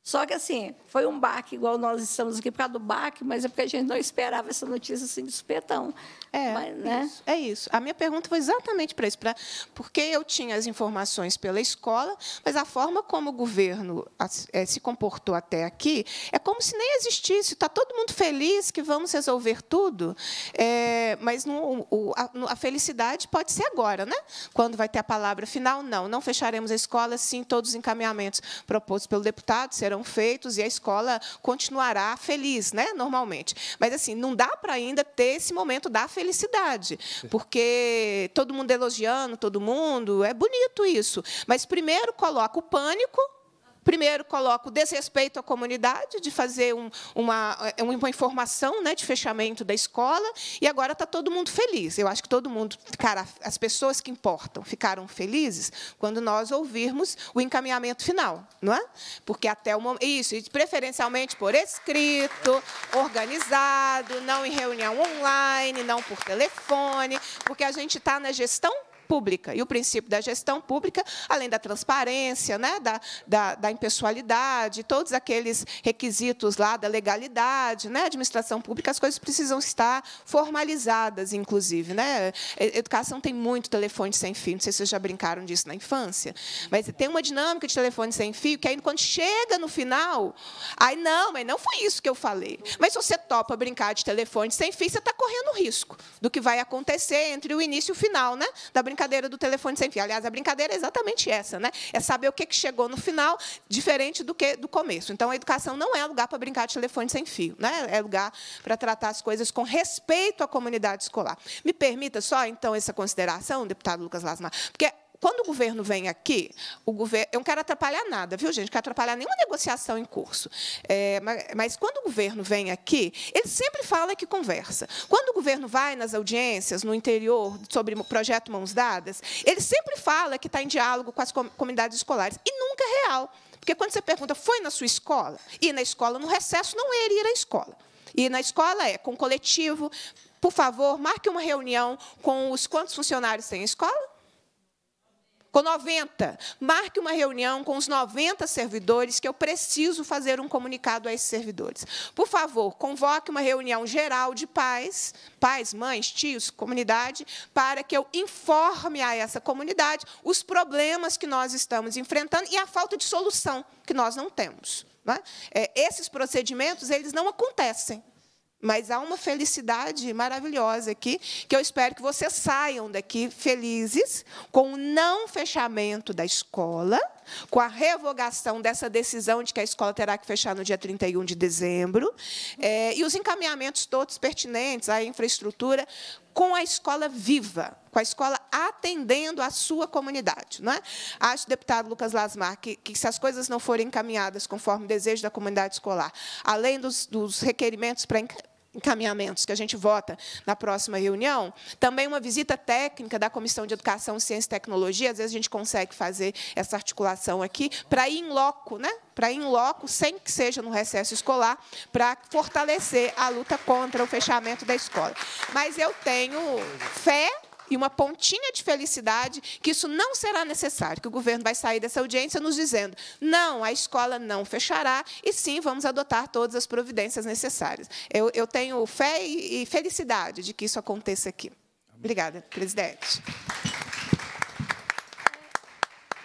só que, assim, foi um baque, igual nós estamos aqui por causa do baque, mas é porque a gente não esperava essa notícia assim de supetão. É, mas, né? isso, é isso. A minha pergunta foi exatamente para isso, pra, porque eu tinha as informações pela escola, mas a forma como o governo eh, se comportou até aqui é como se nem existisse. Está todo mundo feliz que vamos resolver tudo, é, mas o, a, a, felicidade pode ser agora, né? quando vai ter a palavra final. Não, não fecharemos a escola, sim, todos os encaminhamentos propostos pelo deputado serão serão feitos e a escola continuará feliz, né? Normalmente. Mas assim, não dá para ainda ter esse momento da felicidade, porque todo mundo elogiando todo mundo, é bonito isso. Mas primeiro coloca o pânico Primeiro, coloco o desrespeito à comunidade, de fazer um, uma, é, uma informação né, de fechamento da escola, e agora está todo mundo feliz. Eu acho que todo mundo as pessoas que importam ficaram felizes quando nós ouvirmos o encaminhamento final, não é? Porque até o momento. Isso, e preferencialmente por escrito, organizado, não em reunião online, não por telefone, porque a gente está na gestão pública. E o princípio da gestão pública, além da transparência, né, da, da, da impessoalidade, todos aqueles requisitos lá da legalidade, né, administração pública, as coisas precisam estar formalizadas, inclusive. Né? Educação tem muito telefone sem fio, não sei se vocês já brincaram disso na infância, mas tem uma dinâmica de telefone sem fio que aí, quando chega no final, aí, não, mas não foi isso que eu falei. Mas se você topa brincar de telefone sem fio, você está correndo risco do que vai acontecer entre o início e o final né, da brincadeira brincadeira do telefone sem fio. Aliás, a brincadeira é exatamente essa, né? É saber o que chegou no final, diferente do que do começo. Então, a educação não é lugar para brincar de telefone sem fio, né? É lugar para tratar as coisas com respeito à comunidade escolar. Me permita só então essa consideração, deputado Lucas Lasmar, porque quando o governo vem aqui, o governo, eu não quero atrapalhar nada, viu, gente? Não quero atrapalhar nenhuma negociação em curso. É, mas, mas, quando o governo vem aqui, ele sempre fala que conversa. Quando o governo vai nas audiências no interior sobre o projeto Mãos Dadas, ele sempre fala que está em diálogo com as comunidades escolares, e nunca é real. Porque quando você pergunta, foi na sua escola? E na escola, no recesso, não é ele ir à escola. E na escola é com coletivo, por favor, marque uma reunião com os quantos funcionários tem a escola? com 90. Marque uma reunião com os 90 servidores que eu preciso fazer um comunicado a esses servidores. Por favor, convoque uma reunião geral de pais, pais, mães, tios, comunidade, para que eu informe a essa comunidade os problemas que nós estamos enfrentando e a falta de solução que nós não temos. Não é? É, esses procedimentos eles não acontecem. Mas há uma felicidade maravilhosa aqui, que eu espero que vocês saiam daqui felizes com o não fechamento da escola, com a revogação dessa decisão de que a escola terá que fechar no dia 31 de dezembro, é, e os encaminhamentos todos pertinentes à infraestrutura, com a escola viva, com a escola atendendo a sua comunidade. Não é? Acho, deputado Lucas Lasmar, que, que se as coisas não forem encaminhadas conforme o desejo da comunidade escolar, além dos, dos requerimentos para encaminhamentos que a gente vota na próxima reunião, também uma visita técnica da Comissão de Educação, Ciência e Tecnologia, às vezes a gente consegue fazer essa articulação aqui, para ir em loco, né? para ir em loco, sem que seja no recesso escolar, para fortalecer a luta contra o fechamento da escola. Mas eu tenho fé e uma pontinha de felicidade que isso não será necessário, que o governo vai sair dessa audiência nos dizendo: não, a escola não fechará e sim vamos adotar todas as providências necessárias. Eu, eu tenho fé e felicidade de que isso aconteça aqui. Obrigada, presidente.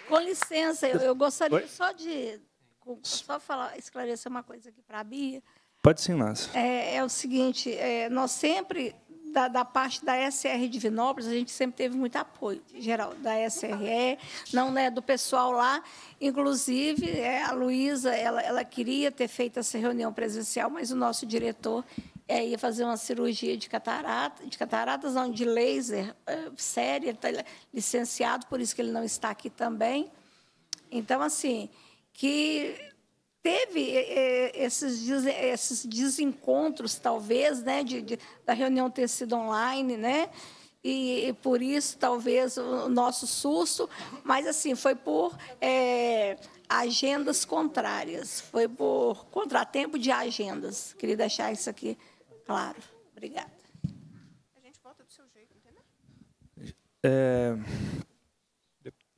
Com licença, eu, eu gostaria Oi? só de só falar, esclarecer uma coisa aqui para a Bia. Pode sim, Lázaro. É, é o seguinte, é, nós sempre da, da, parte da SR de Vinópolis, a gente sempre teve muito apoio, geral, da SRE, não né, do pessoal lá. Inclusive, é, a Luísa, ela, ela queria ter feito essa reunião presencial, mas o nosso diretor é, ia fazer uma cirurgia de catarata, de cataratas, não, de laser é, séria, ele está licenciado, por isso que ele não está aqui também. Então, assim, que teve eh, eh, esses, esses desencontros, talvez, né, de, de, da reunião ter sido online, né? E, e, por isso, talvez, o nosso susto, mas, assim, foi por é, agendas contrárias, foi por contratempo de agendas. Queria deixar isso aqui claro. Obrigada. A gente volta do seu jeito, entendeu? É...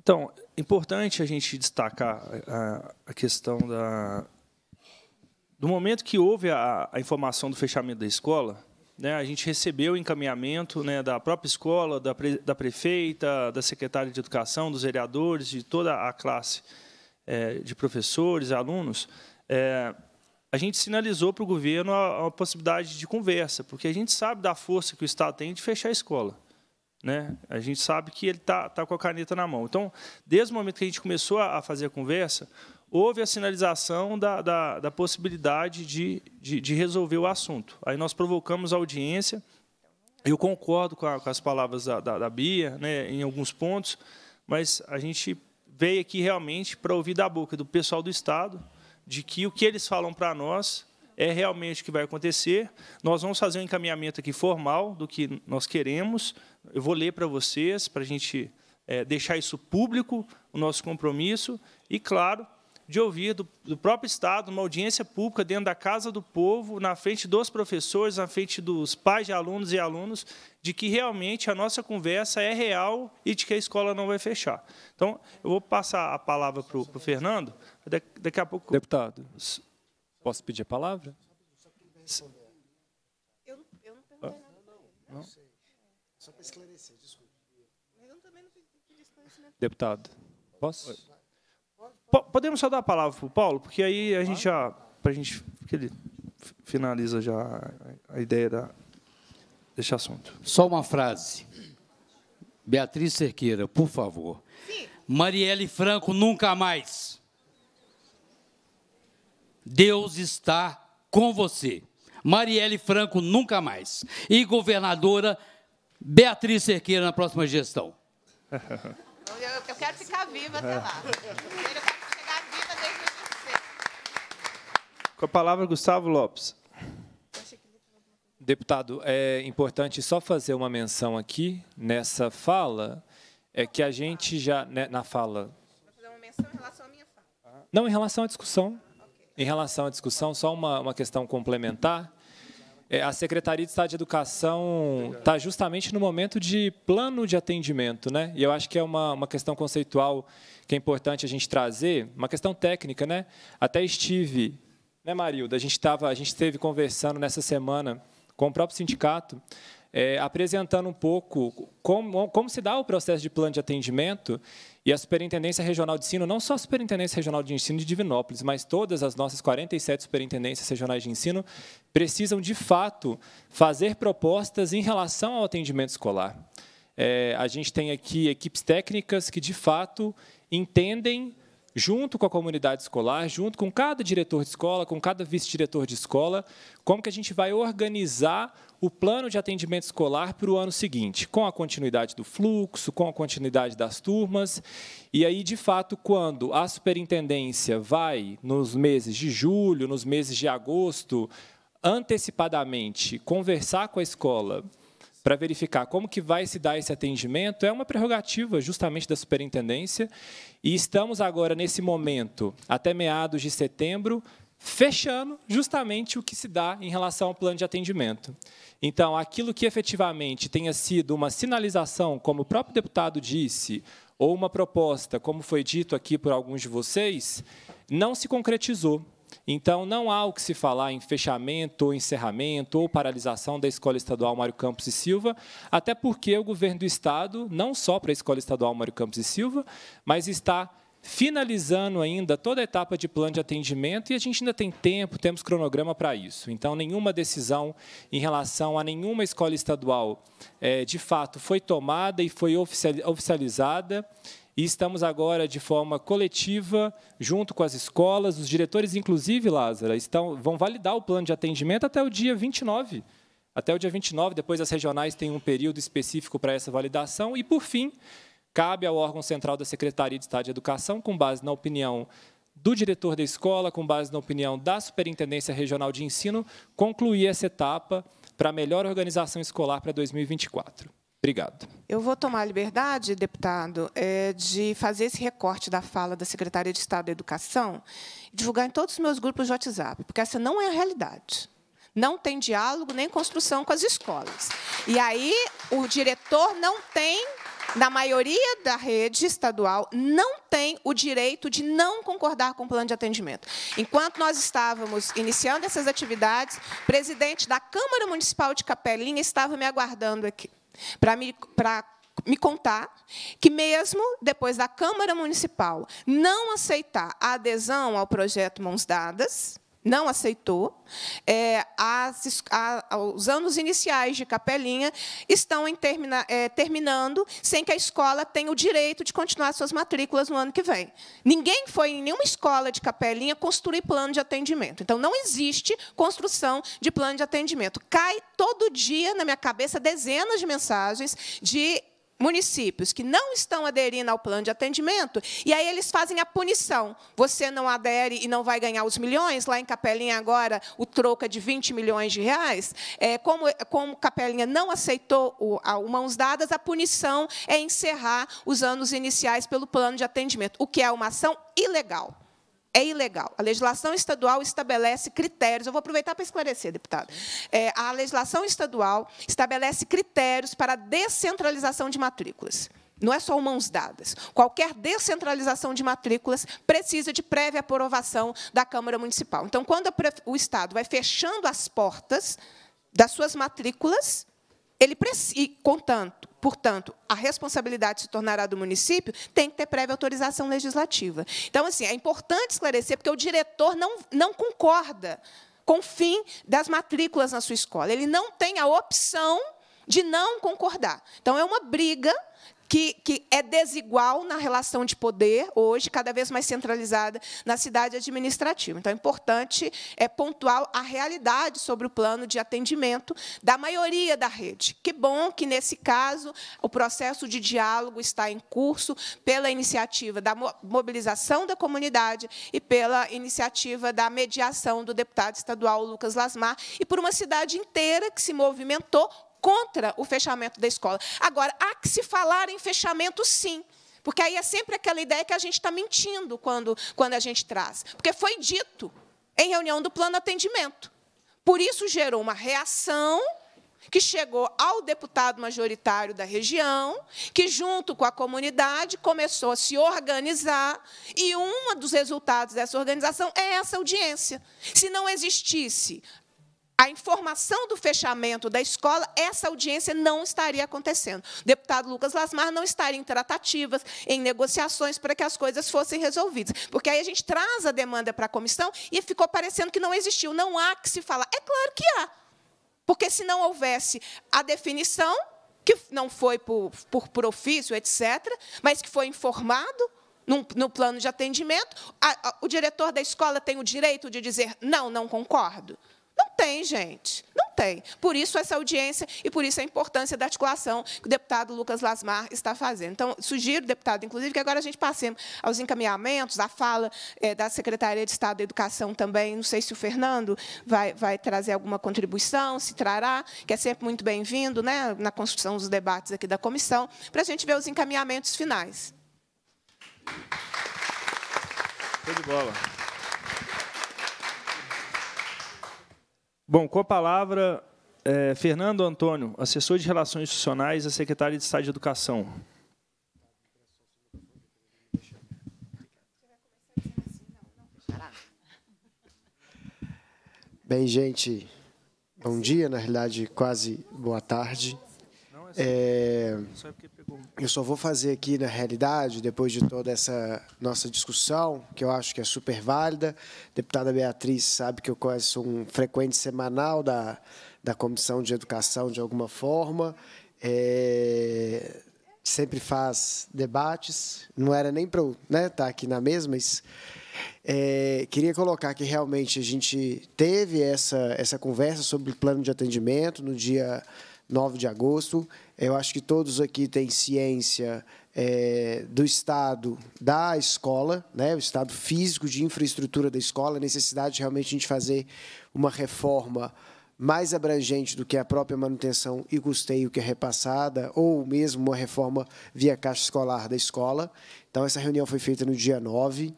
Então, importante a gente destacar a, a questão da, do momento que houve a, a, informação do fechamento da escola, né, a gente recebeu o encaminhamento né, da própria escola, da, pre, da, prefeita, da secretária de educação, dos vereadores, de toda a classe é, de professores, alunos. É, a gente sinalizou para o governo a, a possibilidade de conversa, porque a gente sabe da força que o Estado tem de fechar a escola. Né? A gente sabe que ele está tá com a caneta na mão. Então, desde o momento que a gente começou a fazer a conversa, houve a sinalização da, da, da possibilidade de, de, de, resolver o assunto. Aí nós provocamos a audiência. Eu concordo com, a, com as palavras da, da, da Bia, né, em alguns pontos, mas a gente veio aqui realmente para ouvir da boca do pessoal do Estado de que o que eles falam para nós é realmente o que vai acontecer. Nós vamos fazer um encaminhamento aqui formal do que nós queremos. Eu vou ler para vocês, para a gente é, deixar isso público, o nosso compromisso. E, claro, de ouvir do, do, próprio Estado, uma audiência pública dentro da Casa do Povo, na frente dos professores, na frente dos pais de alunos e alunos, de que realmente a nossa conversa é real e de que a escola não vai fechar. Então, eu vou passar a palavra para o Fernando, daqui a pouco. Deputado. Posso pedir a palavra? Eu, eu não perguntei nada ah, Não, não, Não? Só para esclarecer, desculpe. Eu também não pedi esclarecimento. Né? Deputado, posso? Podemos só dar a palavra para o Paulo, porque aí a gente já. Pra gente, porque ele finaliza já a ideia da, deste assunto. Só uma frase. Beatriz Cerqueira, por favor. Sim. Marielle Franco, nunca mais. Deus está com você. Marielle Franco nunca mais. E governadora Beatriz Cerqueira na próxima gestão. Eu, eu quero ficar viva até lá. Eu quero chegar viva desde 2016. Com a palavra, Gustavo Lopes. Deputado, é importante só fazer uma menção aqui nessa fala, é que a gente já, né, na fala... Vou fazer uma menção em relação à minha fala. Não, em relação à discussão. Em relação à discussão, só uma, uma questão complementar. É, a Secretaria de Estado de Educação está justamente no momento de plano de atendimento, né? E eu acho que é uma, uma questão conceitual que é importante a gente trazer, uma questão técnica, né? Até estive, né, Marilda? A gente, tava, a gente esteve conversando nessa semana com o próprio sindicato é, apresentando um pouco como, como se dá o processo de plano de atendimento e a Superintendência Regional de Ensino, não só a Superintendência Regional de Ensino de Divinópolis, mas todas as nossas 47 superintendências regionais de ensino precisam, de fato, fazer propostas em relação ao atendimento escolar. É, a gente tem aqui equipes técnicas que, de fato, entendem junto com a comunidade escolar, junto com cada diretor de escola, com cada vice-diretor de escola, como que a gente vai organizar o plano de atendimento escolar para o ano seguinte, com a continuidade do fluxo, com a continuidade das turmas. E aí, de fato, quando a superintendência vai, nos meses de julho, nos meses de agosto, antecipadamente conversar com a escola para verificar como que vai se dar esse atendimento é uma prerrogativa justamente da superintendência e estamos agora nesse momento até meados de setembro fechando justamente o que se dá em relação ao plano de atendimento. Então, aquilo que efetivamente tenha sido uma sinalização, como o próprio deputado disse, ou uma proposta, como foi dito aqui por alguns de vocês, não se concretizou. Então, não há o que se falar em fechamento, ou encerramento ou paralisação da Escola Estadual Mário Campos e Silva, até porque o governo do Estado, não só para a Escola Estadual Mário Campos e Silva, mas está finalizando ainda toda a etapa de plano de atendimento e a gente ainda tem tempo, temos cronograma para isso. Então, nenhuma decisão em relação a nenhuma escola estadual, eh, de fato, foi tomada e foi oficializada. E estamos agora de forma coletiva, junto com as escolas, os diretores, inclusive, Lázara, estão, vão validar o plano de atendimento até o dia 29. Até o dia 29, depois as regionais têm um período específico para essa validação. E, por fim, cabe ao órgão central da Secretaria de Estado de Educação, com base na opinião do diretor da escola, com base na opinião da Superintendência Regional de Ensino, concluir essa etapa para a melhor organização escolar para 2024. Obrigado. Eu vou tomar a liberdade, deputado, é, de fazer esse recorte da fala da Secretaria de Estado da Educação e divulgar em todos os meus grupos de WhatsApp, porque essa não é a realidade. Não tem diálogo nem construção com as escolas. E aí o diretor não tem na maioria da rede estadual, não tem o direito de não concordar com o plano de atendimento. Enquanto nós estávamos iniciando essas atividades, o presidente da Câmara Municipal de Capelinha estava me aguardando aqui para me, para me contar que, mesmo depois da Câmara Municipal não aceitar a adesão ao projeto Mãos Dadas, não aceitou. É, as, a, os anos iniciais de capelinha estão termina, é, terminando sem que a escola tenha o direito de continuar suas matrículas no ano que vem. Ninguém foi em nenhuma escola de capelinha construir plano de atendimento. Então, não existe construção de plano de atendimento. Cai todo dia na minha cabeça dezenas de mensagens de municípios que não estão aderindo ao plano de atendimento, e aí eles fazem a punição. Você não adere e não vai ganhar os milhões, lá em Capelinha agora o troca é de 20 milhões de reais. É, como, como Capelinha não aceitou o, a, mãos dadas, a punição é encerrar os anos iniciais pelo plano de atendimento, o que é uma ação ilegal é ilegal. A legislação estadual estabelece critérios. Eu vou aproveitar para esclarecer, deputado. É, a legislação estadual estabelece critérios para a descentralização de matrículas. Não é só mãos dadas. Qualquer descentralização de matrículas precisa de prévia aprovação da Câmara Municipal. Então, quando o Estado vai fechando as portas das suas matrículas, ele e, contanto, portanto, a responsabilidade se tornará do município, tem que ter prévia autorização legislativa. Então, assim, é importante esclarecer, porque o diretor não, não concorda com o fim das matrículas na sua escola. Ele não tem a opção de não concordar. Então, é uma briga que, que é desigual na relação de poder hoje, cada vez mais centralizada na cidade administrativa. Então, é importante é, pontuar a realidade sobre o plano de atendimento da maioria da rede. Que bom que, nesse caso, o processo de diálogo está em curso pela iniciativa da mobilização da comunidade e pela iniciativa da mediação do deputado estadual Lucas Lasmar, e por uma cidade inteira que se movimentou contra o fechamento da escola. Agora, há que se falar em fechamento, sim. Porque aí é sempre aquela ideia que a gente está mentindo quando, quando a gente traz. Porque foi dito em reunião do plano atendimento. Por isso gerou uma reação que chegou ao deputado majoritário da região, que, junto com a comunidade, começou a se organizar, e um dos resultados dessa organização é essa audiência. Se não existisse a informação do fechamento da escola, essa audiência não estaria acontecendo. O deputado Lucas Lasmar não estaria em tratativas, em negociações para que as coisas fossem resolvidas. Porque aí a gente traz a demanda para a comissão e ficou parecendo que não existiu. Não há que se falar. É claro que há. Porque se não houvesse a definição, que não foi por, por, por ofício, etc., mas que foi informado, no plano de atendimento, a, a, o diretor da escola tem o direito de dizer não, não concordo tem, gente. Não tem. Por isso essa audiência e por isso a importância da articulação que o deputado Lucas Lasmar está fazendo. Então, sugiro, deputado, inclusive, que agora a gente passemos aos encaminhamentos, à fala é, da Secretaria de Estado da Educação também. Não sei se o Fernando vai, vai trazer alguma contribuição, se trará, que é sempre muito bem-vindo né, na construção dos debates aqui da comissão, para a gente ver os encaminhamentos finais. Show de bola. Bom, com a palavra, é, Fernando Antônio, assessor de Relações Institucionais e secretário de Estado de Educação. Bem, gente, bom dia, na realidade, quase boa tarde. É, é eu só vou fazer aqui, na realidade, depois de toda essa nossa discussão, que eu acho que é super válida. A deputada Beatriz sabe que eu quase sou um frequente semanal da, da Comissão de Educação, de alguma forma. É, sempre faz debates. Não era nem para eu né, estar tá aqui na mesa, mas é, queria colocar que realmente a gente teve essa, essa conversa sobre o plano de atendimento no dia 9 de agosto. Eu acho que todos aqui têm ciência é, do estado da escola, né, o estado físico de infraestrutura da escola, a necessidade realmente de a gente fazer uma reforma mais abrangente do que a própria manutenção e custeio que é repassada, ou mesmo uma reforma via caixa escolar da escola. Então, essa reunião foi feita no dia 9.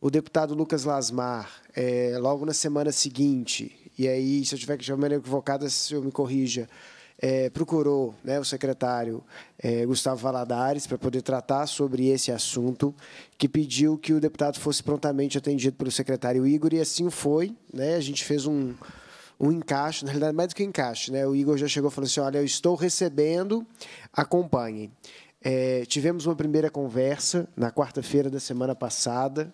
O deputado Lucas Lasmar, é, logo na semana seguinte, e aí, se eu tiver de maneira equivocada, se eu me corrija, é, procurou né, o secretário é, Gustavo Valadares para poder tratar sobre esse assunto, que pediu que o deputado fosse prontamente atendido pelo secretário Igor, e assim foi. Né, a gente fez um, um encaixe, na realidade, mais do que um encaixe. Né, o Igor já chegou falando assim, olha, eu estou recebendo, acompanhem. É, tivemos uma primeira conversa na quarta-feira da semana passada,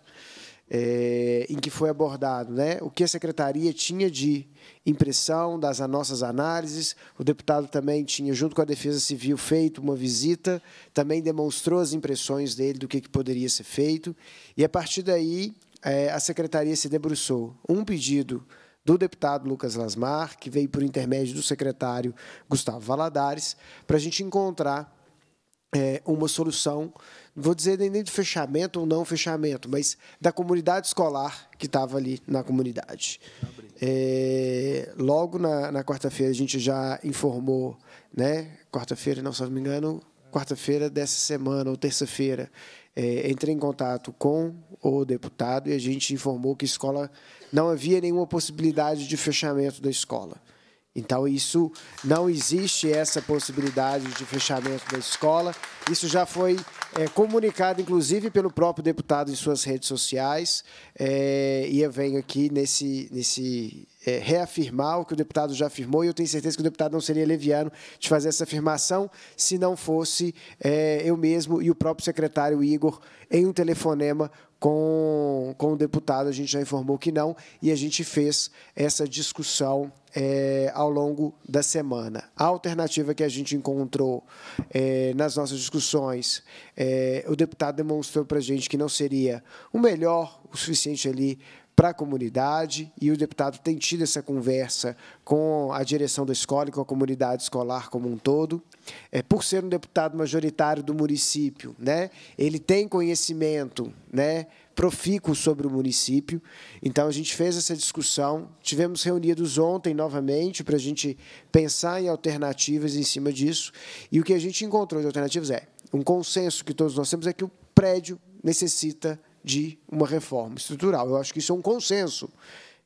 é, em que foi abordado né, o que a secretaria tinha de impressão das nossas análises. O deputado também tinha, junto com a Defesa Civil, feito uma visita, também demonstrou as impressões dele do que, que poderia ser feito. E, a partir daí, é, a secretaria se debruçou. Um pedido do deputado Lucas Lasmar, que veio por intermédio do secretário Gustavo Valadares, para a gente encontrar é, uma solução, vou dizer nem de fechamento ou não fechamento, mas da comunidade escolar que estava ali na comunidade. É, logo na, na quarta-feira a gente já informou, né? Quarta-feira, não se não me engano, quarta-feira dessa semana ou terça-feira, é, entrei em contato com o deputado e a gente informou que a escola não havia nenhuma possibilidade de fechamento da escola. Então, isso não existe essa possibilidade de fechamento da escola. Isso já foi é, comunicado, inclusive, pelo próprio deputado em suas redes sociais. É, e eu venho aqui nesse, nesse é, reafirmar o que o deputado já afirmou, e eu tenho certeza que o deputado não seria leviano de fazer essa afirmação se não fosse é, eu mesmo e o próprio secretário Igor em um telefonema com, com o deputado. A gente já informou que não, e a gente fez essa discussão é, ao longo da semana. A alternativa que a gente encontrou é, nas nossas discussões, é, o deputado demonstrou para a gente que não seria o melhor, o suficiente ali para a comunidade, e o deputado tem tido essa conversa com a direção da escola e com a comunidade escolar como um todo. É, por ser um deputado majoritário do município, né, ele tem conhecimento né, profícuo sobre o município. Então, a gente fez essa discussão, tivemos reunidos ontem novamente para a gente pensar em alternativas em cima disso. E o que a gente encontrou de alternativas é um consenso que todos nós temos é que o prédio necessita de uma reforma estrutural. Eu acho que isso é um consenso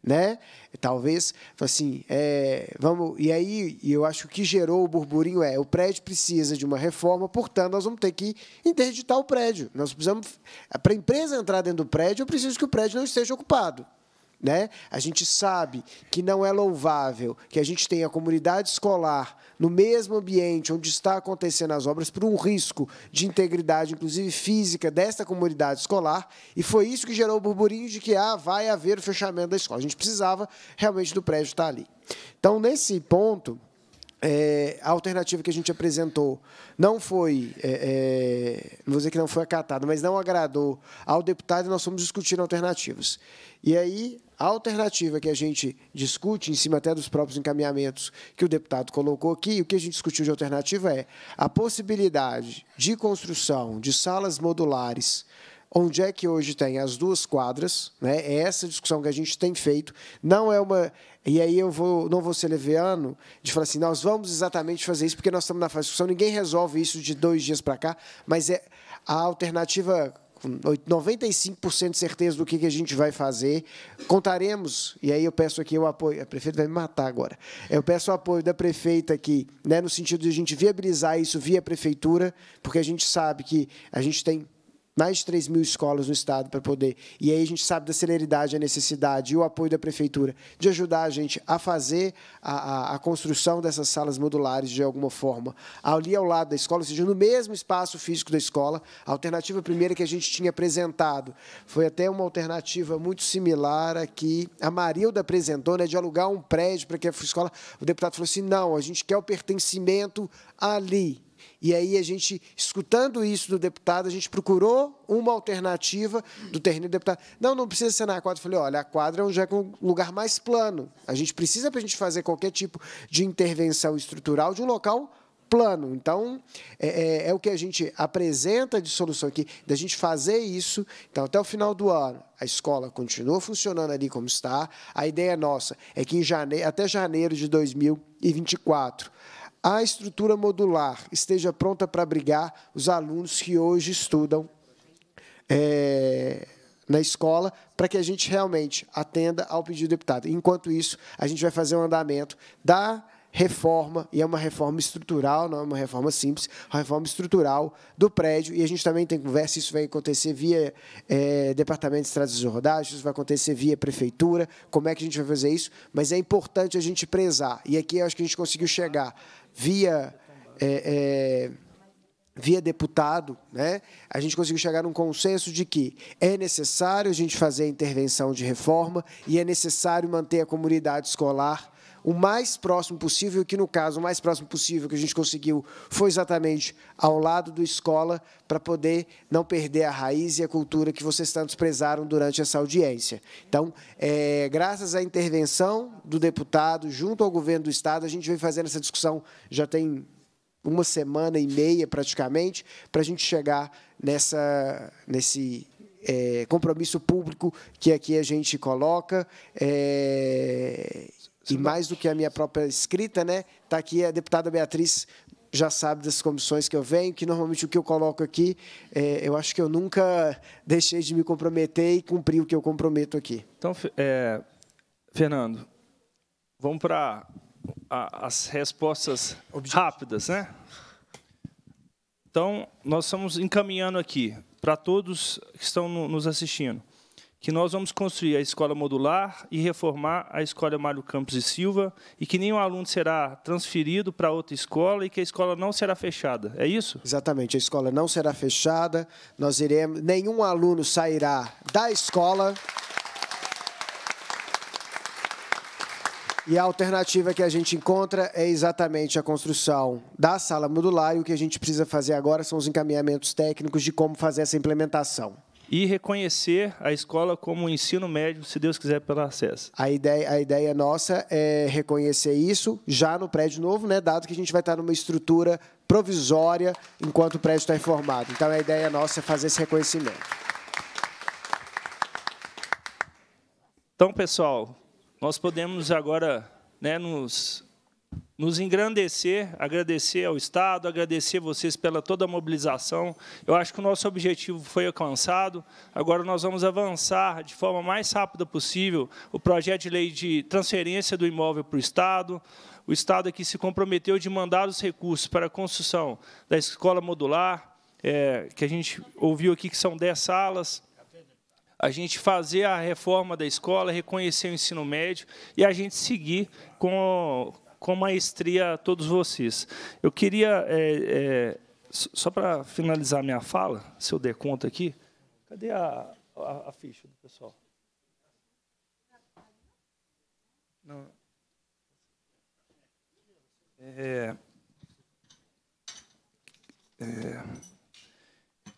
né? Talvez, assim, é, vamos. E aí, eu acho que gerou o burburinho é: o prédio precisa de uma reforma, portanto, nós vamos ter que interditar o prédio. Nós precisamos, para a empresa entrar dentro do prédio, eu preciso que o prédio não esteja ocupado. Né? A gente sabe que não é louvável que a gente tenha a comunidade escolar no mesmo ambiente onde está acontecendo as obras por um risco de integridade, inclusive física, desta comunidade escolar. E foi isso que gerou o burburinho de que ah, vai haver o fechamento da escola. A gente precisava realmente do prédio estar ali. Então, nesse ponto, é, a alternativa que a gente apresentou não foi, é, é, vou dizer que não foi acatada, mas não agradou ao deputado e nós fomos discutindo alternativas. E aí a alternativa que a gente discute, em cima até dos próprios encaminhamentos que o deputado colocou aqui, o que a gente discutiu de alternativa é a possibilidade de construção de salas modulares onde é que hoje tem as duas quadras, né? É essa discussão que a gente tem feito. Não é uma e aí eu vou, não vou ser leviano de falar assim, nós vamos exatamente fazer isso porque nós estamos na fase de discussão. Ninguém resolve isso de dois dias para cá, mas é a alternativa com 95% de certeza do que, a gente vai fazer. Contaremos, e aí eu peço aqui o apoio, a prefeita vai me matar agora, eu peço o apoio da prefeita aqui, né, no sentido de a gente viabilizar isso via prefeitura, porque a gente sabe que a gente tem mais de 3 mil escolas no estado para poder. E aí a gente sabe da celeridade, a necessidade e o apoio da prefeitura de ajudar a gente a fazer a, a, a construção dessas salas modulares de alguma forma. Ali ao lado da escola, ou seja, no mesmo espaço físico da escola, a alternativa primeira que a gente tinha apresentado foi até uma alternativa muito similar a que a Marilda apresentou, né, de alugar um prédio para que a escola. O deputado falou assim: não, a gente quer o pertencimento ali. E aí a gente, escutando isso do deputado, a gente procurou uma alternativa do terreno do deputado. Não, não precisa ser na quadra. Eu falei, olha, a quadra é um, é um lugar mais plano. A gente precisa, para a gente fazer qualquer tipo de intervenção estrutural, de um local plano. Então, é, é, é, o que a gente apresenta de solução aqui, da gente fazer isso. Então, até o final do ano, a escola continua funcionando ali como está. A ideia é nossa é que em janeiro, até janeiro de 2024 a estrutura modular esteja pronta para abrigar os alunos que hoje estudam é, na escola, para que a gente realmente atenda ao pedido do deputado. Enquanto isso, a gente vai fazer um andamento da reforma, e é uma reforma estrutural, não é uma reforma simples, uma reforma estrutural do prédio, e a gente também tem conversa, isso vai acontecer via é, Departamento de Estradas de Rodagem, isso vai acontecer via Prefeitura, como é que a gente vai fazer isso, mas é importante a gente prezar, e aqui eu acho que a gente conseguiu chegar via, é, é, via deputado, né, a gente conseguiu chegar num consenso de que é necessário a gente fazer a intervenção de reforma e é necessário manter a comunidade escolar o mais próximo possível, que no caso, o mais próximo possível que a gente conseguiu foi exatamente ao lado do escola, para poder não perder a raiz e a cultura que vocês tanto prezaram durante essa audiência. Então, é, graças à intervenção do deputado, junto ao governo do Estado, a gente vem fazendo essa discussão já tem uma semana e meia, praticamente, para a gente chegar nessa, nesse é, compromisso público que aqui a gente coloca. É, e tá- mais do que a minha própria escrita, né? Está aqui a deputada Beatriz já sabe das comissões que eu venho, que normalmente o que eu coloco aqui, é, eu acho que eu nunca deixei de me comprometer e cumprir o que eu comprometo aqui. Então, é, Fernando, vamos para as respostas Objetivo. rápidas, né? Então, nós estamos encaminhando aqui para todos que estão no, nos assistindo que nós vamos construir a escola modular e reformar a escola Mário Campos e Silva e que nenhum aluno será transferido para outra escola e que a escola não será fechada. É isso? Exatamente, a escola não será fechada. Nós iremos, nenhum aluno sairá da escola. E a alternativa que a gente encontra é exatamente a construção da sala modular, e o que a gente precisa fazer agora são os encaminhamentos técnicos de como fazer essa implementação e reconhecer a escola como um ensino médio, se Deus quiser, pelo acesso. A ideia, a ideia nossa é reconhecer isso já no prédio novo, né? Dado que a gente vai estar numa estrutura provisória enquanto o prédio está reformado. Então a ideia nossa é fazer esse reconhecimento. Então, pessoal, nós podemos agora né, nos nos engrandecer, agradecer ao Estado, agradecer vocês pela toda a mobilização. Eu acho que o nosso objetivo foi alcançado. Agora nós vamos avançar de forma mais rápida possível o projeto de lei de transferência do imóvel para o Estado. O Estado aqui se comprometeu de mandar os recursos para a construção da escola modular, é, que a gente ouviu aqui que são 10 salas, a gente fazer a reforma da escola, reconhecer o ensino médio e a gente seguir com, com maestria a todos vocês. Eu queria, é, é, só para finalizar minha fala, se eu der conta aqui, cadê a, a, a ficha do pessoal? Não. É, é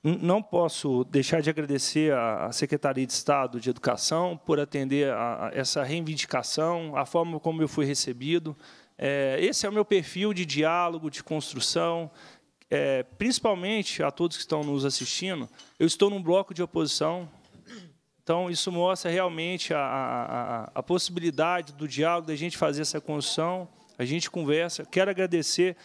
não posso deixar de agradecer à Secretaria de Estado de Educação por atender a, a essa reivindicação, a forma como eu fui recebido. É, esse é o meu perfil de diálogo, de construção. É, principalmente a todos que estão nos assistindo, eu estou num bloco de oposição. Então, isso mostra realmente a, a, a, a possibilidade do diálogo, da gente fazer essa construção. A gente conversa. Quero agradecer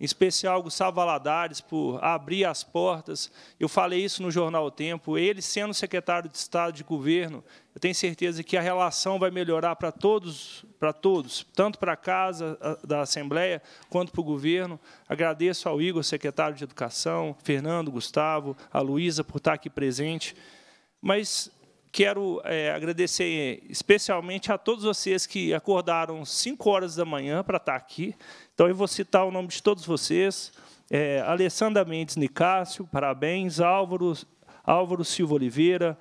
em especial Gustavo Valadares, por abrir as portas. Eu falei isso no jornal o Tempo. Ele, sendo secretário de Estado de Governo, eu tenho certeza que a relação vai melhorar para todos, para todos, tanto para a Casa da Assembleia quanto para o governo. Agradeço ao Igor, secretário de Educação, Fernando, Gustavo, a Luísa por estar aqui presente. Mas quero é, agradecer especialmente a todos vocês que acordaram 5 horas da manhã para estar tá aqui. Então, eu vou citar o nome de todos vocês. É, Alessandra Mendes Nicásio, parabéns. Álvaro, Álvaro Silva Oliveira,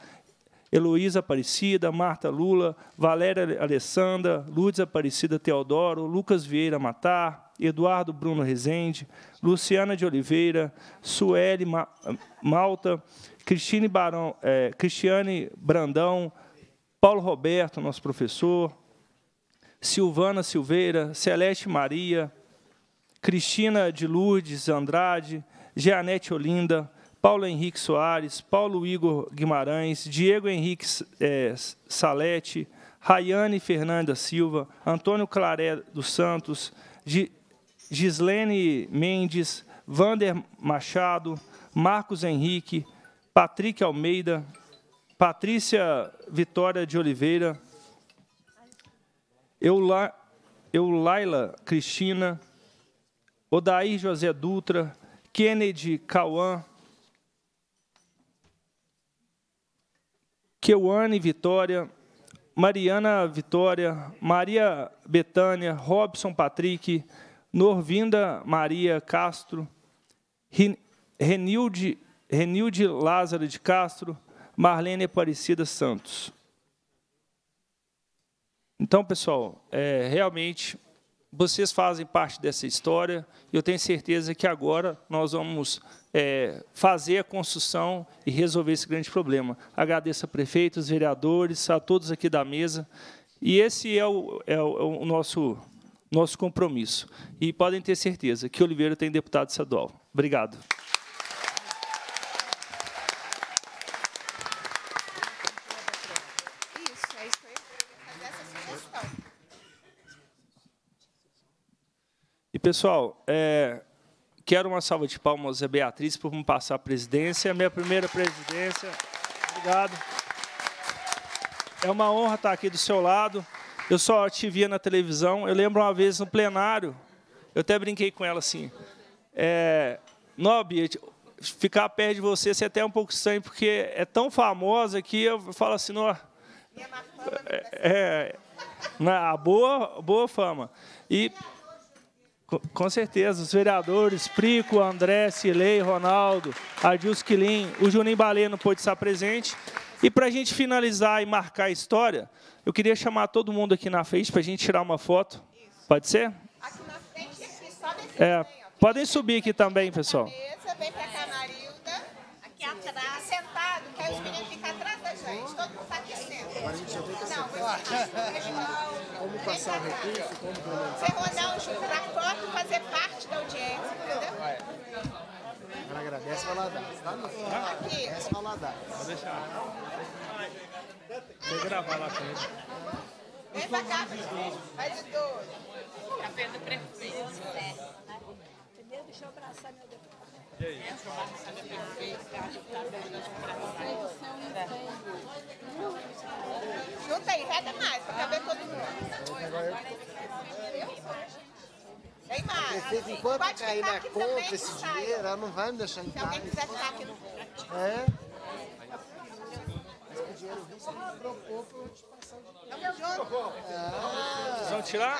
Heloísa Aparecida, Marta Lula, Valéria Alessandra, Lourdes Aparecida Teodoro, Lucas Vieira Matar, Eduardo Bruno Rezende, Luciana de Oliveira, Sueli Malta, Cristine, Barão, é, Cristiane Brandão, Paulo Roberto, nosso professor, Silvana Silveira, Celeste Maria, Cristina de Lourdes Andrade, Jeanete Olinda, Paulo Henrique Soares, Paulo Igor Guimarães, Diego Henrique eh, Salete, Rayane Fernanda Silva, Antônio Claré dos Santos, de Gislene Mendes, Vander Machado, Marcos Henrique, Patrick Almeida, Patrícia Vitória de Oliveira, Eula, Eulaila Cristina, Odair José Dutra, Kennedy Cauã, Keuane Vitória, Mariana Vitória, Maria Betânia, Robson Patrick, Norvinda Maria Castro, Renilde, Renilde Lázaro de Castro, Marlene Aparecida Santos. Então, pessoal, é, realmente vocês fazem parte dessa história. E eu tenho certeza que agora nós vamos é, fazer a construção e resolver esse grande problema. Agradeço a prefeitos, vereadores, a todos aqui da mesa. E esse é o, é o, é o nosso nosso compromisso. E podem ter certeza que Oliveira tem deputado estadual. Obrigado. É e, pessoal, é, quero uma salva de palmas a Beatriz por me passar a presidência, minha primeira presidência. Obrigado. É uma honra estar aqui do seu lado. Eu só te via na televisão. Eu lembro uma vez no plenário, eu até brinquei com ela assim. É, ficar perto de você, você é até um pouco estranho, porque é tão famosa que eu falo assim, não, é, é, a boa, boa fama. E com certeza, os vereadores Prico, André, Silei, Ronaldo, Adilson Quilim, o Juninho Baleno pôde estar presente. E para a gente finalizar e marcar a história, eu queria chamar todo mundo aqui na frente para a gente tirar uma foto. Isso. Pode ser? Aqui na frente, aqui, só nesse é, desenho, Podem subir aqui também, pessoal. Cabeça, vem para cá, Marilda. Aqui atrás. Fica sentado, que aí os meninos ficam atrás da gente. Todo mundo está aqui sentado. Agora a gente já tem que sentar. Como passar o recurso, como... Você, foto e fazer parte da audiência, entendeu? Ela agradece Valadares, tá? Agradece Valadares. Vou deixar. Vou gravar lá com ele. Vem pra cá, vai de dois. Cabelo do prefeito. Né? Primeiro deixa eu abraçar meu deputado. E aí? Essa abraçar meu prefeito, tá? Tá dando Junta aí, é reta mais, pra caber todo mundo. Eu sou. Neymar, prefeita, enquanto pode cair na conta esse dinheiro, ela não vai me deixar entrar. Se alguém quiser ficar aqui no... É? Mas o dinheiro viu, você me trocou para eu te passar o dinheiro. Vamos tirar?